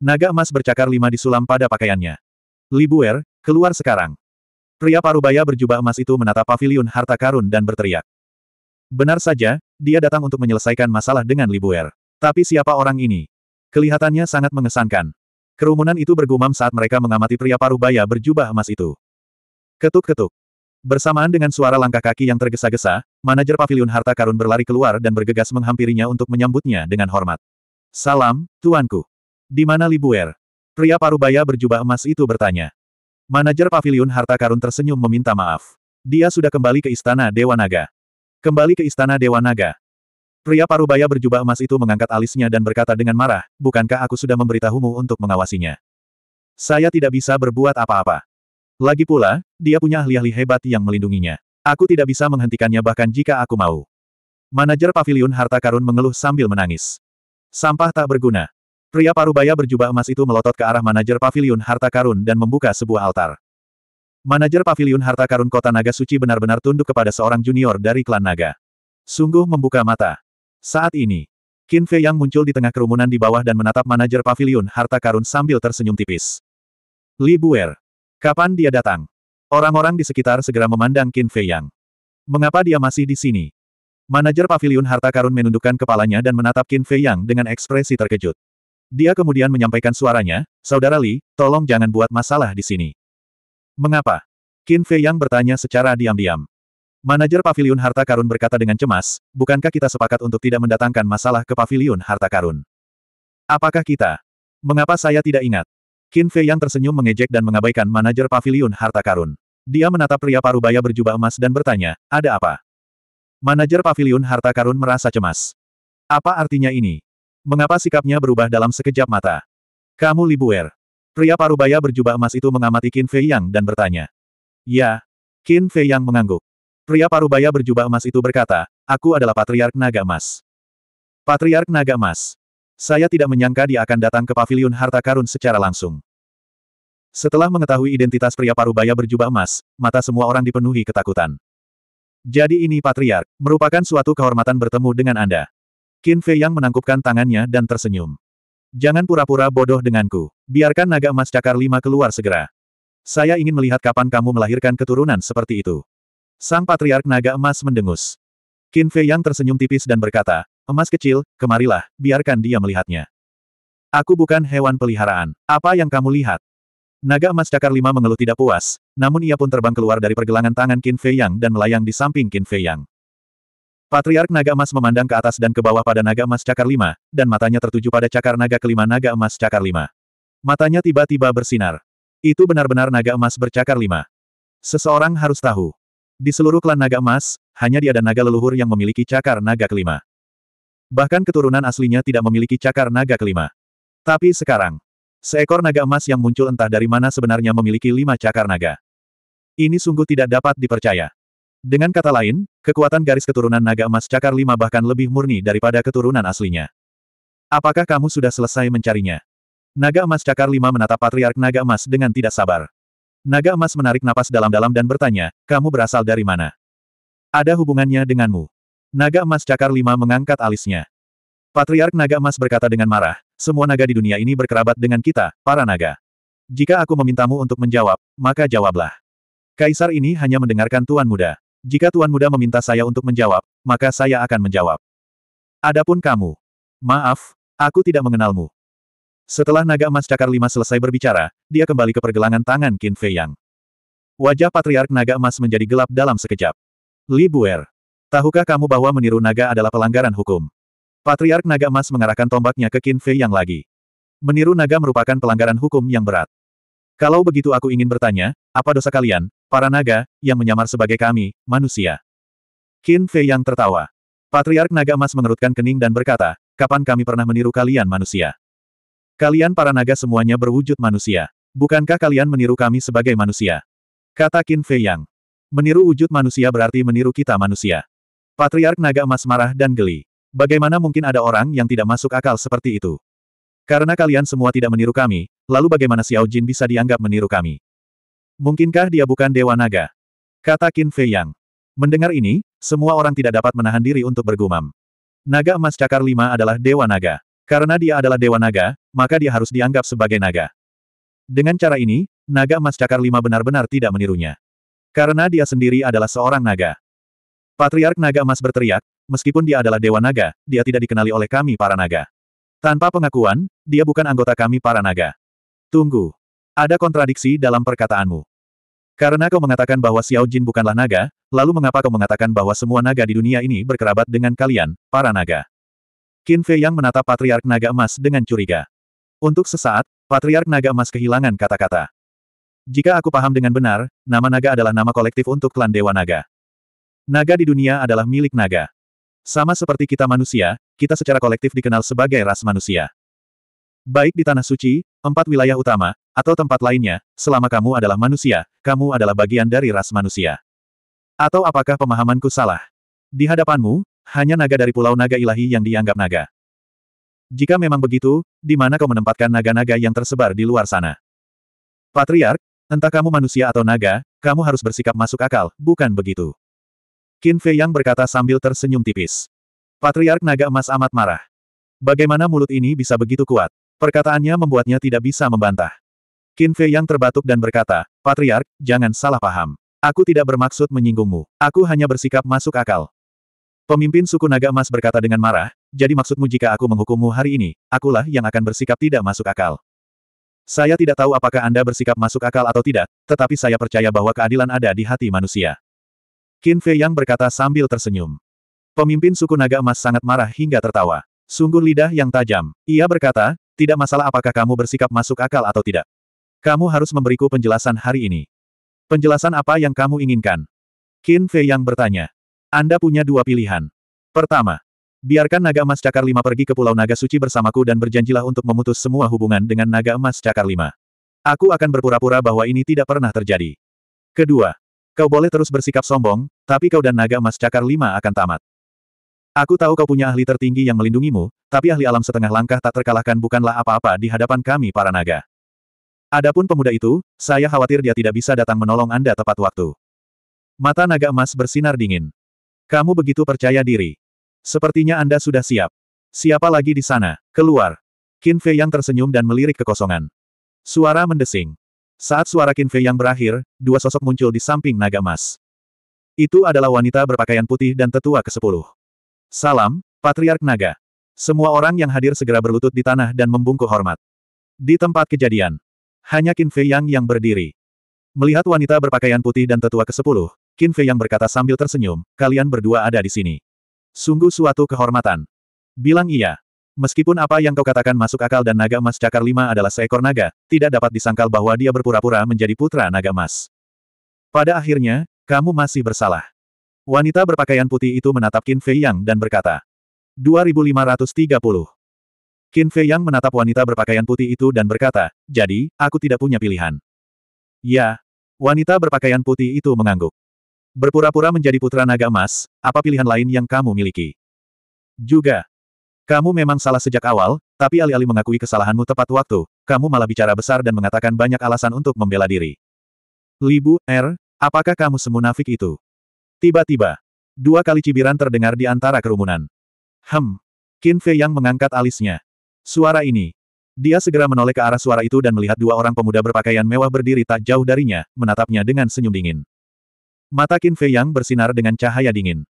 Naga emas bercakar lima disulam pada pakaiannya. Libuer, keluar sekarang. Pria parubaya berjubah emas itu menatap pavilion harta karun dan berteriak. Benar saja, dia datang untuk menyelesaikan masalah dengan Libuer. Tapi siapa orang ini? Kelihatannya sangat mengesankan. Kerumunan itu bergumam saat mereka mengamati pria paruh baya berjubah emas itu. Ketuk-ketuk. Bersamaan dengan suara langkah kaki yang tergesa-gesa, manajer pavilion harta karun berlari keluar dan bergegas menghampirinya untuk menyambutnya dengan hormat. Salam, tuanku. Di mana Libuer? Pria paruh baya berjubah emas itu bertanya. Manajer pavilion harta karun tersenyum meminta maaf. Dia sudah kembali ke istana Dewa Naga. Kembali ke istana Dewa Naga. Pria parubaya berjubah emas itu mengangkat alisnya dan berkata dengan marah, bukankah aku sudah memberitahumu untuk mengawasinya? Saya tidak bisa berbuat apa-apa. Lagi pula, dia punya ahli-ahli hebat yang melindunginya. Aku tidak bisa menghentikannya bahkan jika aku mau. Manajer pavilion harta karun mengeluh sambil menangis. Sampah tak berguna. Pria parubaya berjubah emas itu melotot ke arah manajer pavilion harta karun dan membuka sebuah altar. Manajer pavilion Harta Karun Kota Naga Suci benar-benar tunduk kepada seorang junior dari klan Naga. Sungguh membuka mata. Saat ini, Qin Fei yang muncul di tengah kerumunan di bawah dan menatap manajer pavilion Harta Karun sambil tersenyum tipis. Li Buer. Kapan dia datang? Orang-orang di sekitar segera memandang Qin Fei Yang. Mengapa dia masih di sini? Manajer pavilion Harta Karun menundukkan kepalanya dan menatap Qin Fei Yang dengan ekspresi terkejut. Dia kemudian menyampaikan suaranya, Saudara Li, tolong jangan buat masalah di sini. Mengapa? Qin Fei Yang bertanya secara diam-diam. Manajer Paviliun Harta Karun berkata dengan cemas, bukankah kita sepakat untuk tidak mendatangkan masalah ke Paviliun Harta Karun? Apakah kita? Mengapa saya tidak ingat? Qin Fei Yang tersenyum mengejek dan mengabaikan manajer Paviliun Harta Karun. Dia menatap pria parubaya berjubah emas dan bertanya, ada apa? Manajer Paviliun Harta Karun merasa cemas. Apa artinya ini? Mengapa sikapnya berubah dalam sekejap mata? Kamu libuer. Pria parubaya berjubah emas itu mengamati Qin Fei Yang dan bertanya. Ya. Qin Fei Yang mengangguk. Pria parubaya berjubah emas itu berkata, aku adalah Patriark Naga Emas. Patriark Naga Emas. Saya tidak menyangka dia akan datang ke pavilion harta karun secara langsung. Setelah mengetahui identitas pria parubaya berjubah emas, mata semua orang dipenuhi ketakutan. Jadi ini Patriark, merupakan suatu kehormatan bertemu dengan Anda. Qin Fei Yang menangkupkan tangannya dan tersenyum. Jangan pura-pura bodoh denganku. Biarkan naga emas cakar lima keluar segera. Saya ingin melihat kapan kamu melahirkan keturunan seperti itu. Sang Patriark Naga Emas mendengus. Qin Fei yang tersenyum tipis dan berkata, Emas kecil, kemarilah, biarkan dia melihatnya. Aku bukan hewan peliharaan. Apa yang kamu lihat? Naga emas cakar lima mengeluh tidak puas, namun ia pun terbang keluar dari pergelangan tangan Qin Fei Yang dan melayang di samping Qin Fei Yang. Patriark Naga Emas memandang ke atas dan ke bawah pada Naga Emas Cakar Lima, dan matanya tertuju pada Cakar Naga kelima Naga Emas Cakar Lima. Matanya tiba-tiba bersinar. Itu benar-benar Naga Emas bercakar lima. Seseorang harus tahu. Di seluruh klan Naga Emas, hanya dia dan Naga Leluhur yang memiliki Cakar Naga kelima. Bahkan keturunan aslinya tidak memiliki Cakar Naga kelima. Tapi sekarang, seekor Naga Emas yang muncul entah dari mana sebenarnya memiliki lima Cakar Naga. Ini sungguh tidak dapat dipercaya. Dengan kata lain, kekuatan garis keturunan naga emas cakar lima bahkan lebih murni daripada keturunan aslinya. Apakah kamu sudah selesai mencarinya? Naga emas cakar lima menatap patriark naga emas dengan tidak sabar. Naga emas menarik napas dalam-dalam dan bertanya, kamu berasal dari mana? Ada hubungannya denganmu. Naga emas cakar lima mengangkat alisnya. Patriark naga emas berkata dengan marah, semua naga di dunia ini berkerabat dengan kita, para naga. Jika aku memintamu untuk menjawab, maka jawablah. Kaisar ini hanya mendengarkan tuan muda. Jika Tuan Muda meminta saya untuk menjawab, maka saya akan menjawab. Adapun kamu. Maaf, aku tidak mengenalmu. Setelah naga emas cakar lima selesai berbicara, dia kembali ke pergelangan tangan Qin Fei Yang. Wajah patriark naga emas menjadi gelap dalam sekejap. Li Buer. Tahukah kamu bahwa meniru naga adalah pelanggaran hukum? Patriark naga emas mengarahkan tombaknya ke Qin Fei Yang lagi. Meniru naga merupakan pelanggaran hukum yang berat. Kalau begitu aku ingin bertanya, apa dosa kalian, para naga, yang menyamar sebagai kami, manusia? Qin Fei yang tertawa. Patriark Naga Emas mengerutkan kening dan berkata, kapan kami pernah meniru kalian manusia? Kalian para naga semuanya berwujud manusia. Bukankah kalian meniru kami sebagai manusia? Kata Qin Fei Yang. Meniru wujud manusia berarti meniru kita manusia. Patriark Naga Emas marah dan geli. Bagaimana mungkin ada orang yang tidak masuk akal seperti itu? Karena kalian semua tidak meniru kami, lalu bagaimana Xiao Jin bisa dianggap meniru kami? Mungkinkah dia bukan Dewa Naga? Kata Qin Fei Yang. Mendengar ini, semua orang tidak dapat menahan diri untuk bergumam. Naga emas cakar lima adalah Dewa Naga. Karena dia adalah Dewa Naga, maka dia harus dianggap sebagai naga. Dengan cara ini, naga emas cakar lima benar-benar tidak menirunya. Karena dia sendiri adalah seorang naga. Patriark naga emas berteriak, meskipun dia adalah Dewa Naga, dia tidak dikenali oleh kami para naga. Tanpa pengakuan, dia bukan anggota kami para naga. Tunggu. Ada kontradiksi dalam perkataanmu. Karena kau mengatakan bahwa Xiao Jin bukanlah naga, lalu mengapa kau mengatakan bahwa semua naga di dunia ini berkerabat dengan kalian, para naga? Qin Fei Yang menatap Patriark Naga Emas dengan curiga. Untuk sesaat, Patriark Naga Emas kehilangan kata-kata. Jika aku paham dengan benar, nama naga adalah nama kolektif untuk klan Dewa Naga. Naga di dunia adalah milik naga. Sama seperti kita manusia, kita secara kolektif dikenal sebagai ras manusia. Baik di Tanah Suci, empat wilayah utama, atau tempat lainnya, selama kamu adalah manusia, kamu adalah bagian dari ras manusia. Atau apakah pemahamanku salah? Di hadapanmu, hanya naga dari Pulau Naga Ilahi yang dianggap naga. Jika memang begitu, di mana kau menempatkan naga-naga yang tersebar di luar sana? Patriark, entah kamu manusia atau naga, kamu harus bersikap masuk akal, bukan begitu? Qin Fei Yang berkata sambil tersenyum tipis. Patriark Naga Emas amat marah. Bagaimana mulut ini bisa begitu kuat? Perkataannya membuatnya tidak bisa membantah. Qin Fei Yang terbatuk dan berkata, Patriark, jangan salah paham. Aku tidak bermaksud menyinggungmu. Aku hanya bersikap masuk akal. Pemimpin suku Naga Emas berkata dengan marah, jadi maksudmu jika aku menghukummu hari ini, akulah yang akan bersikap tidak masuk akal. Saya tidak tahu apakah Anda bersikap masuk akal atau tidak, tetapi saya percaya bahwa keadilan ada di hati manusia. Qin Fei Yang berkata sambil tersenyum. Pemimpin suku naga emas sangat marah hingga tertawa. Sungguh lidah yang tajam. Ia berkata, tidak masalah apakah kamu bersikap masuk akal atau tidak. Kamu harus memberiku penjelasan hari ini. Penjelasan apa yang kamu inginkan? Qin Fei Yang bertanya. Anda punya dua pilihan. Pertama, biarkan naga emas cakar lima pergi ke Pulau Naga Suci bersamaku dan berjanjilah untuk memutus semua hubungan dengan naga emas cakar lima. Aku akan berpura-pura bahwa ini tidak pernah terjadi. Kedua, Kau boleh terus bersikap sombong, tapi kau dan naga emas cakar lima akan tamat. Aku tahu kau punya ahli tertinggi yang melindungimu, tapi ahli alam setengah langkah tak terkalahkan bukanlah apa-apa di hadapan kami para naga. Adapun pemuda itu, saya khawatir dia tidak bisa datang menolong Anda tepat waktu. Mata naga emas bersinar dingin. Kamu begitu percaya diri. Sepertinya Anda sudah siap. Siapa lagi di sana? Keluar. Qin Fei yang tersenyum dan melirik kekosongan. Suara mendesing. Saat suara Fei yang berakhir, dua sosok muncul di samping naga emas. Itu adalah wanita berpakaian putih dan tetua ke-10. Salam, Patriark Naga. Semua orang yang hadir segera berlutut di tanah dan membungkuk hormat. Di tempat kejadian, hanya Qin Fei Yang yang berdiri. Melihat wanita berpakaian putih dan tetua ke-10, Qin Fei Yang berkata sambil tersenyum, kalian berdua ada di sini. Sungguh suatu kehormatan. Bilang iya. Meskipun apa yang kau katakan masuk akal dan naga emas cakar lima adalah seekor naga, tidak dapat disangkal bahwa dia berpura-pura menjadi putra naga emas. Pada akhirnya, kamu masih bersalah. Wanita berpakaian putih itu menatap Qin Fei Yang dan berkata. 2530. Qin Fei Yang menatap wanita berpakaian putih itu dan berkata, jadi, aku tidak punya pilihan. Ya. Wanita berpakaian putih itu mengangguk. Berpura-pura menjadi putra naga emas, apa pilihan lain yang kamu miliki? Juga, kamu memang salah sejak awal, tapi alih-alih mengakui kesalahanmu tepat waktu, kamu malah bicara besar dan mengatakan banyak alasan untuk membela diri. Libu, Er, apakah kamu semunafik itu? Tiba-tiba, dua kali cibiran terdengar di antara kerumunan. Hem, Qin Fei yang mengangkat alisnya. Suara ini. Dia segera menoleh ke arah suara itu dan melihat dua orang pemuda berpakaian mewah berdiri tak jauh darinya, menatapnya dengan senyum dingin. Mata Qin Fei yang bersinar dengan cahaya dingin.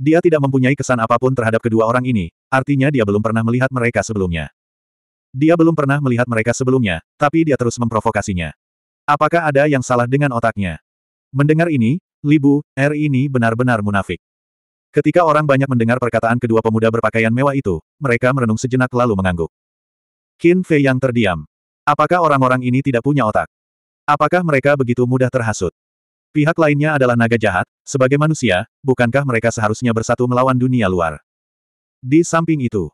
Dia tidak mempunyai kesan apapun terhadap kedua orang ini, Artinya dia belum pernah melihat mereka sebelumnya. Dia belum pernah melihat mereka sebelumnya, tapi dia terus memprovokasinya. Apakah ada yang salah dengan otaknya? Mendengar ini, Libu, R er ini benar-benar munafik. Ketika orang banyak mendengar perkataan kedua pemuda berpakaian mewah itu, mereka merenung sejenak lalu mengangguk. Qin Fei yang terdiam. Apakah orang-orang ini tidak punya otak? Apakah mereka begitu mudah terhasut? Pihak lainnya adalah naga jahat, sebagai manusia, bukankah mereka seharusnya bersatu melawan dunia luar? Di samping itu,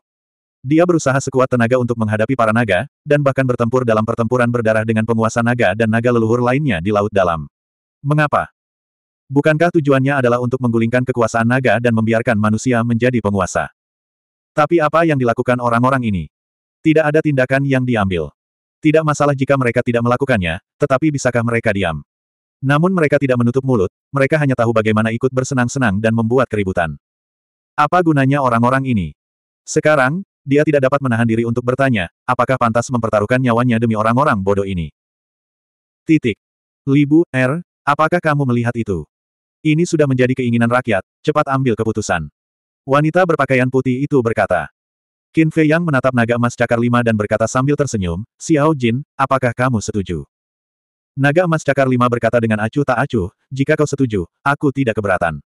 dia berusaha sekuat tenaga untuk menghadapi para naga, dan bahkan bertempur dalam pertempuran berdarah dengan penguasa naga dan naga leluhur lainnya di Laut Dalam. Mengapa? Bukankah tujuannya adalah untuk menggulingkan kekuasaan naga dan membiarkan manusia menjadi penguasa? Tapi apa yang dilakukan orang-orang ini? Tidak ada tindakan yang diambil. Tidak masalah jika mereka tidak melakukannya, tetapi bisakah mereka diam? Namun mereka tidak menutup mulut, mereka hanya tahu bagaimana ikut bersenang-senang dan membuat keributan. Apa gunanya orang-orang ini? Sekarang, dia tidak dapat menahan diri untuk bertanya, apakah pantas mempertaruhkan nyawanya demi orang-orang bodoh ini. Titik. Libu, R, er, apakah kamu melihat itu? Ini sudah menjadi keinginan rakyat, cepat ambil keputusan. Wanita berpakaian putih itu berkata. Qin Fei Yang menatap naga emas cakar lima dan berkata sambil tersenyum, Xiao Jin, apakah kamu setuju? Naga emas cakar lima berkata dengan acuh tak acuh, jika kau setuju, aku tidak keberatan.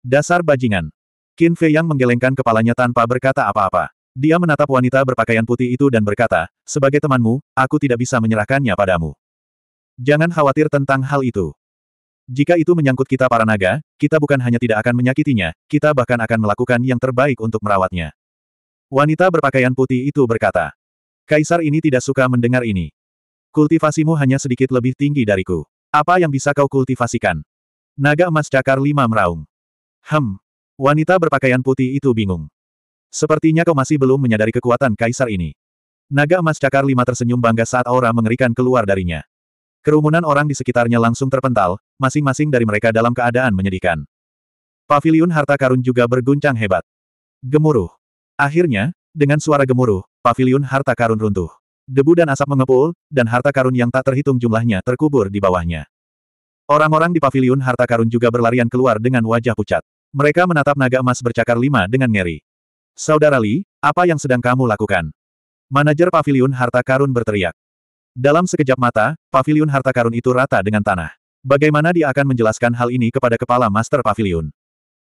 Dasar bajingan, Qin Fei Yang menggelengkan kepalanya tanpa berkata apa-apa. Dia menatap wanita berpakaian putih itu dan berkata, sebagai temanmu, aku tidak bisa menyerahkannya padamu. Jangan khawatir tentang hal itu. Jika itu menyangkut kita para naga, kita bukan hanya tidak akan menyakitinya, kita bahkan akan melakukan yang terbaik untuk merawatnya. Wanita berpakaian putih itu berkata, Kaisar ini tidak suka mendengar ini. Kultivasimu hanya sedikit lebih tinggi dariku. Apa yang bisa kau kultivasikan? Naga emas cakar lima meraung. Hem, Wanita berpakaian putih itu bingung. Sepertinya kau masih belum menyadari kekuatan kaisar ini. Naga emas cakar lima tersenyum bangga saat aura mengerikan keluar darinya. Kerumunan orang di sekitarnya langsung terpental, masing-masing dari mereka dalam keadaan menyedihkan. pavilion harta karun juga berguncang hebat. Gemuruh. Akhirnya, dengan suara gemuruh, pavilion harta karun runtuh. Debu dan asap mengepul, dan harta karun yang tak terhitung jumlahnya terkubur di bawahnya. Orang-orang di pavilion harta karun juga berlarian keluar dengan wajah pucat. Mereka menatap naga emas bercakar lima dengan ngeri. Saudara Li, apa yang sedang kamu lakukan? Manajer pavilion harta karun berteriak. Dalam sekejap mata, pavilion harta karun itu rata dengan tanah. Bagaimana dia akan menjelaskan hal ini kepada kepala master pavilion?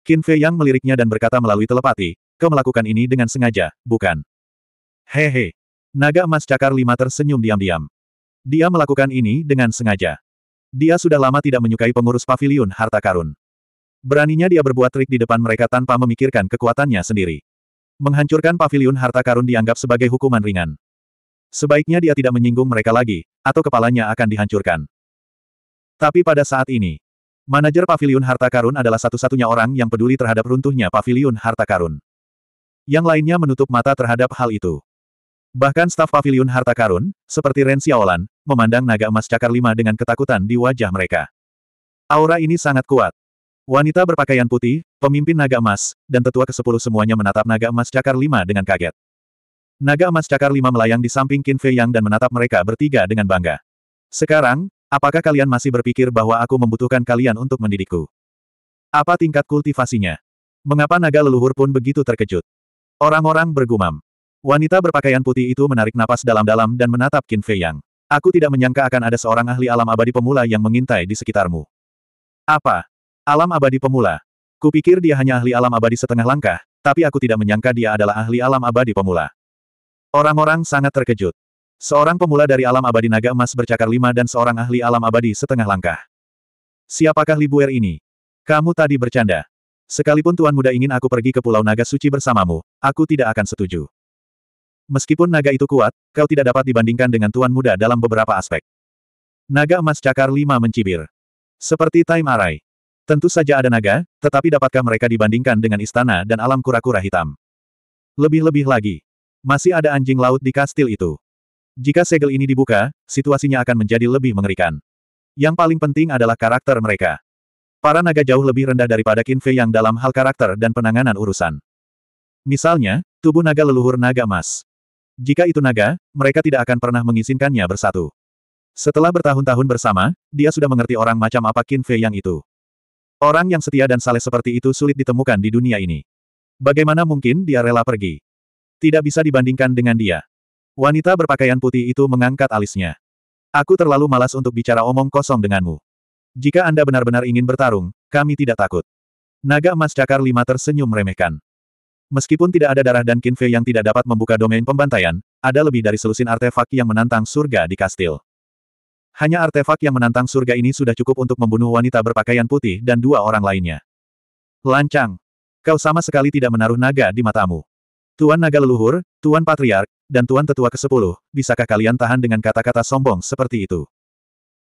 Qin Fei Yang meliriknya dan berkata melalui telepati, kau melakukan ini dengan sengaja, bukan? Hehe. Naga emas cakar lima tersenyum diam-diam. Dia melakukan ini dengan sengaja. Dia sudah lama tidak menyukai pengurus pavilion harta karun. Beraninya dia berbuat trik di depan mereka tanpa memikirkan kekuatannya sendiri. Menghancurkan pavilion harta karun dianggap sebagai hukuman ringan. Sebaiknya dia tidak menyinggung mereka lagi, atau kepalanya akan dihancurkan. Tapi pada saat ini, manajer pavilion harta karun adalah satu-satunya orang yang peduli terhadap runtuhnya pavilion harta karun. Yang lainnya menutup mata terhadap hal itu. Bahkan staf pavilion harta karun, seperti Ren Xiaolan, memandang naga emas cakar lima dengan ketakutan di wajah mereka. Aura ini sangat kuat, Wanita berpakaian putih, pemimpin naga emas, dan tetua ke kesepuluh semuanya menatap naga emas cakar lima dengan kaget. Naga emas cakar lima melayang di samping Qin Fei Yang dan menatap mereka bertiga dengan bangga. Sekarang, apakah kalian masih berpikir bahwa aku membutuhkan kalian untuk mendidikku? Apa tingkat kultivasinya? Mengapa naga leluhur pun begitu terkejut? Orang-orang bergumam. Wanita berpakaian putih itu menarik napas dalam-dalam dan menatap Qin Fei Yang. Aku tidak menyangka akan ada seorang ahli alam abadi pemula yang mengintai di sekitarmu. Apa? Alam abadi pemula. Kupikir dia hanya ahli alam abadi setengah langkah, tapi aku tidak menyangka dia adalah ahli alam abadi pemula. Orang-orang sangat terkejut. Seorang pemula dari alam abadi naga emas bercakar lima dan seorang ahli alam abadi setengah langkah. Siapakah Libuer ini? Kamu tadi bercanda. Sekalipun Tuan Muda ingin aku pergi ke Pulau Naga Suci bersamamu, aku tidak akan setuju. Meskipun naga itu kuat, kau tidak dapat dibandingkan dengan Tuan Muda dalam beberapa aspek. Naga emas cakar lima mencibir. Seperti Time Array. Tentu saja ada naga, tetapi dapatkah mereka dibandingkan dengan istana dan alam kura-kura hitam? Lebih-lebih lagi. Masih ada anjing laut di kastil itu. Jika segel ini dibuka, situasinya akan menjadi lebih mengerikan. Yang paling penting adalah karakter mereka. Para naga jauh lebih rendah daripada Kinfe yang dalam hal karakter dan penanganan urusan. Misalnya, tubuh naga leluhur naga emas. Jika itu naga, mereka tidak akan pernah mengizinkannya bersatu. Setelah bertahun-tahun bersama, dia sudah mengerti orang macam apa Kinfe yang itu. Orang yang setia dan saleh seperti itu sulit ditemukan di dunia ini. Bagaimana mungkin dia rela pergi? Tidak bisa dibandingkan dengan dia. Wanita berpakaian putih itu mengangkat alisnya. Aku terlalu malas untuk bicara omong kosong denganmu. Jika Anda benar-benar ingin bertarung, kami tidak takut. Naga emas cakar lima tersenyum meremehkan. Meskipun tidak ada darah dan kinfe yang tidak dapat membuka domain pembantaian, ada lebih dari selusin artefak yang menantang surga di kastil. Hanya artefak yang menantang surga ini sudah cukup untuk membunuh wanita berpakaian putih dan dua orang lainnya. Lancang! Kau sama sekali tidak menaruh naga di matamu. Tuan Naga Leluhur, Tuan Patriark, dan Tuan Tetua ke-10, bisakah kalian tahan dengan kata-kata sombong seperti itu?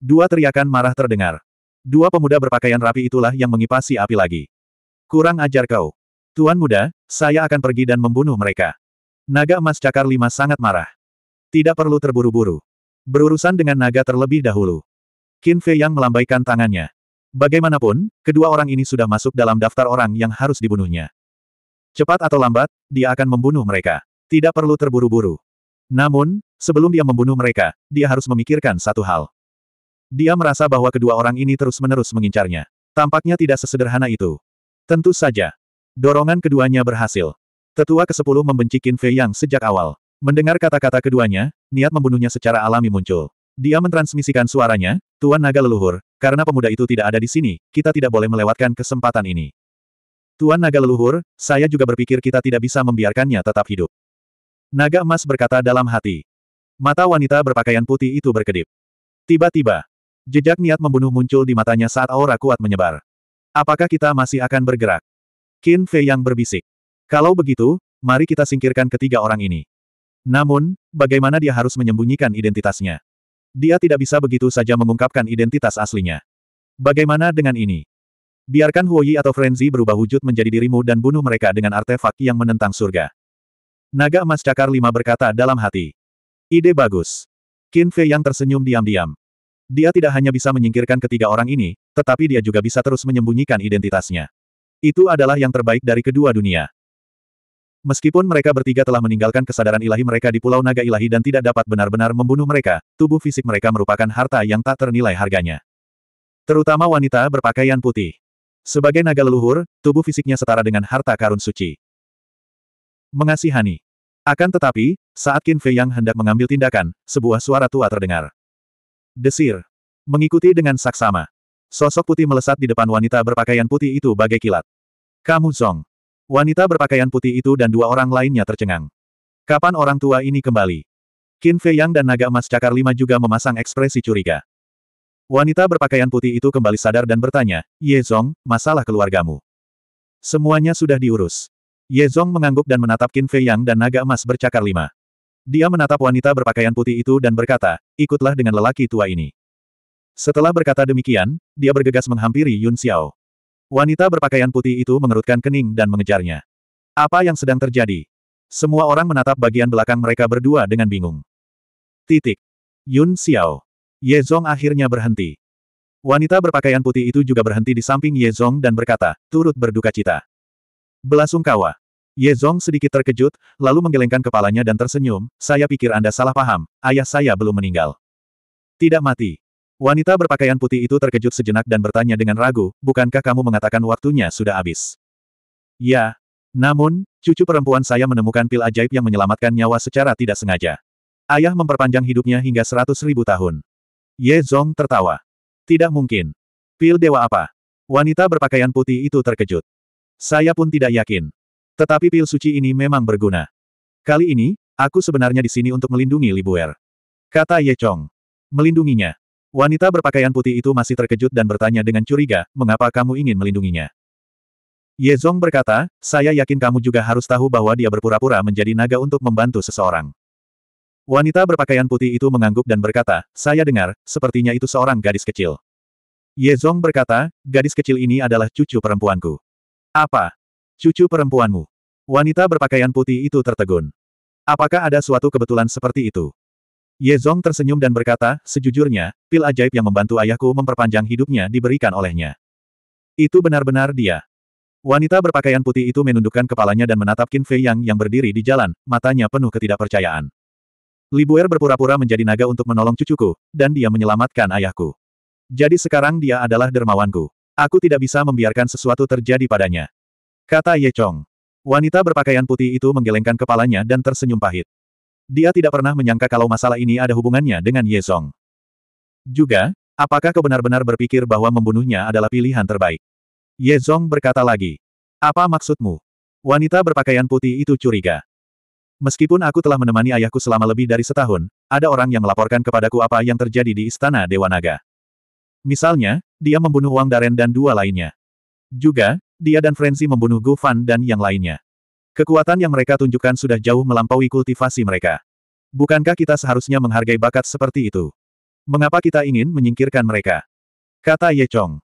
Dua teriakan marah terdengar. Dua pemuda berpakaian rapi itulah yang mengipasi api lagi. Kurang ajar kau. Tuan muda, saya akan pergi dan membunuh mereka. Naga emas cakar lima sangat marah. Tidak perlu terburu-buru. Berurusan dengan naga terlebih dahulu. Qin Fei yang melambaikan tangannya. Bagaimanapun, kedua orang ini sudah masuk dalam daftar orang yang harus dibunuhnya. Cepat atau lambat, dia akan membunuh mereka. Tidak perlu terburu-buru. Namun, sebelum dia membunuh mereka, dia harus memikirkan satu hal. Dia merasa bahwa kedua orang ini terus-menerus mengincarnya. Tampaknya tidak sesederhana itu. Tentu saja. Dorongan keduanya berhasil. Tetua ke-10 membenci Qin Fei Yang sejak awal. Mendengar kata-kata keduanya, niat membunuhnya secara alami muncul. Dia mentransmisikan suaranya, Tuan Naga Leluhur, karena pemuda itu tidak ada di sini, kita tidak boleh melewatkan kesempatan ini. Tuan Naga Leluhur, saya juga berpikir kita tidak bisa membiarkannya tetap hidup. Naga emas berkata dalam hati. Mata wanita berpakaian putih itu berkedip. Tiba-tiba, jejak niat membunuh muncul di matanya saat aura kuat menyebar. Apakah kita masih akan bergerak? Qin Fei yang berbisik. Kalau begitu, mari kita singkirkan ketiga orang ini. Namun, bagaimana dia harus menyembunyikan identitasnya? Dia tidak bisa begitu saja mengungkapkan identitas aslinya. Bagaimana dengan ini? Biarkan Huoyi atau Frenzy berubah wujud menjadi dirimu dan bunuh mereka dengan artefak yang menentang surga. Naga emas cakar lima berkata dalam hati. Ide bagus. Qin Fei yang tersenyum diam-diam. Dia tidak hanya bisa menyingkirkan ketiga orang ini, tetapi dia juga bisa terus menyembunyikan identitasnya. Itu adalah yang terbaik dari kedua dunia. Meskipun mereka bertiga telah meninggalkan kesadaran ilahi mereka di Pulau Naga Ilahi dan tidak dapat benar-benar membunuh mereka, tubuh fisik mereka merupakan harta yang tak ternilai harganya. Terutama wanita berpakaian putih. Sebagai naga leluhur, tubuh fisiknya setara dengan harta karun suci. Mengasihani. Akan tetapi, saat Qin Fei yang hendak mengambil tindakan, sebuah suara tua terdengar. Desir. Mengikuti dengan saksama. Sosok putih melesat di depan wanita berpakaian putih itu bagai kilat. Kamu Zong. Wanita berpakaian putih itu dan dua orang lainnya tercengang. Kapan orang tua ini kembali? Qin Fei Yang dan naga emas cakar lima juga memasang ekspresi curiga. Wanita berpakaian putih itu kembali sadar dan bertanya, Ye Zong, masalah keluargamu. Semuanya sudah diurus. Ye Zong mengangguk dan menatap Qin Fei Yang dan naga emas bercakar lima. Dia menatap wanita berpakaian putih itu dan berkata, ikutlah dengan lelaki tua ini. Setelah berkata demikian, dia bergegas menghampiri Yun Xiao. Wanita berpakaian putih itu mengerutkan kening dan mengejarnya. Apa yang sedang terjadi? Semua orang menatap bagian belakang mereka berdua dengan bingung. Titik. Yun Xiao. Ye Zong akhirnya berhenti. Wanita berpakaian putih itu juga berhenti di samping Ye Zong dan berkata, turut berduka cita. Belasungkawa. Ye Zong sedikit terkejut, lalu menggelengkan kepalanya dan tersenyum, saya pikir Anda salah paham, ayah saya belum meninggal. Tidak mati. Wanita berpakaian putih itu terkejut sejenak dan bertanya dengan ragu, bukankah kamu mengatakan waktunya sudah habis? Ya. Namun, cucu perempuan saya menemukan pil ajaib yang menyelamatkan nyawa secara tidak sengaja. Ayah memperpanjang hidupnya hingga seratus ribu tahun. Ye Zong tertawa. Tidak mungkin. Pil dewa apa? Wanita berpakaian putih itu terkejut. Saya pun tidak yakin. Tetapi pil suci ini memang berguna. Kali ini, aku sebenarnya di sini untuk melindungi Libuer. Kata Ye Chong. Melindunginya. Wanita berpakaian putih itu masih terkejut dan bertanya dengan curiga, mengapa kamu ingin melindunginya? Ye Zong berkata, saya yakin kamu juga harus tahu bahwa dia berpura-pura menjadi naga untuk membantu seseorang. Wanita berpakaian putih itu mengangguk dan berkata, saya dengar, sepertinya itu seorang gadis kecil. Ye Zong berkata, gadis kecil ini adalah cucu perempuanku. Apa? Cucu perempuanmu? Wanita berpakaian putih itu tertegun. Apakah ada suatu kebetulan seperti itu? Ye Zong tersenyum dan berkata, sejujurnya, pil ajaib yang membantu ayahku memperpanjang hidupnya diberikan olehnya. Itu benar-benar dia. Wanita berpakaian putih itu menundukkan kepalanya dan menatap Qin Fei Yang yang berdiri di jalan, matanya penuh ketidakpercayaan. Libuer berpura-pura menjadi naga untuk menolong cucuku, dan dia menyelamatkan ayahku. Jadi sekarang dia adalah dermawanku. Aku tidak bisa membiarkan sesuatu terjadi padanya. Kata Ye Chong. Wanita berpakaian putih itu menggelengkan kepalanya dan tersenyum pahit. Dia tidak pernah menyangka kalau masalah ini ada hubungannya dengan Ye Song. Juga, apakah kau benar-benar berpikir bahwa membunuhnya adalah pilihan terbaik? Ye Zong berkata lagi. Apa maksudmu? Wanita berpakaian putih itu curiga. Meskipun aku telah menemani ayahku selama lebih dari setahun, ada orang yang melaporkan kepadaku apa yang terjadi di Istana Dewa Naga. Misalnya, dia membunuh Wang Daren dan dua lainnya. Juga, dia dan Frenzy membunuh Gu Fan dan yang lainnya. Kekuatan yang mereka tunjukkan sudah jauh melampaui kultivasi mereka. Bukankah kita seharusnya menghargai bakat seperti itu? Mengapa kita ingin menyingkirkan mereka? Kata Ye Chong.